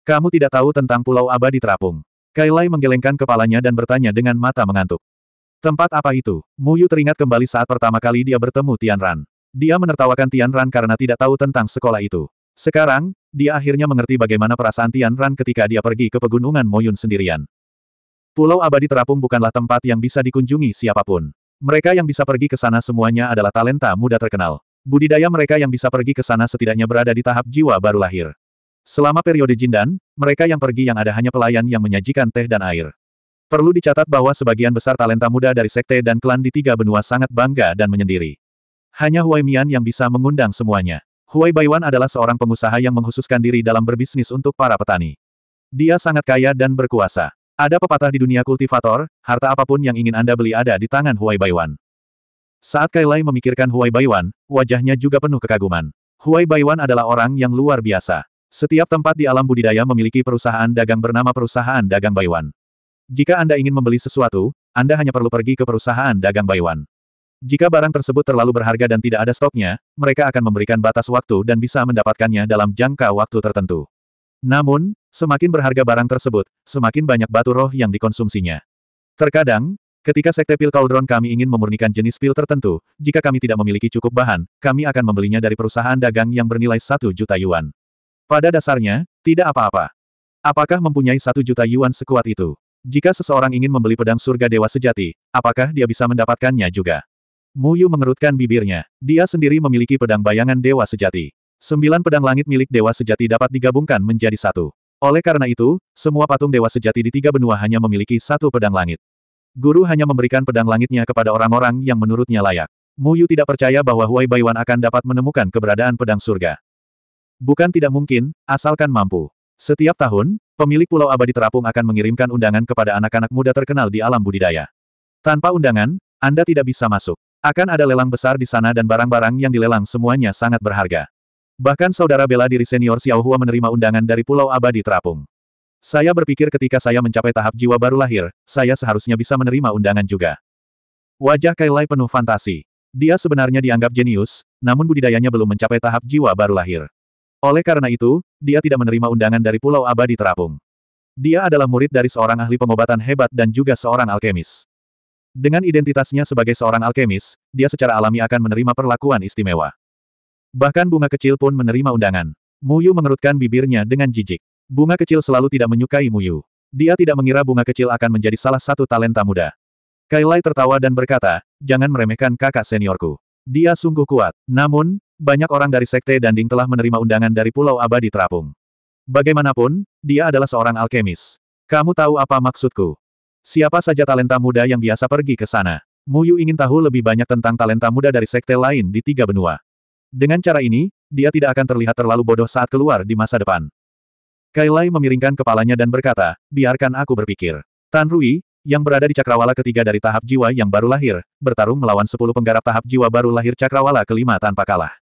Kamu tidak tahu tentang Pulau Abadi Terapung. Kailai menggelengkan kepalanya dan bertanya dengan mata mengantuk. Tempat apa itu? Muyu teringat kembali saat pertama kali dia bertemu Tian Ran. Dia menertawakan Tian Ran karena tidak tahu tentang sekolah itu. Sekarang, dia akhirnya mengerti bagaimana perasaan Tian Ran ketika dia pergi ke pegunungan Moyun sendirian. Pulau Abadi Terapung bukanlah tempat yang bisa dikunjungi siapapun. Mereka yang bisa pergi ke sana semuanya adalah talenta muda terkenal. Budidaya mereka yang bisa pergi ke sana setidaknya berada di tahap jiwa baru lahir. Selama periode Jindan, mereka yang pergi yang ada hanya pelayan yang menyajikan teh dan air. Perlu dicatat bahwa sebagian besar talenta muda dari sekte dan klan di tiga benua sangat bangga dan menyendiri. Hanya Huai Mian yang bisa mengundang semuanya. Huai Baiwan adalah seorang pengusaha yang menghususkan diri dalam berbisnis untuk para petani. Dia sangat kaya dan berkuasa. Ada pepatah di dunia kultivator, harta apapun yang ingin Anda beli ada di tangan Huai Baiwan. Saat Kailai memikirkan Huai Baiwan, wajahnya juga penuh kekaguman. Huai Baiwan adalah orang yang luar biasa. Setiap tempat di alam budidaya memiliki perusahaan dagang bernama perusahaan dagang Baiwan. Jika Anda ingin membeli sesuatu, Anda hanya perlu pergi ke perusahaan dagang Baiwan. Jika barang tersebut terlalu berharga dan tidak ada stoknya, mereka akan memberikan batas waktu dan bisa mendapatkannya dalam jangka waktu tertentu. Namun, semakin berharga barang tersebut, semakin banyak batu roh yang dikonsumsinya. Terkadang, ketika sekte pil Cauldron kami ingin memurnikan jenis pil tertentu, jika kami tidak memiliki cukup bahan, kami akan membelinya dari perusahaan dagang yang bernilai 1 juta yuan. Pada dasarnya, tidak apa-apa. Apakah mempunyai satu juta yuan sekuat itu? Jika seseorang ingin membeli pedang surga dewa sejati, apakah dia bisa mendapatkannya juga? Mu Yu mengerutkan bibirnya. Dia sendiri memiliki pedang bayangan dewa sejati. Sembilan pedang langit milik dewa sejati dapat digabungkan menjadi satu. Oleh karena itu, semua patung dewa sejati di tiga benua hanya memiliki satu pedang langit. Guru hanya memberikan pedang langitnya kepada orang-orang yang menurutnya layak. Mu Yu tidak percaya bahwa Huai Baiwan akan dapat menemukan keberadaan pedang surga. Bukan tidak mungkin, asalkan mampu. Setiap tahun, pemilik Pulau Abadi Terapung akan mengirimkan undangan kepada anak-anak muda terkenal di alam budidaya. Tanpa undangan, Anda tidak bisa masuk. Akan ada lelang besar di sana dan barang-barang yang dilelang semuanya sangat berharga. Bahkan saudara bela diri senior Xiao Hua menerima undangan dari Pulau Abadi Terapung. Saya berpikir ketika saya mencapai tahap jiwa baru lahir, saya seharusnya bisa menerima undangan juga. Wajah Kailai penuh fantasi. Dia sebenarnya dianggap jenius, namun budidayanya belum mencapai tahap jiwa baru lahir. Oleh karena itu, dia tidak menerima undangan dari Pulau Abadi Terapung. Dia adalah murid dari seorang ahli pengobatan hebat dan juga seorang alkemis. Dengan identitasnya sebagai seorang alkemis, dia secara alami akan menerima perlakuan istimewa. Bahkan bunga kecil pun menerima undangan. Muyu mengerutkan bibirnya dengan jijik. Bunga kecil selalu tidak menyukai Muyu. Dia tidak mengira bunga kecil akan menjadi salah satu talenta muda. Kailai tertawa dan berkata, jangan meremehkan kakak seniorku. Dia sungguh kuat. Namun, banyak orang dari Sekte Danding telah menerima undangan dari Pulau Abadi Terapung. Bagaimanapun, dia adalah seorang alkemis. Kamu tahu apa maksudku? Siapa saja talenta muda yang biasa pergi ke sana? Muyu ingin tahu lebih banyak tentang talenta muda dari sekte lain di tiga benua. Dengan cara ini, dia tidak akan terlihat terlalu bodoh saat keluar di masa depan. Kailai memiringkan kepalanya dan berkata, biarkan aku berpikir. Tan Rui, yang berada di cakrawala ketiga dari tahap jiwa yang baru lahir, bertarung melawan sepuluh penggarap tahap jiwa baru lahir cakrawala kelima tanpa kalah.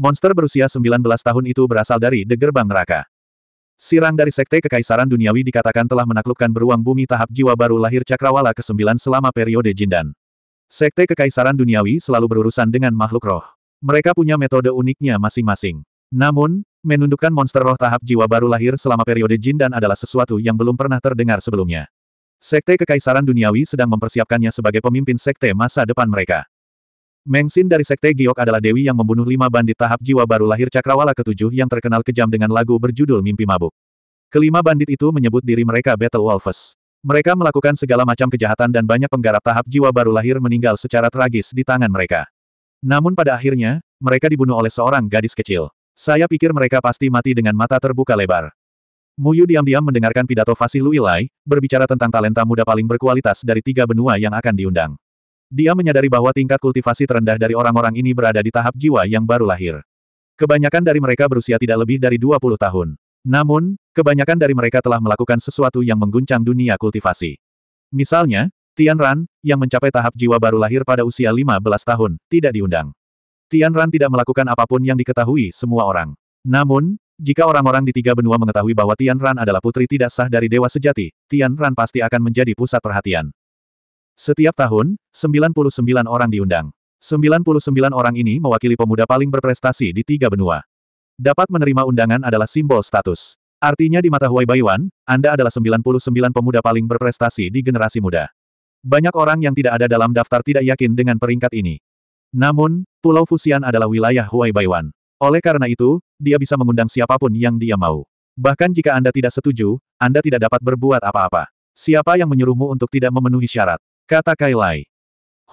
Monster berusia 19 tahun itu berasal dari The Gerbang Neraka. Sirang dari Sekte Kekaisaran Duniawi dikatakan telah menaklukkan beruang bumi tahap jiwa baru lahir Cakrawala ke-9 selama periode Jindan. Sekte Kekaisaran Duniawi selalu berurusan dengan makhluk roh. Mereka punya metode uniknya masing-masing. Namun, menundukkan monster roh tahap jiwa baru lahir selama periode Jindan adalah sesuatu yang belum pernah terdengar sebelumnya. Sekte Kekaisaran Duniawi sedang mempersiapkannya sebagai pemimpin sekte masa depan mereka. Mengsin dari Sekte Giok adalah dewi yang membunuh lima bandit tahap jiwa baru lahir Cakrawala ketujuh yang terkenal kejam dengan lagu berjudul Mimpi Mabuk. Kelima bandit itu menyebut diri mereka Battle Wolves. Mereka melakukan segala macam kejahatan dan banyak penggarap tahap jiwa baru lahir meninggal secara tragis di tangan mereka. Namun pada akhirnya, mereka dibunuh oleh seorang gadis kecil. Saya pikir mereka pasti mati dengan mata terbuka lebar. Muyu diam-diam mendengarkan pidato Fasih Luilai, berbicara tentang talenta muda paling berkualitas dari tiga benua yang akan diundang. Dia menyadari bahwa tingkat kultivasi terendah dari orang-orang ini berada di tahap jiwa yang baru lahir. Kebanyakan dari mereka berusia tidak lebih dari 20 tahun. Namun, kebanyakan dari mereka telah melakukan sesuatu yang mengguncang dunia kultivasi. Misalnya, Tian Ran, yang mencapai tahap jiwa baru lahir pada usia 15 tahun, tidak diundang. Tian Ran tidak melakukan apapun yang diketahui semua orang. Namun, jika orang-orang di tiga benua mengetahui bahwa Tian Ran adalah putri tidak sah dari dewa sejati, Tian Ran pasti akan menjadi pusat perhatian. Setiap tahun, 99 orang diundang. 99 orang ini mewakili pemuda paling berprestasi di tiga benua. Dapat menerima undangan adalah simbol status. Artinya di mata Huai Baiwan, Anda adalah 99 pemuda paling berprestasi di generasi muda. Banyak orang yang tidak ada dalam daftar tidak yakin dengan peringkat ini. Namun, Pulau Fusian adalah wilayah Huai Baiwan. Oleh karena itu, dia bisa mengundang siapapun yang dia mau. Bahkan jika Anda tidak setuju, Anda tidak dapat berbuat apa-apa. Siapa yang menyuruhmu untuk tidak memenuhi syarat? Kata Kailai.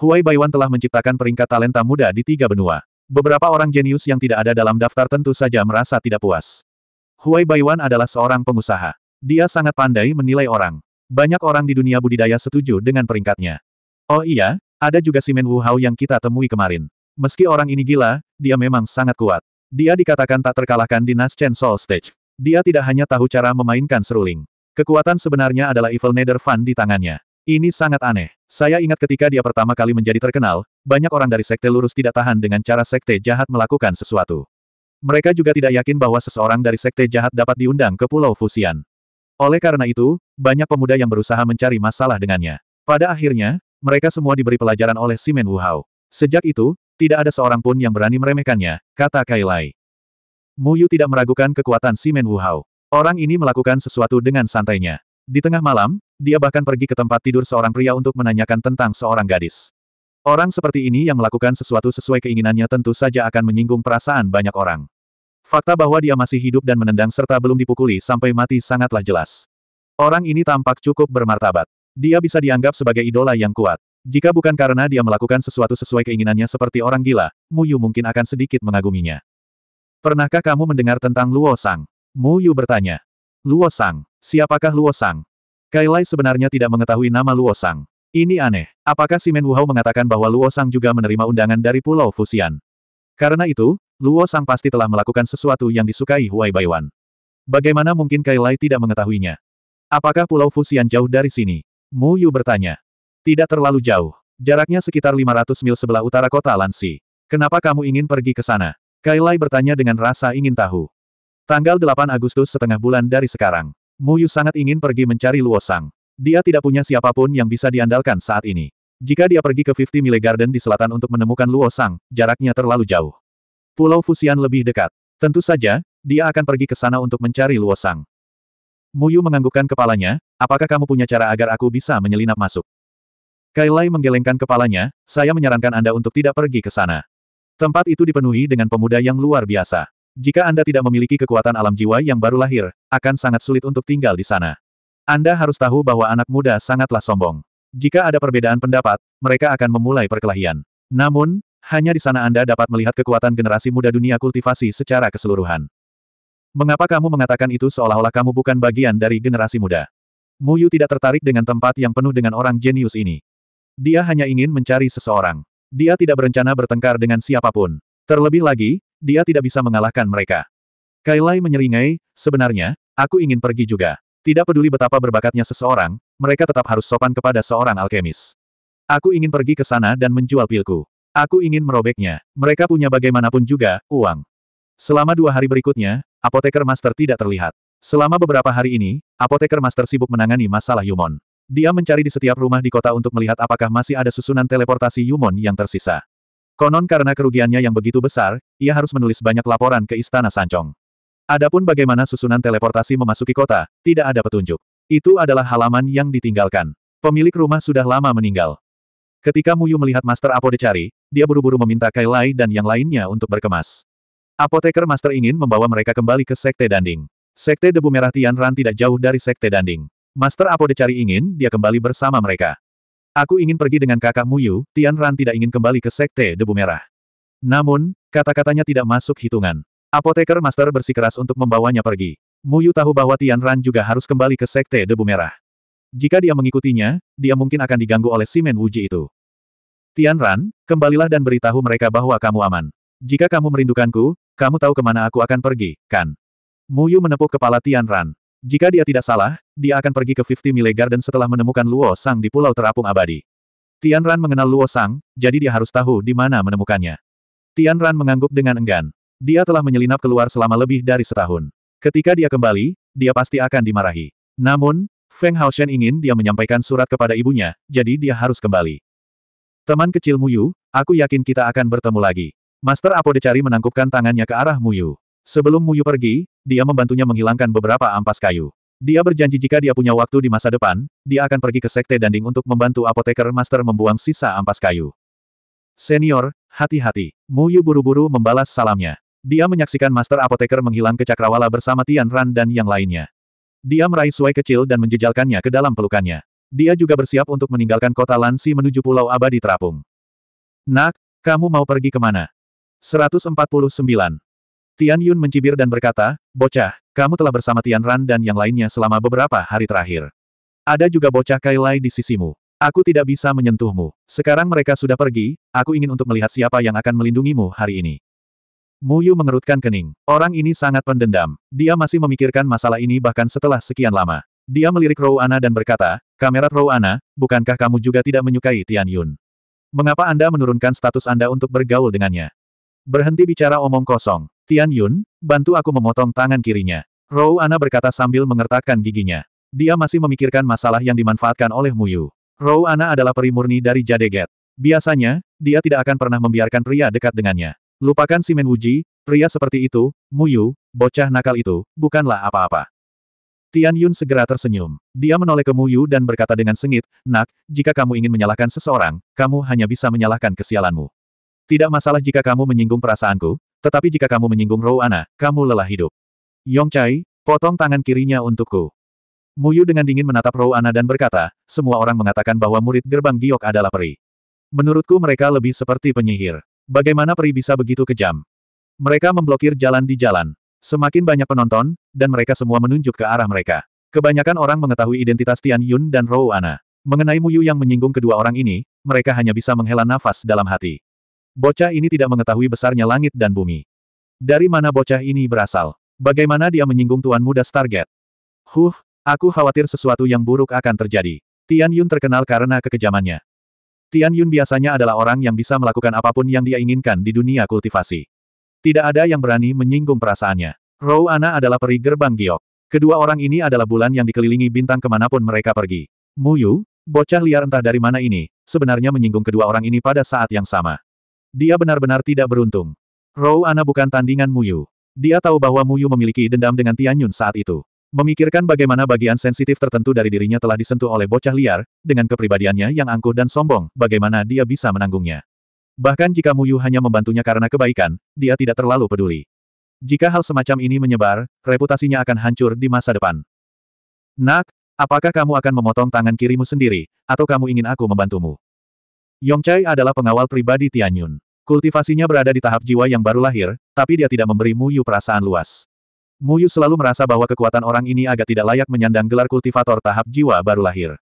Huai Baiwan telah menciptakan peringkat talenta muda di tiga benua. Beberapa orang jenius yang tidak ada dalam daftar tentu saja merasa tidak puas. Huai Baiwan adalah seorang pengusaha. Dia sangat pandai menilai orang. Banyak orang di dunia budidaya setuju dengan peringkatnya. Oh iya, ada juga Simen Wu Hao yang kita temui kemarin. Meski orang ini gila, dia memang sangat kuat. Dia dikatakan tak terkalahkan di Chen Soul Stage. Dia tidak hanya tahu cara memainkan seruling. Kekuatan sebenarnya adalah Evil Nether Fun di tangannya. Ini sangat aneh. Saya ingat ketika dia pertama kali menjadi terkenal, banyak orang dari sekte lurus tidak tahan dengan cara sekte jahat melakukan sesuatu. Mereka juga tidak yakin bahwa seseorang dari sekte jahat dapat diundang ke Pulau Fusian. Oleh karena itu, banyak pemuda yang berusaha mencari masalah dengannya. Pada akhirnya, mereka semua diberi pelajaran oleh Simen Wu Hao. Sejak itu, tidak ada seorang pun yang berani meremehkannya, kata Kailai. Muyu tidak meragukan kekuatan Simen Wu Hao. Orang ini melakukan sesuatu dengan santainya. Di tengah malam, dia bahkan pergi ke tempat tidur seorang pria untuk menanyakan tentang seorang gadis. Orang seperti ini yang melakukan sesuatu sesuai keinginannya tentu saja akan menyinggung perasaan banyak orang. Fakta bahwa dia masih hidup dan menendang serta belum dipukuli sampai mati sangatlah jelas. Orang ini tampak cukup bermartabat. Dia bisa dianggap sebagai idola yang kuat. Jika bukan karena dia melakukan sesuatu sesuai keinginannya seperti orang gila, Mu Yu mungkin akan sedikit mengaguminya. Pernahkah kamu mendengar tentang Luo Sang? Mu Yu bertanya. Luosang, Siapakah Luosang? Kailai sebenarnya tidak mengetahui nama Luosang. Ini aneh. Apakah Simen Wuhao mengatakan bahwa Luosang juga menerima undangan dari Pulau Fusian? Karena itu, Luosang pasti telah melakukan sesuatu yang disukai Huai Baiwan. Bagaimana mungkin Kailai tidak mengetahuinya? Apakah Pulau Fusian jauh dari sini? Mu Yu bertanya. Tidak terlalu jauh. Jaraknya sekitar 500 mil sebelah utara kota Lansi. Kenapa kamu ingin pergi ke sana? Kailai bertanya dengan rasa ingin tahu. Tanggal 8 Agustus setengah bulan dari sekarang. Mu Yu sangat ingin pergi mencari Luo Sang. Dia tidak punya siapapun yang bisa diandalkan saat ini. Jika dia pergi ke Fifty Mile Garden di selatan untuk menemukan Luo Sang, jaraknya terlalu jauh. Pulau Fusian lebih dekat. Tentu saja, dia akan pergi ke sana untuk mencari Luo Luosang. Yu menganggukkan kepalanya, apakah kamu punya cara agar aku bisa menyelinap masuk? Kailai menggelengkan kepalanya, saya menyarankan Anda untuk tidak pergi ke sana. Tempat itu dipenuhi dengan pemuda yang luar biasa. Jika Anda tidak memiliki kekuatan alam jiwa yang baru lahir, akan sangat sulit untuk tinggal di sana. Anda harus tahu bahwa anak muda sangatlah sombong. Jika ada perbedaan pendapat, mereka akan memulai perkelahian. Namun, hanya di sana Anda dapat melihat kekuatan generasi muda dunia kultivasi secara keseluruhan. Mengapa kamu mengatakan itu seolah-olah kamu bukan bagian dari generasi muda? Muyu tidak tertarik dengan tempat yang penuh dengan orang jenius ini. Dia hanya ingin mencari seseorang. Dia tidak berencana bertengkar dengan siapapun. Terlebih lagi, dia tidak bisa mengalahkan mereka. Kailai menyeringai, sebenarnya, aku ingin pergi juga. Tidak peduli betapa berbakatnya seseorang, mereka tetap harus sopan kepada seorang alkemis. Aku ingin pergi ke sana dan menjual pilku. Aku ingin merobeknya. Mereka punya bagaimanapun juga, uang. Selama dua hari berikutnya, apoteker master tidak terlihat. Selama beberapa hari ini, apoteker master sibuk menangani masalah Yumon. Dia mencari di setiap rumah di kota untuk melihat apakah masih ada susunan teleportasi Yumon yang tersisa. Konon karena kerugiannya yang begitu besar, ia harus menulis banyak laporan ke Istana Sancong. Adapun bagaimana susunan teleportasi memasuki kota, tidak ada petunjuk. Itu adalah halaman yang ditinggalkan. Pemilik rumah sudah lama meninggal. Ketika Muyu melihat Master Apodecari, dia buru-buru meminta Kailai dan yang lainnya untuk berkemas. Apoteker Master ingin membawa mereka kembali ke Sekte Danding. Sekte Debu Merah Tian Ran tidak jauh dari Sekte Danding. Master Apodecari ingin dia kembali bersama mereka. Aku ingin pergi dengan kakakmu Yu, Tian Ran tidak ingin kembali ke Sekte Debu Merah. Namun, kata-katanya tidak masuk hitungan. Apoteker Master bersikeras untuk membawanya pergi. Muyu tahu bahwa Tian Ran juga harus kembali ke Sekte Debu Merah. Jika dia mengikutinya, dia mungkin akan diganggu oleh Simen Wuji itu. Tian Ran, kembalilah dan beritahu mereka bahwa kamu aman. Jika kamu merindukanku, kamu tahu kemana aku akan pergi, kan? Muyu menepuk kepala Tian Ran. Jika dia tidak salah, dia akan pergi ke Fifty Mile Garden setelah menemukan Luo Sang di Pulau Terapung Abadi. Tian Ran mengenal Luo Sang, jadi dia harus tahu di mana menemukannya. Tian Ran mengangguk dengan enggan. Dia telah menyelinap keluar selama lebih dari setahun. Ketika dia kembali, dia pasti akan dimarahi. Namun, Feng Haoshen ingin dia menyampaikan surat kepada ibunya, jadi dia harus kembali. Teman kecil Muyu, aku yakin kita akan bertemu lagi. Master Cari menangkupkan tangannya ke arah Muyu. Sebelum Muyu pergi, dia membantunya menghilangkan beberapa ampas kayu. Dia berjanji jika dia punya waktu di masa depan, dia akan pergi ke Sekte Danding untuk membantu apoteker master membuang sisa ampas kayu. Senior, hati-hati. Muyu buru-buru membalas salamnya. Dia menyaksikan master apoteker menghilang ke cakrawala bersama Tian Ran dan yang lainnya. Dia meraih suai kecil dan menjejalkannya ke dalam pelukannya. Dia juga bersiap untuk meninggalkan kota Lansi menuju Pulau Abadi Terapung. Nak, kamu mau pergi kemana? 149. Tian Yun mencibir dan berkata, Bocah, kamu telah bersama Tian Ran dan yang lainnya selama beberapa hari terakhir. Ada juga bocah Kailai di sisimu. Aku tidak bisa menyentuhmu. Sekarang mereka sudah pergi, aku ingin untuk melihat siapa yang akan melindungimu hari ini. Mu Yu mengerutkan kening. Orang ini sangat pendendam. Dia masih memikirkan masalah ini bahkan setelah sekian lama. Dia melirik Ana dan berkata, Kamerat Ana, bukankah kamu juga tidak menyukai Tian Yun? Mengapa Anda menurunkan status Anda untuk bergaul dengannya? Berhenti bicara omong kosong. Tian Yun, bantu aku memotong tangan kirinya. Rou Ana berkata sambil mengertakkan giginya. Dia masih memikirkan masalah yang dimanfaatkan oleh Muyu. Rou Ana adalah peri murni dari Jadeget. Biasanya, dia tidak akan pernah membiarkan pria dekat dengannya. Lupakan Simen Wuji, pria seperti itu, Muyu, bocah nakal itu, bukanlah apa-apa. Tian Yun segera tersenyum. Dia menoleh ke Muyu dan berkata dengan sengit, Nak, jika kamu ingin menyalahkan seseorang, kamu hanya bisa menyalahkan kesialanmu. Tidak masalah jika kamu menyinggung perasaanku, tetapi jika kamu menyinggung Rouana, kamu lelah hidup. Yongcai, potong tangan kirinya untukku. Muyu dengan dingin menatap Rouana dan berkata, semua orang mengatakan bahwa murid gerbang giok adalah peri. Menurutku mereka lebih seperti penyihir. Bagaimana peri bisa begitu kejam? Mereka memblokir jalan di jalan. Semakin banyak penonton, dan mereka semua menunjuk ke arah mereka. Kebanyakan orang mengetahui identitas Tian Yun dan Rouana. Mengenai Muyu yang menyinggung kedua orang ini, mereka hanya bisa menghela nafas dalam hati. Bocah ini tidak mengetahui besarnya langit dan bumi. Dari mana bocah ini berasal? Bagaimana dia menyinggung tuan muda Stargate? Huh, aku khawatir sesuatu yang buruk akan terjadi. Tian Yun terkenal karena kekejamannya. Tian Yun biasanya adalah orang yang bisa melakukan apapun yang dia inginkan di dunia kultivasi. Tidak ada yang berani menyinggung perasaannya. Rou Ana adalah peri gerbang giok. Kedua orang ini adalah bulan yang dikelilingi bintang kemanapun mereka pergi. Muyu, bocah liar entah dari mana ini, sebenarnya menyinggung kedua orang ini pada saat yang sama. Dia benar-benar tidak beruntung. Rou Ana bukan tandingan Muyu. Dia tahu bahwa Muyu memiliki dendam dengan Tianyun saat itu. Memikirkan bagaimana bagian sensitif tertentu dari dirinya telah disentuh oleh bocah liar, dengan kepribadiannya yang angkuh dan sombong, bagaimana dia bisa menanggungnya. Bahkan jika Muyu hanya membantunya karena kebaikan, dia tidak terlalu peduli. Jika hal semacam ini menyebar, reputasinya akan hancur di masa depan. Nak, apakah kamu akan memotong tangan kirimu sendiri, atau kamu ingin aku membantumu? Yongcai adalah pengawal pribadi Tianyun. Kultivasinya berada di tahap jiwa yang baru lahir, tapi dia tidak memberi Muyu perasaan luas. Mu Yu selalu merasa bahwa kekuatan orang ini agak tidak layak menyandang gelar kultivator tahap jiwa baru lahir.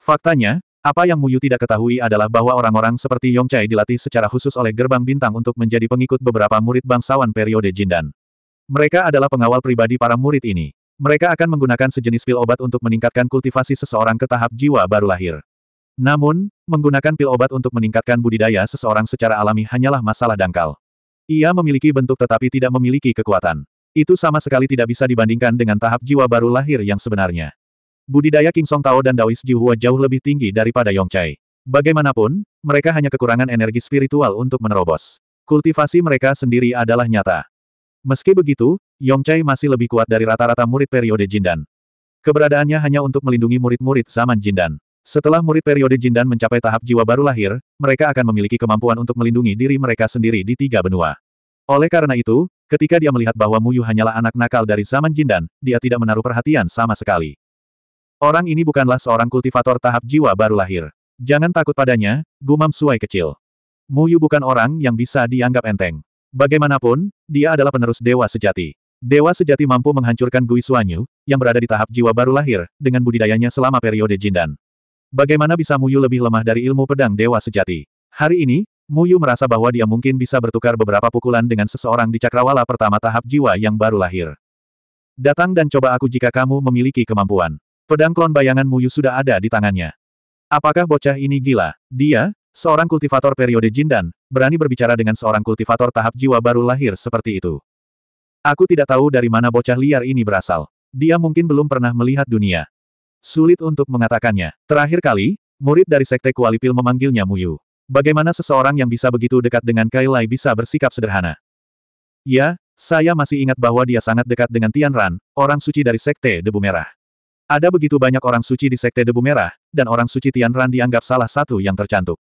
Faktanya, apa yang Mu Yu tidak ketahui adalah bahwa orang-orang seperti Yongcai dilatih secara khusus oleh Gerbang Bintang untuk menjadi pengikut beberapa murid bangsawan periode Jindan. Mereka adalah pengawal pribadi para murid ini. Mereka akan menggunakan sejenis pil obat untuk meningkatkan kultivasi seseorang ke tahap jiwa baru lahir. Namun, menggunakan pil obat untuk meningkatkan budidaya seseorang secara alami hanyalah masalah dangkal. Ia memiliki bentuk tetapi tidak memiliki kekuatan. Itu sama sekali tidak bisa dibandingkan dengan tahap jiwa baru lahir yang sebenarnya. Budidaya King Song Tao dan Daois Hua jauh lebih tinggi daripada Yongchai. Bagaimanapun, mereka hanya kekurangan energi spiritual untuk menerobos. Kultivasi mereka sendiri adalah nyata. Meski begitu, Yongchai masih lebih kuat dari rata-rata murid periode Jindan. Keberadaannya hanya untuk melindungi murid-murid zaman Jindan. Setelah murid periode Jindan mencapai tahap jiwa baru lahir, mereka akan memiliki kemampuan untuk melindungi diri mereka sendiri di tiga benua. Oleh karena itu, ketika dia melihat bahwa Muyu hanyalah anak nakal dari zaman Jindan, dia tidak menaruh perhatian sama sekali. Orang ini bukanlah seorang kultivator tahap jiwa baru lahir. Jangan takut padanya, gumam suai kecil. Muyu bukan orang yang bisa dianggap enteng. Bagaimanapun, dia adalah penerus dewa sejati. Dewa sejati mampu menghancurkan Gui Suanyu, yang berada di tahap jiwa baru lahir, dengan budidayanya selama periode Jindan. Bagaimana bisa Muyu lebih lemah dari ilmu pedang dewa sejati? Hari ini, Muyu merasa bahwa dia mungkin bisa bertukar beberapa pukulan dengan seseorang di cakrawala pertama tahap jiwa yang baru lahir. Datang dan coba aku jika kamu memiliki kemampuan. Pedang klon bayangan Muyu sudah ada di tangannya. Apakah bocah ini gila? Dia, seorang kultivator periode Jindan, berani berbicara dengan seorang kultivator tahap jiwa baru lahir seperti itu. Aku tidak tahu dari mana bocah liar ini berasal. Dia mungkin belum pernah melihat dunia. Sulit untuk mengatakannya. Terakhir kali, murid dari Sekte Kualipil memanggilnya Muyu. Bagaimana seseorang yang bisa begitu dekat dengan Kailai bisa bersikap sederhana? Ya, saya masih ingat bahwa dia sangat dekat dengan Tian Ran, orang suci dari Sekte Debu Merah. Ada begitu banyak orang suci di Sekte Debu Merah, dan orang suci Tian Ran dianggap salah satu yang tercantik.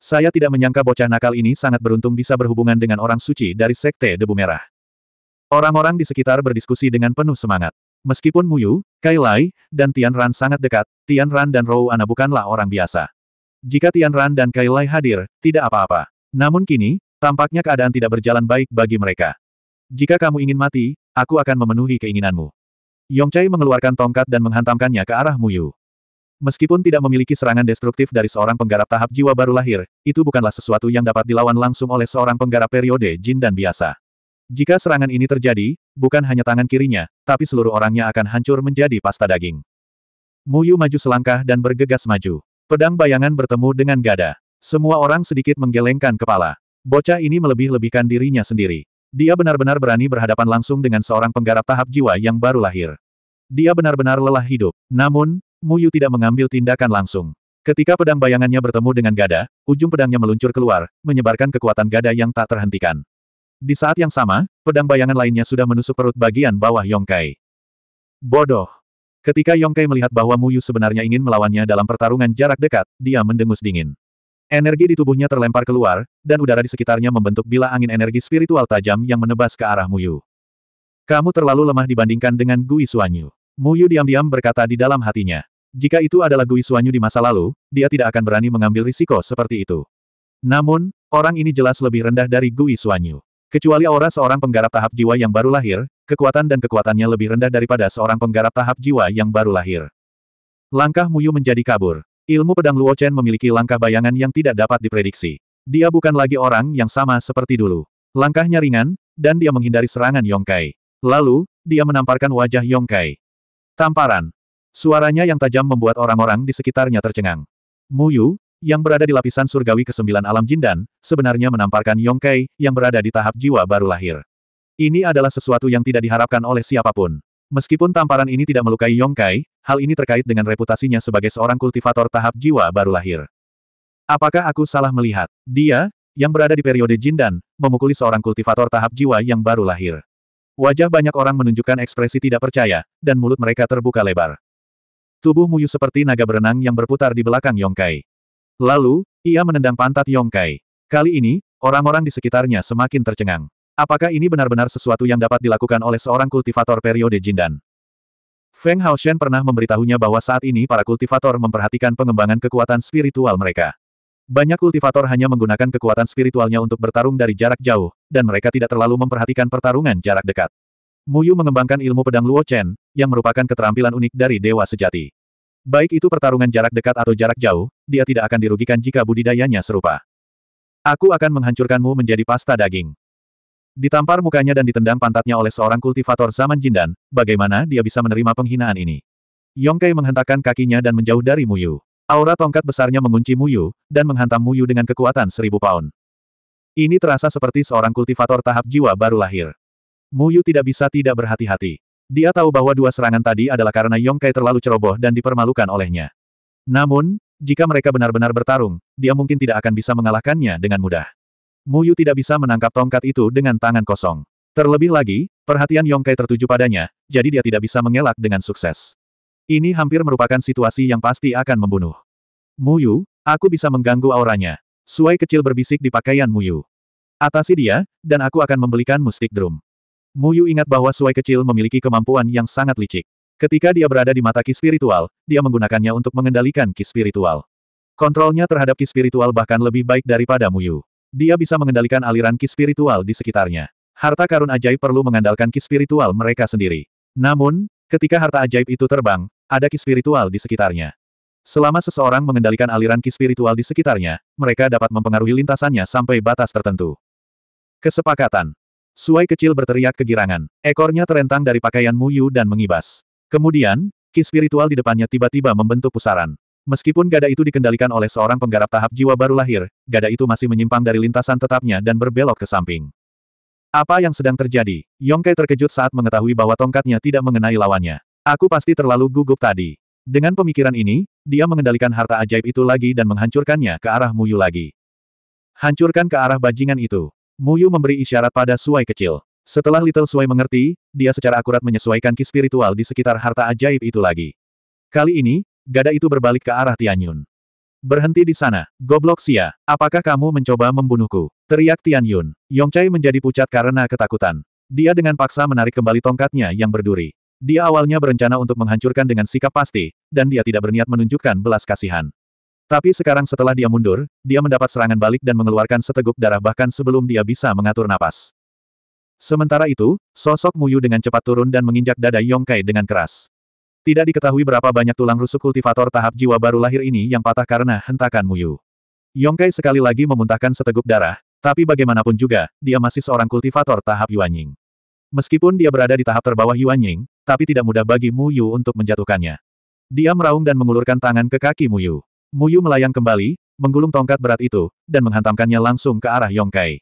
Saya tidak menyangka bocah nakal ini sangat beruntung bisa berhubungan dengan orang suci dari Sekte Debu Merah. Orang-orang di sekitar berdiskusi dengan penuh semangat. Meskipun Muyu, Kai Lai, dan Tian Ran sangat dekat, Tian Ran dan Rou Ana bukanlah orang biasa. Jika Tian Ran dan Kai Lai hadir, tidak apa-apa. Namun kini, tampaknya keadaan tidak berjalan baik bagi mereka. Jika kamu ingin mati, aku akan memenuhi keinginanmu. Yongcai mengeluarkan tongkat dan menghantamkannya ke arah Muyu. Meskipun tidak memiliki serangan destruktif dari seorang penggarap tahap jiwa baru lahir, itu bukanlah sesuatu yang dapat dilawan langsung oleh seorang penggarap periode jin dan biasa. Jika serangan ini terjadi, bukan hanya tangan kirinya, tapi seluruh orangnya akan hancur menjadi pasta daging. Muyu maju selangkah dan bergegas maju. Pedang bayangan bertemu dengan gada. Semua orang sedikit menggelengkan kepala. Bocah ini melebih-lebihkan dirinya sendiri. Dia benar-benar berani berhadapan langsung dengan seorang penggarap tahap jiwa yang baru lahir. Dia benar-benar lelah hidup. Namun, Muyu tidak mengambil tindakan langsung. Ketika pedang bayangannya bertemu dengan gada, ujung pedangnya meluncur keluar, menyebarkan kekuatan gada yang tak terhentikan. Di saat yang sama, pedang bayangan lainnya sudah menusuk perut bagian bawah Yongkai. Bodoh. Ketika Yongkai melihat bahwa Muyu sebenarnya ingin melawannya dalam pertarungan jarak dekat, dia mendengus dingin. Energi di tubuhnya terlempar keluar, dan udara di sekitarnya membentuk bila angin energi spiritual tajam yang menebas ke arah Muyu. Kamu terlalu lemah dibandingkan dengan Gui Suanyu. Muyu diam-diam berkata di dalam hatinya. Jika itu adalah Gui Suanyu di masa lalu, dia tidak akan berani mengambil risiko seperti itu. Namun, orang ini jelas lebih rendah dari Gui Suanyu. Kecuali aura seorang penggarap tahap jiwa yang baru lahir, kekuatan dan kekuatannya lebih rendah daripada seorang penggarap tahap jiwa yang baru lahir. Langkah Muyu menjadi kabur. Ilmu pedang Luo Chen memiliki langkah bayangan yang tidak dapat diprediksi. Dia bukan lagi orang yang sama seperti dulu. Langkahnya ringan, dan dia menghindari serangan Yongkai. Lalu, dia menamparkan wajah Yongkai. Tamparan. Suaranya yang tajam membuat orang-orang di sekitarnya tercengang. Muyu, yang berada di lapisan surgawi ke-9 alam jindan, sebenarnya menamparkan Yongkai, yang berada di tahap jiwa baru lahir. Ini adalah sesuatu yang tidak diharapkan oleh siapapun. Meskipun tamparan ini tidak melukai Yongkai, hal ini terkait dengan reputasinya sebagai seorang kultivator tahap jiwa baru lahir. Apakah aku salah melihat? Dia, yang berada di periode jindan, memukuli seorang kultivator tahap jiwa yang baru lahir. Wajah banyak orang menunjukkan ekspresi tidak percaya, dan mulut mereka terbuka lebar. Tubuh Muyu seperti naga berenang yang berputar di belakang Yongkai. Lalu, ia menendang pantat Yongkai. Kali ini, orang-orang di sekitarnya semakin tercengang. Apakah ini benar-benar sesuatu yang dapat dilakukan oleh seorang kultivator periode Jindan? Feng Haoshen pernah memberitahunya bahwa saat ini para kultivator memperhatikan pengembangan kekuatan spiritual mereka. Banyak kultivator hanya menggunakan kekuatan spiritualnya untuk bertarung dari jarak jauh, dan mereka tidak terlalu memperhatikan pertarungan jarak dekat. Muyu mengembangkan ilmu pedang Luo Chen, yang merupakan keterampilan unik dari Dewa Sejati. Baik itu pertarungan jarak dekat atau jarak jauh, dia tidak akan dirugikan jika budidayanya serupa. Aku akan menghancurkanmu menjadi pasta daging. Ditampar mukanya dan ditendang pantatnya oleh seorang kultivator zaman Jindan, bagaimana dia bisa menerima penghinaan ini? Yongkai menghentakkan kakinya dan menjauh dari Muyu. Aura tongkat besarnya mengunci Muyu, dan menghantam Muyu dengan kekuatan seribu pound. Ini terasa seperti seorang kultivator tahap jiwa baru lahir. Muyu tidak bisa tidak berhati-hati. Dia tahu bahwa dua serangan tadi adalah karena Yongkai terlalu ceroboh dan dipermalukan olehnya. Namun, jika mereka benar-benar bertarung, dia mungkin tidak akan bisa mengalahkannya dengan mudah. Mu Yu tidak bisa menangkap tongkat itu dengan tangan kosong. Terlebih lagi, perhatian Yongkai tertuju padanya, jadi dia tidak bisa mengelak dengan sukses. Ini hampir merupakan situasi yang pasti akan membunuh. Mu Yu, aku bisa mengganggu auranya. Suai kecil berbisik di pakaian Mu Yu. Atasi dia, dan aku akan membelikan mustik drum. Mu Yu ingat bahwa Suai kecil memiliki kemampuan yang sangat licik. Ketika dia berada di mata ki spiritual, dia menggunakannya untuk mengendalikan ki spiritual. Kontrolnya terhadap ki spiritual bahkan lebih baik daripada Mu Yu. Dia bisa mengendalikan aliran ki spiritual di sekitarnya. Harta karun ajaib perlu mengandalkan ki spiritual mereka sendiri. Namun, ketika harta ajaib itu terbang, ada ki spiritual di sekitarnya. Selama seseorang mengendalikan aliran ki spiritual di sekitarnya, mereka dapat mempengaruhi lintasannya sampai batas tertentu. Kesepakatan Suai kecil berteriak kegirangan. Ekornya terentang dari pakaian Muyu dan mengibas. Kemudian, ki spiritual di depannya tiba-tiba membentuk pusaran. Meskipun gada itu dikendalikan oleh seorang penggarap tahap jiwa baru lahir, gada itu masih menyimpang dari lintasan tetapnya dan berbelok ke samping. Apa yang sedang terjadi? Yongkai terkejut saat mengetahui bahwa tongkatnya tidak mengenai lawannya. Aku pasti terlalu gugup tadi. Dengan pemikiran ini, dia mengendalikan harta ajaib itu lagi dan menghancurkannya ke arah Muyu lagi. Hancurkan ke arah bajingan itu. Muyu memberi isyarat pada Suai kecil. Setelah Little Suai mengerti, dia secara akurat menyesuaikan ki spiritual di sekitar harta ajaib itu lagi. Kali ini, gada itu berbalik ke arah Tianyun. Berhenti di sana, goblok sia, apakah kamu mencoba membunuhku? Teriak Tianyun. Yongcai menjadi pucat karena ketakutan. Dia dengan paksa menarik kembali tongkatnya yang berduri. Dia awalnya berencana untuk menghancurkan dengan sikap pasti, dan dia tidak berniat menunjukkan belas kasihan. Tapi sekarang setelah dia mundur, dia mendapat serangan balik dan mengeluarkan seteguk darah bahkan sebelum dia bisa mengatur napas. Sementara itu, sosok Muyu dengan cepat turun dan menginjak dada Yongkai dengan keras. Tidak diketahui berapa banyak tulang rusuk kultivator tahap jiwa baru lahir ini yang patah karena hentakan Muyu. Yongkai sekali lagi memuntahkan seteguk darah, tapi bagaimanapun juga, dia masih seorang kultivator tahap Yuanying. Meskipun dia berada di tahap terbawah Yuanying, tapi tidak mudah bagi Muyu untuk menjatuhkannya. Dia meraung dan mengulurkan tangan ke kaki Muyu. Muyu melayang kembali, menggulung tongkat berat itu, dan menghantamkannya langsung ke arah Yongkai.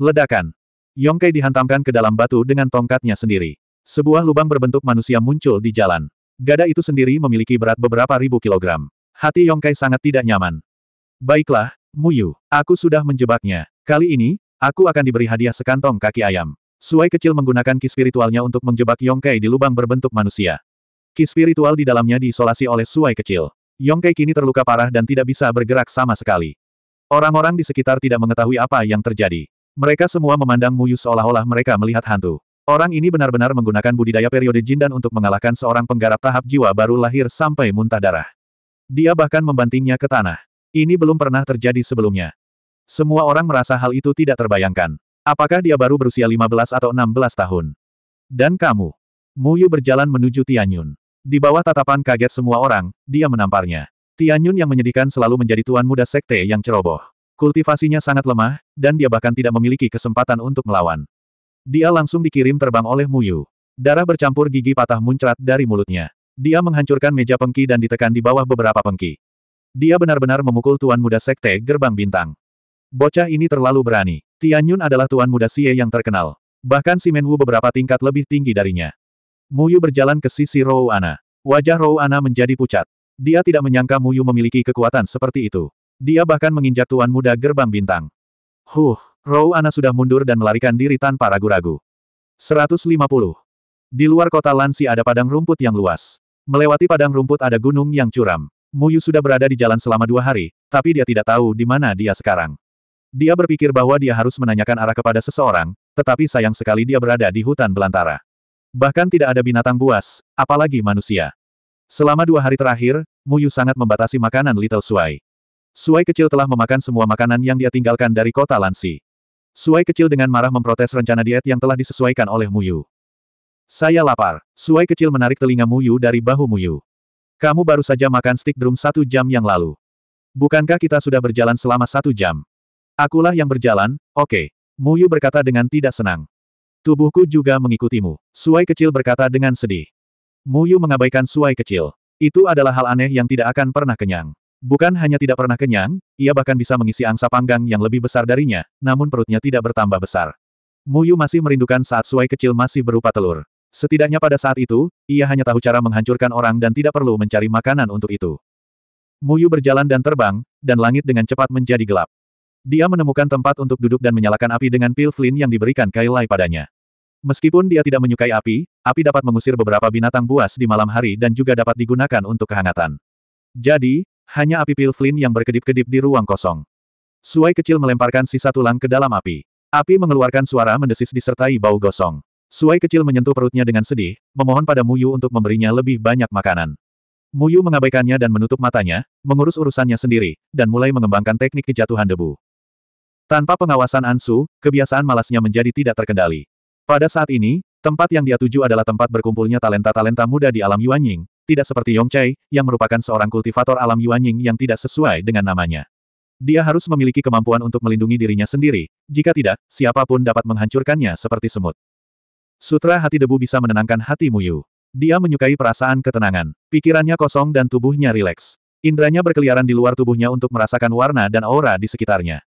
Ledakan. Yongkai dihantamkan ke dalam batu dengan tongkatnya sendiri. Sebuah lubang berbentuk manusia muncul di jalan. Gada itu sendiri memiliki berat beberapa ribu kilogram. Hati Yongkai sangat tidak nyaman. Baiklah, Muyu, aku sudah menjebaknya. Kali ini, aku akan diberi hadiah sekantong kaki ayam. Suai kecil menggunakan ki spiritualnya untuk menjebak Yongkai di lubang berbentuk manusia. Ki spiritual di dalamnya diisolasi oleh suai kecil. Yongkai kini terluka parah dan tidak bisa bergerak sama sekali. Orang-orang di sekitar tidak mengetahui apa yang terjadi. Mereka semua memandang Muyu seolah-olah mereka melihat hantu. Orang ini benar-benar menggunakan budidaya periode jin dan untuk mengalahkan seorang penggarap tahap jiwa baru lahir sampai muntah darah. Dia bahkan membantingnya ke tanah. Ini belum pernah terjadi sebelumnya. Semua orang merasa hal itu tidak terbayangkan. Apakah dia baru berusia 15 atau 16 tahun? Dan kamu? Muyu berjalan menuju Tianyun. Di bawah tatapan kaget semua orang, dia menamparnya. Tianyun yang menyedihkan selalu menjadi tuan muda sekte yang ceroboh. Kultivasinya sangat lemah, dan dia bahkan tidak memiliki kesempatan untuk melawan. Dia langsung dikirim terbang oleh Muyu. Darah bercampur gigi patah muncrat dari mulutnya. Dia menghancurkan meja pengki dan ditekan di bawah beberapa pengki. Dia benar-benar memukul tuan muda sekte gerbang bintang. Bocah ini terlalu berani. Tianyun adalah tuan muda Xie yang terkenal. Bahkan si Menwu beberapa tingkat lebih tinggi darinya. Muyu berjalan ke sisi Rouana. Wajah Rouana menjadi pucat. Dia tidak menyangka Muyu memiliki kekuatan seperti itu. Dia bahkan menginjak tuan muda gerbang bintang. Huh, Rouana sudah mundur dan melarikan diri tanpa ragu-ragu. 150. Di luar kota Lansi ada padang rumput yang luas. Melewati padang rumput ada gunung yang curam. Muyu sudah berada di jalan selama dua hari, tapi dia tidak tahu di mana dia sekarang. Dia berpikir bahwa dia harus menanyakan arah kepada seseorang, tetapi sayang sekali dia berada di hutan belantara. Bahkan tidak ada binatang buas, apalagi manusia. Selama dua hari terakhir, Muyu sangat membatasi makanan Little Suai. Suai kecil telah memakan semua makanan yang dia tinggalkan dari kota Lansi. Suai kecil dengan marah memprotes rencana diet yang telah disesuaikan oleh Muyu. Saya lapar. Suai kecil menarik telinga Muyu dari bahu Muyu. Kamu baru saja makan stik drum satu jam yang lalu. Bukankah kita sudah berjalan selama satu jam? Akulah yang berjalan, oke. Okay. Muyu berkata dengan tidak senang. Tubuhku juga mengikutimu. Suai kecil berkata dengan sedih. Muyu mengabaikan suai kecil. Itu adalah hal aneh yang tidak akan pernah kenyang. Bukan hanya tidak pernah kenyang, ia bahkan bisa mengisi angsa panggang yang lebih besar darinya, namun perutnya tidak bertambah besar. Muyu masih merindukan saat suai kecil masih berupa telur. Setidaknya pada saat itu, ia hanya tahu cara menghancurkan orang dan tidak perlu mencari makanan untuk itu. Muyu berjalan dan terbang, dan langit dengan cepat menjadi gelap. Dia menemukan tempat untuk duduk dan menyalakan api dengan pil flint yang diberikan Kailai padanya. Meskipun dia tidak menyukai api, api dapat mengusir beberapa binatang buas di malam hari dan juga dapat digunakan untuk kehangatan. Jadi, hanya api pil flint yang berkedip-kedip di ruang kosong. Suai kecil melemparkan sisa tulang ke dalam api. Api mengeluarkan suara mendesis disertai bau gosong. Suai kecil menyentuh perutnya dengan sedih, memohon pada Muyu untuk memberinya lebih banyak makanan. Muyu mengabaikannya dan menutup matanya, mengurus urusannya sendiri, dan mulai mengembangkan teknik kejatuhan debu. Tanpa pengawasan Ansu, kebiasaan malasnya menjadi tidak terkendali. Pada saat ini, tempat yang dia tuju adalah tempat berkumpulnya talenta-talenta muda di alam Yuanying, tidak seperti Yongchai, yang merupakan seorang kultivator alam Yuanying yang tidak sesuai dengan namanya. Dia harus memiliki kemampuan untuk melindungi dirinya sendiri, jika tidak, siapapun dapat menghancurkannya seperti semut. Sutra hati debu bisa menenangkan hati Muyu. Dia menyukai perasaan ketenangan, pikirannya kosong dan tubuhnya rileks. Indranya berkeliaran di luar tubuhnya untuk merasakan warna dan aura di sekitarnya.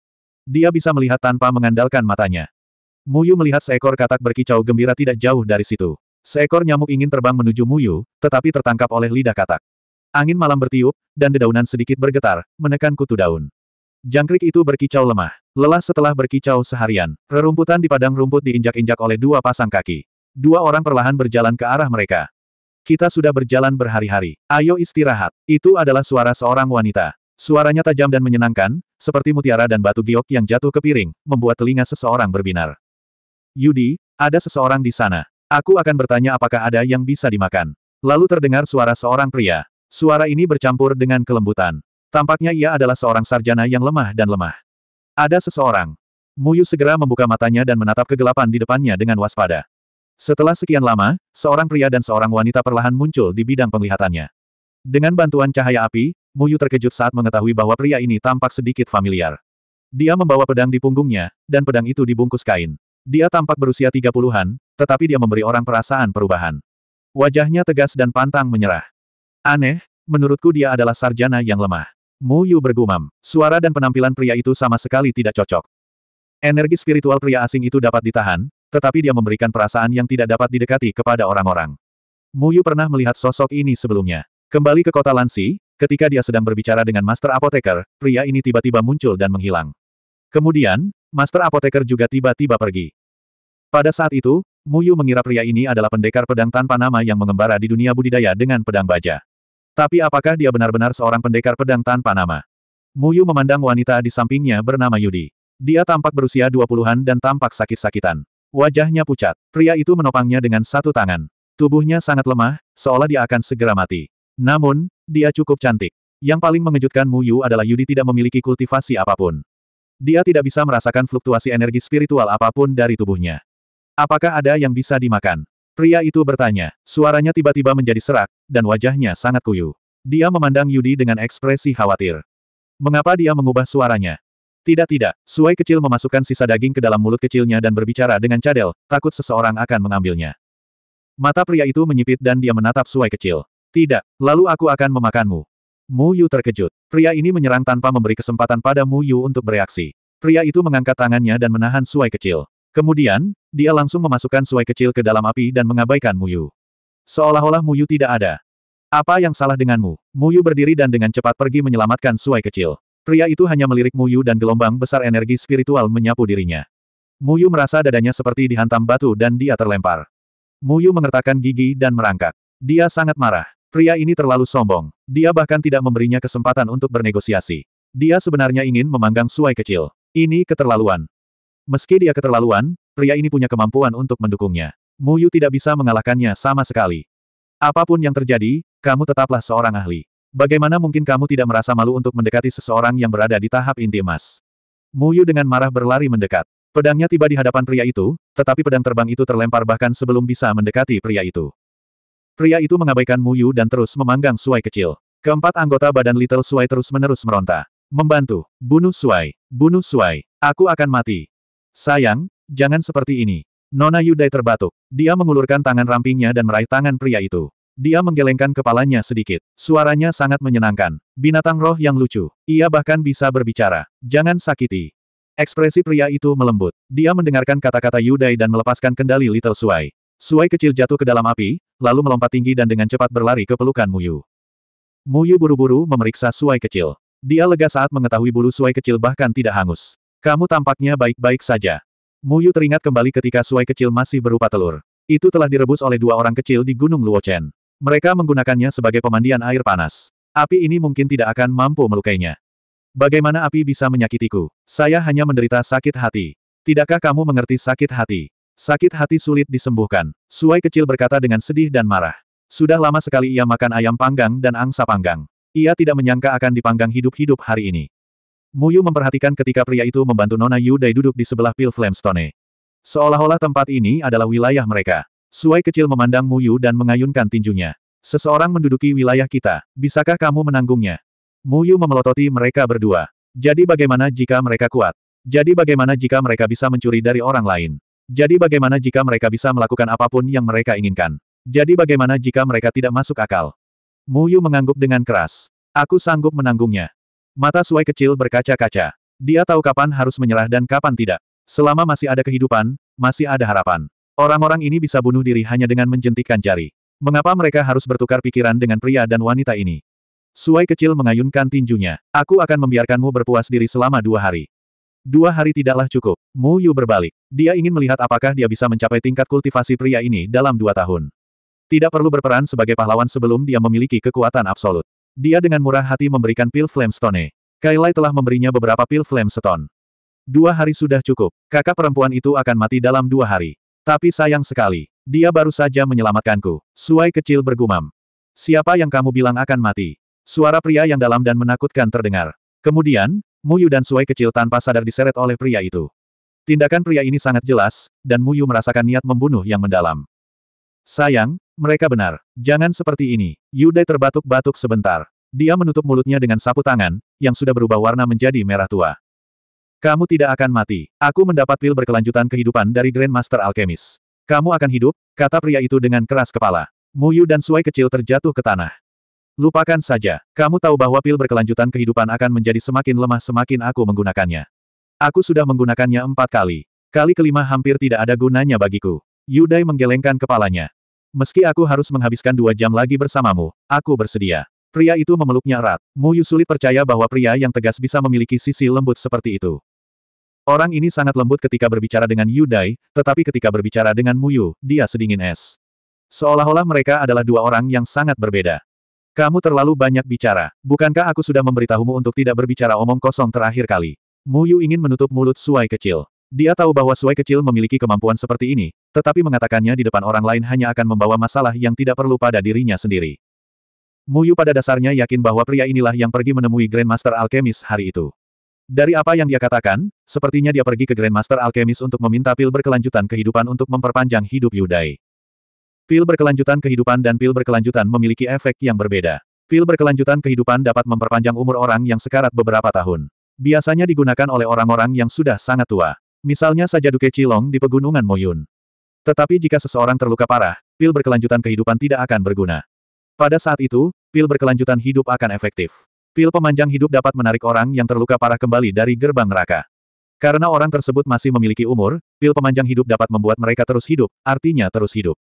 Dia bisa melihat tanpa mengandalkan matanya. Muyu melihat seekor katak berkicau gembira tidak jauh dari situ. Seekor nyamuk ingin terbang menuju Muyu, tetapi tertangkap oleh lidah katak. Angin malam bertiup, dan dedaunan sedikit bergetar, menekan kutu daun. Jangkrik itu berkicau lemah. Lelah setelah berkicau seharian, rerumputan di padang rumput diinjak-injak oleh dua pasang kaki. Dua orang perlahan berjalan ke arah mereka. Kita sudah berjalan berhari-hari. Ayo istirahat. Itu adalah suara seorang wanita. Suaranya tajam dan menyenangkan, seperti mutiara dan batu giok yang jatuh ke piring, membuat telinga seseorang berbinar. Yudi, ada seseorang di sana. Aku akan bertanya apakah ada yang bisa dimakan. Lalu terdengar suara seorang pria. Suara ini bercampur dengan kelembutan. Tampaknya ia adalah seorang sarjana yang lemah dan lemah. Ada seseorang. Muyu segera membuka matanya dan menatap kegelapan di depannya dengan waspada. Setelah sekian lama, seorang pria dan seorang wanita perlahan muncul di bidang penglihatannya. Dengan bantuan cahaya api, Muyu terkejut saat mengetahui bahwa pria ini tampak sedikit familiar. Dia membawa pedang di punggungnya, dan pedang itu dibungkus kain. Dia tampak berusia tiga puluhan, tetapi dia memberi orang perasaan perubahan. Wajahnya tegas dan pantang menyerah. Aneh, menurutku dia adalah sarjana yang lemah. Muyu bergumam, suara dan penampilan pria itu sama sekali tidak cocok. Energi spiritual pria asing itu dapat ditahan, tetapi dia memberikan perasaan yang tidak dapat didekati kepada orang-orang. Muyu pernah melihat sosok ini sebelumnya. Kembali ke kota Lansi, Ketika dia sedang berbicara dengan Master Apoteker, pria ini tiba-tiba muncul dan menghilang. Kemudian, Master Apoteker juga tiba-tiba pergi. Pada saat itu, Muyu mengira pria ini adalah pendekar pedang tanpa nama yang mengembara di dunia budidaya dengan pedang baja. Tapi apakah dia benar-benar seorang pendekar pedang tanpa nama? Muyu memandang wanita di sampingnya bernama Yudi. Dia tampak berusia dua puluhan dan tampak sakit-sakitan. Wajahnya pucat. Pria itu menopangnya dengan satu tangan. Tubuhnya sangat lemah, seolah dia akan segera mati. Namun, dia cukup cantik. Yang paling mengejutkan Mu Yu adalah Yudi tidak memiliki kultivasi apapun. Dia tidak bisa merasakan fluktuasi energi spiritual apapun dari tubuhnya. Apakah ada yang bisa dimakan? Pria itu bertanya. Suaranya tiba-tiba menjadi serak, dan wajahnya sangat kuyu. Dia memandang Yudi dengan ekspresi khawatir. Mengapa dia mengubah suaranya? Tidak-tidak, Suai kecil memasukkan sisa daging ke dalam mulut kecilnya dan berbicara dengan cadel, takut seseorang akan mengambilnya. Mata pria itu menyipit dan dia menatap Suai kecil. Tidak, lalu aku akan memakanmu. Mu Yu terkejut. Pria ini menyerang tanpa memberi kesempatan pada Mu Yu untuk bereaksi. Pria itu mengangkat tangannya dan menahan suai kecil. Kemudian, dia langsung memasukkan suai kecil ke dalam api dan mengabaikan Mu Yu. Seolah-olah Mu Yu tidak ada. Apa yang salah denganmu? Mu Yu berdiri dan dengan cepat pergi menyelamatkan suai kecil. Pria itu hanya melirik Mu Yu dan gelombang besar energi spiritual menyapu dirinya. Mu Yu merasa dadanya seperti dihantam batu dan dia terlempar. Mu Yu mengertakkan gigi dan merangkak. Dia sangat marah. Pria ini terlalu sombong. Dia bahkan tidak memberinya kesempatan untuk bernegosiasi. Dia sebenarnya ingin memanggang suai kecil. Ini keterlaluan. Meski dia keterlaluan, pria ini punya kemampuan untuk mendukungnya. Muyu tidak bisa mengalahkannya sama sekali. Apapun yang terjadi, kamu tetaplah seorang ahli. Bagaimana mungkin kamu tidak merasa malu untuk mendekati seseorang yang berada di tahap inti emas? Muyu dengan marah berlari mendekat. Pedangnya tiba di hadapan pria itu, tetapi pedang terbang itu terlempar bahkan sebelum bisa mendekati pria itu. Pria itu mengabaikan Muyu dan terus memanggang Suai kecil. Keempat anggota badan Little Suai terus-menerus meronta. Membantu, bunuh Suai, bunuh Suai, aku akan mati. Sayang, jangan seperti ini. Nona Yudai terbatuk. Dia mengulurkan tangan rampingnya dan meraih tangan pria itu. Dia menggelengkan kepalanya sedikit. Suaranya sangat menyenangkan. Binatang roh yang lucu. Ia bahkan bisa berbicara. Jangan sakiti. Ekspresi pria itu melembut. Dia mendengarkan kata-kata Yudai dan melepaskan kendali Little Suai. Suai kecil jatuh ke dalam api, lalu melompat tinggi dan dengan cepat berlari ke pelukan Muyu. Muyu buru-buru memeriksa Suai kecil. Dia lega saat mengetahui bulu Suai kecil bahkan tidak hangus. Kamu tampaknya baik-baik saja. Muyu teringat kembali ketika Suai kecil masih berupa telur. Itu telah direbus oleh dua orang kecil di Gunung Luochen. Mereka menggunakannya sebagai pemandian air panas. Api ini mungkin tidak akan mampu melukainya. Bagaimana api bisa menyakitiku? Saya hanya menderita sakit hati. Tidakkah kamu mengerti sakit hati? Sakit hati sulit disembuhkan. Suai kecil berkata dengan sedih dan marah. Sudah lama sekali ia makan ayam panggang dan angsa panggang. Ia tidak menyangka akan dipanggang hidup-hidup hari ini. Muyu memperhatikan ketika pria itu membantu Nona Yudai duduk di sebelah pil Flamestone. Seolah-olah tempat ini adalah wilayah mereka. Suai kecil memandang Muyu dan mengayunkan tinjunya. Seseorang menduduki wilayah kita, bisakah kamu menanggungnya? Muyu memelototi mereka berdua. Jadi bagaimana jika mereka kuat? Jadi bagaimana jika mereka bisa mencuri dari orang lain? Jadi bagaimana jika mereka bisa melakukan apapun yang mereka inginkan? Jadi bagaimana jika mereka tidak masuk akal? Mu Yu mengangguk dengan keras. Aku sanggup menanggungnya. Mata Suai kecil berkaca-kaca. Dia tahu kapan harus menyerah dan kapan tidak. Selama masih ada kehidupan, masih ada harapan. Orang-orang ini bisa bunuh diri hanya dengan menjentikkan jari. Mengapa mereka harus bertukar pikiran dengan pria dan wanita ini? Suai kecil mengayunkan tinjunya. Aku akan membiarkanmu berpuas diri selama dua hari. Dua hari tidaklah cukup. Mu Yu berbalik. Dia ingin melihat apakah dia bisa mencapai tingkat kultivasi pria ini dalam dua tahun. Tidak perlu berperan sebagai pahlawan sebelum dia memiliki kekuatan absolut. Dia dengan murah hati memberikan pil Flame Stone. Kailai telah memberinya beberapa pil Flame Stone. Dua hari sudah cukup. Kakak perempuan itu akan mati dalam dua hari. Tapi sayang sekali. Dia baru saja menyelamatkanku. Suai kecil bergumam. Siapa yang kamu bilang akan mati? Suara pria yang dalam dan menakutkan terdengar. Kemudian, Muyu dan Suai kecil tanpa sadar diseret oleh pria itu. Tindakan pria ini sangat jelas, dan Muyu merasakan niat membunuh yang mendalam. Sayang, mereka benar. Jangan seperti ini. Yudai terbatuk-batuk sebentar. Dia menutup mulutnya dengan sapu tangan, yang sudah berubah warna menjadi merah tua. Kamu tidak akan mati. Aku mendapat pil berkelanjutan kehidupan dari Grandmaster Alchemist. Kamu akan hidup, kata pria itu dengan keras kepala. Muyu dan Suai kecil terjatuh ke tanah. Lupakan saja, kamu tahu bahwa pil berkelanjutan kehidupan akan menjadi semakin lemah semakin aku menggunakannya. Aku sudah menggunakannya empat kali. Kali kelima hampir tidak ada gunanya bagiku. Yudai menggelengkan kepalanya. Meski aku harus menghabiskan dua jam lagi bersamamu, aku bersedia. Pria itu memeluknya erat. Mu Yu sulit percaya bahwa pria yang tegas bisa memiliki sisi lembut seperti itu. Orang ini sangat lembut ketika berbicara dengan Yudai, tetapi ketika berbicara dengan Mu Yu, dia sedingin es. Seolah-olah mereka adalah dua orang yang sangat berbeda. Kamu terlalu banyak bicara. Bukankah aku sudah memberitahumu untuk tidak berbicara omong kosong terakhir kali? Mu Yu ingin menutup mulut Suai kecil. Dia tahu bahwa Suai kecil memiliki kemampuan seperti ini, tetapi mengatakannya di depan orang lain hanya akan membawa masalah yang tidak perlu pada dirinya sendiri. Mu Yu pada dasarnya yakin bahwa pria inilah yang pergi menemui Grandmaster Alchemist hari itu. Dari apa yang dia katakan, sepertinya dia pergi ke Grandmaster Alchemist untuk meminta pil berkelanjutan kehidupan untuk memperpanjang hidup Yudai. Pil berkelanjutan kehidupan dan pil berkelanjutan memiliki efek yang berbeda. Pil berkelanjutan kehidupan dapat memperpanjang umur orang yang sekarat beberapa tahun. Biasanya digunakan oleh orang-orang yang sudah sangat tua. Misalnya saja Duke Cilong di Pegunungan Moyun. Tetapi jika seseorang terluka parah, pil berkelanjutan kehidupan tidak akan berguna. Pada saat itu, pil berkelanjutan hidup akan efektif. Pil pemanjang hidup dapat menarik orang yang terluka parah kembali dari gerbang neraka. Karena orang tersebut masih memiliki umur, pil pemanjang hidup dapat membuat mereka terus hidup, artinya terus hidup.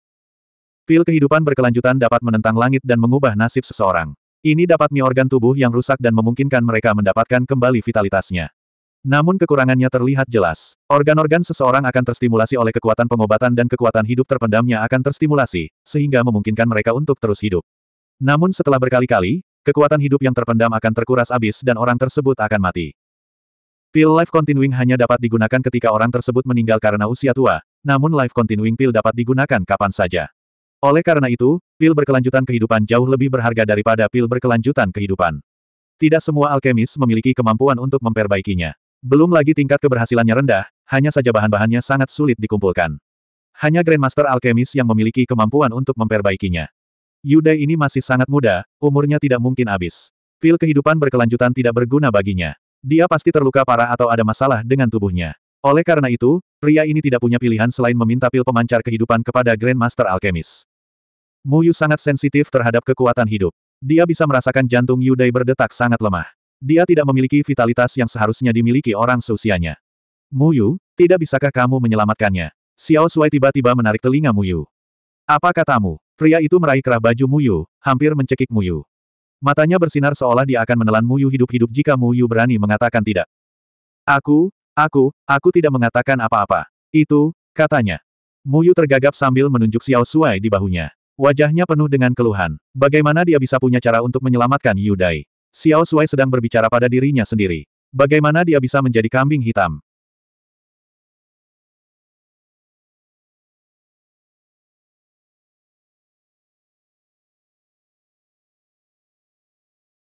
Pil kehidupan berkelanjutan dapat menentang langit dan mengubah nasib seseorang. Ini dapat mi organ tubuh yang rusak dan memungkinkan mereka mendapatkan kembali vitalitasnya. Namun kekurangannya terlihat jelas. Organ-organ seseorang akan terstimulasi oleh kekuatan pengobatan dan kekuatan hidup terpendamnya akan terstimulasi, sehingga memungkinkan mereka untuk terus hidup. Namun setelah berkali-kali, kekuatan hidup yang terpendam akan terkuras habis dan orang tersebut akan mati. Pil life continuing hanya dapat digunakan ketika orang tersebut meninggal karena usia tua, namun life continuing pil dapat digunakan kapan saja. Oleh karena itu, pil berkelanjutan kehidupan jauh lebih berharga daripada pil berkelanjutan kehidupan. Tidak semua alkemis memiliki kemampuan untuk memperbaikinya. Belum lagi tingkat keberhasilannya rendah, hanya saja bahan-bahannya sangat sulit dikumpulkan. Hanya Grandmaster Alkemis yang memiliki kemampuan untuk memperbaikinya. Yuda ini masih sangat muda, umurnya tidak mungkin habis. Pil kehidupan berkelanjutan tidak berguna baginya. Dia pasti terluka parah atau ada masalah dengan tubuhnya. Oleh karena itu, pria ini tidak punya pilihan selain meminta pil pemancar kehidupan kepada Grandmaster Alkemis. Mu Yu sangat sensitif terhadap kekuatan hidup. Dia bisa merasakan jantung Yudai berdetak sangat lemah. Dia tidak memiliki vitalitas yang seharusnya dimiliki orang seusianya. Mu Yu, tidak bisakah kamu menyelamatkannya? Xiao Sui tiba-tiba menarik telinga Mu Yu. Apa katamu? Pria itu meraih kerah baju Mu Yu, hampir mencekik Mu Yu. Matanya bersinar seolah dia akan menelan Mu Yu hidup-hidup jika Mu Yu berani mengatakan tidak. Aku, aku, aku tidak mengatakan apa-apa. Itu, katanya. Mu Yu tergagap sambil menunjuk Xiao Sui di bahunya. Wajahnya penuh dengan keluhan. Bagaimana dia bisa punya cara untuk menyelamatkan Yudai? Xiao Sui sedang berbicara pada dirinya sendiri. Bagaimana dia bisa menjadi kambing hitam?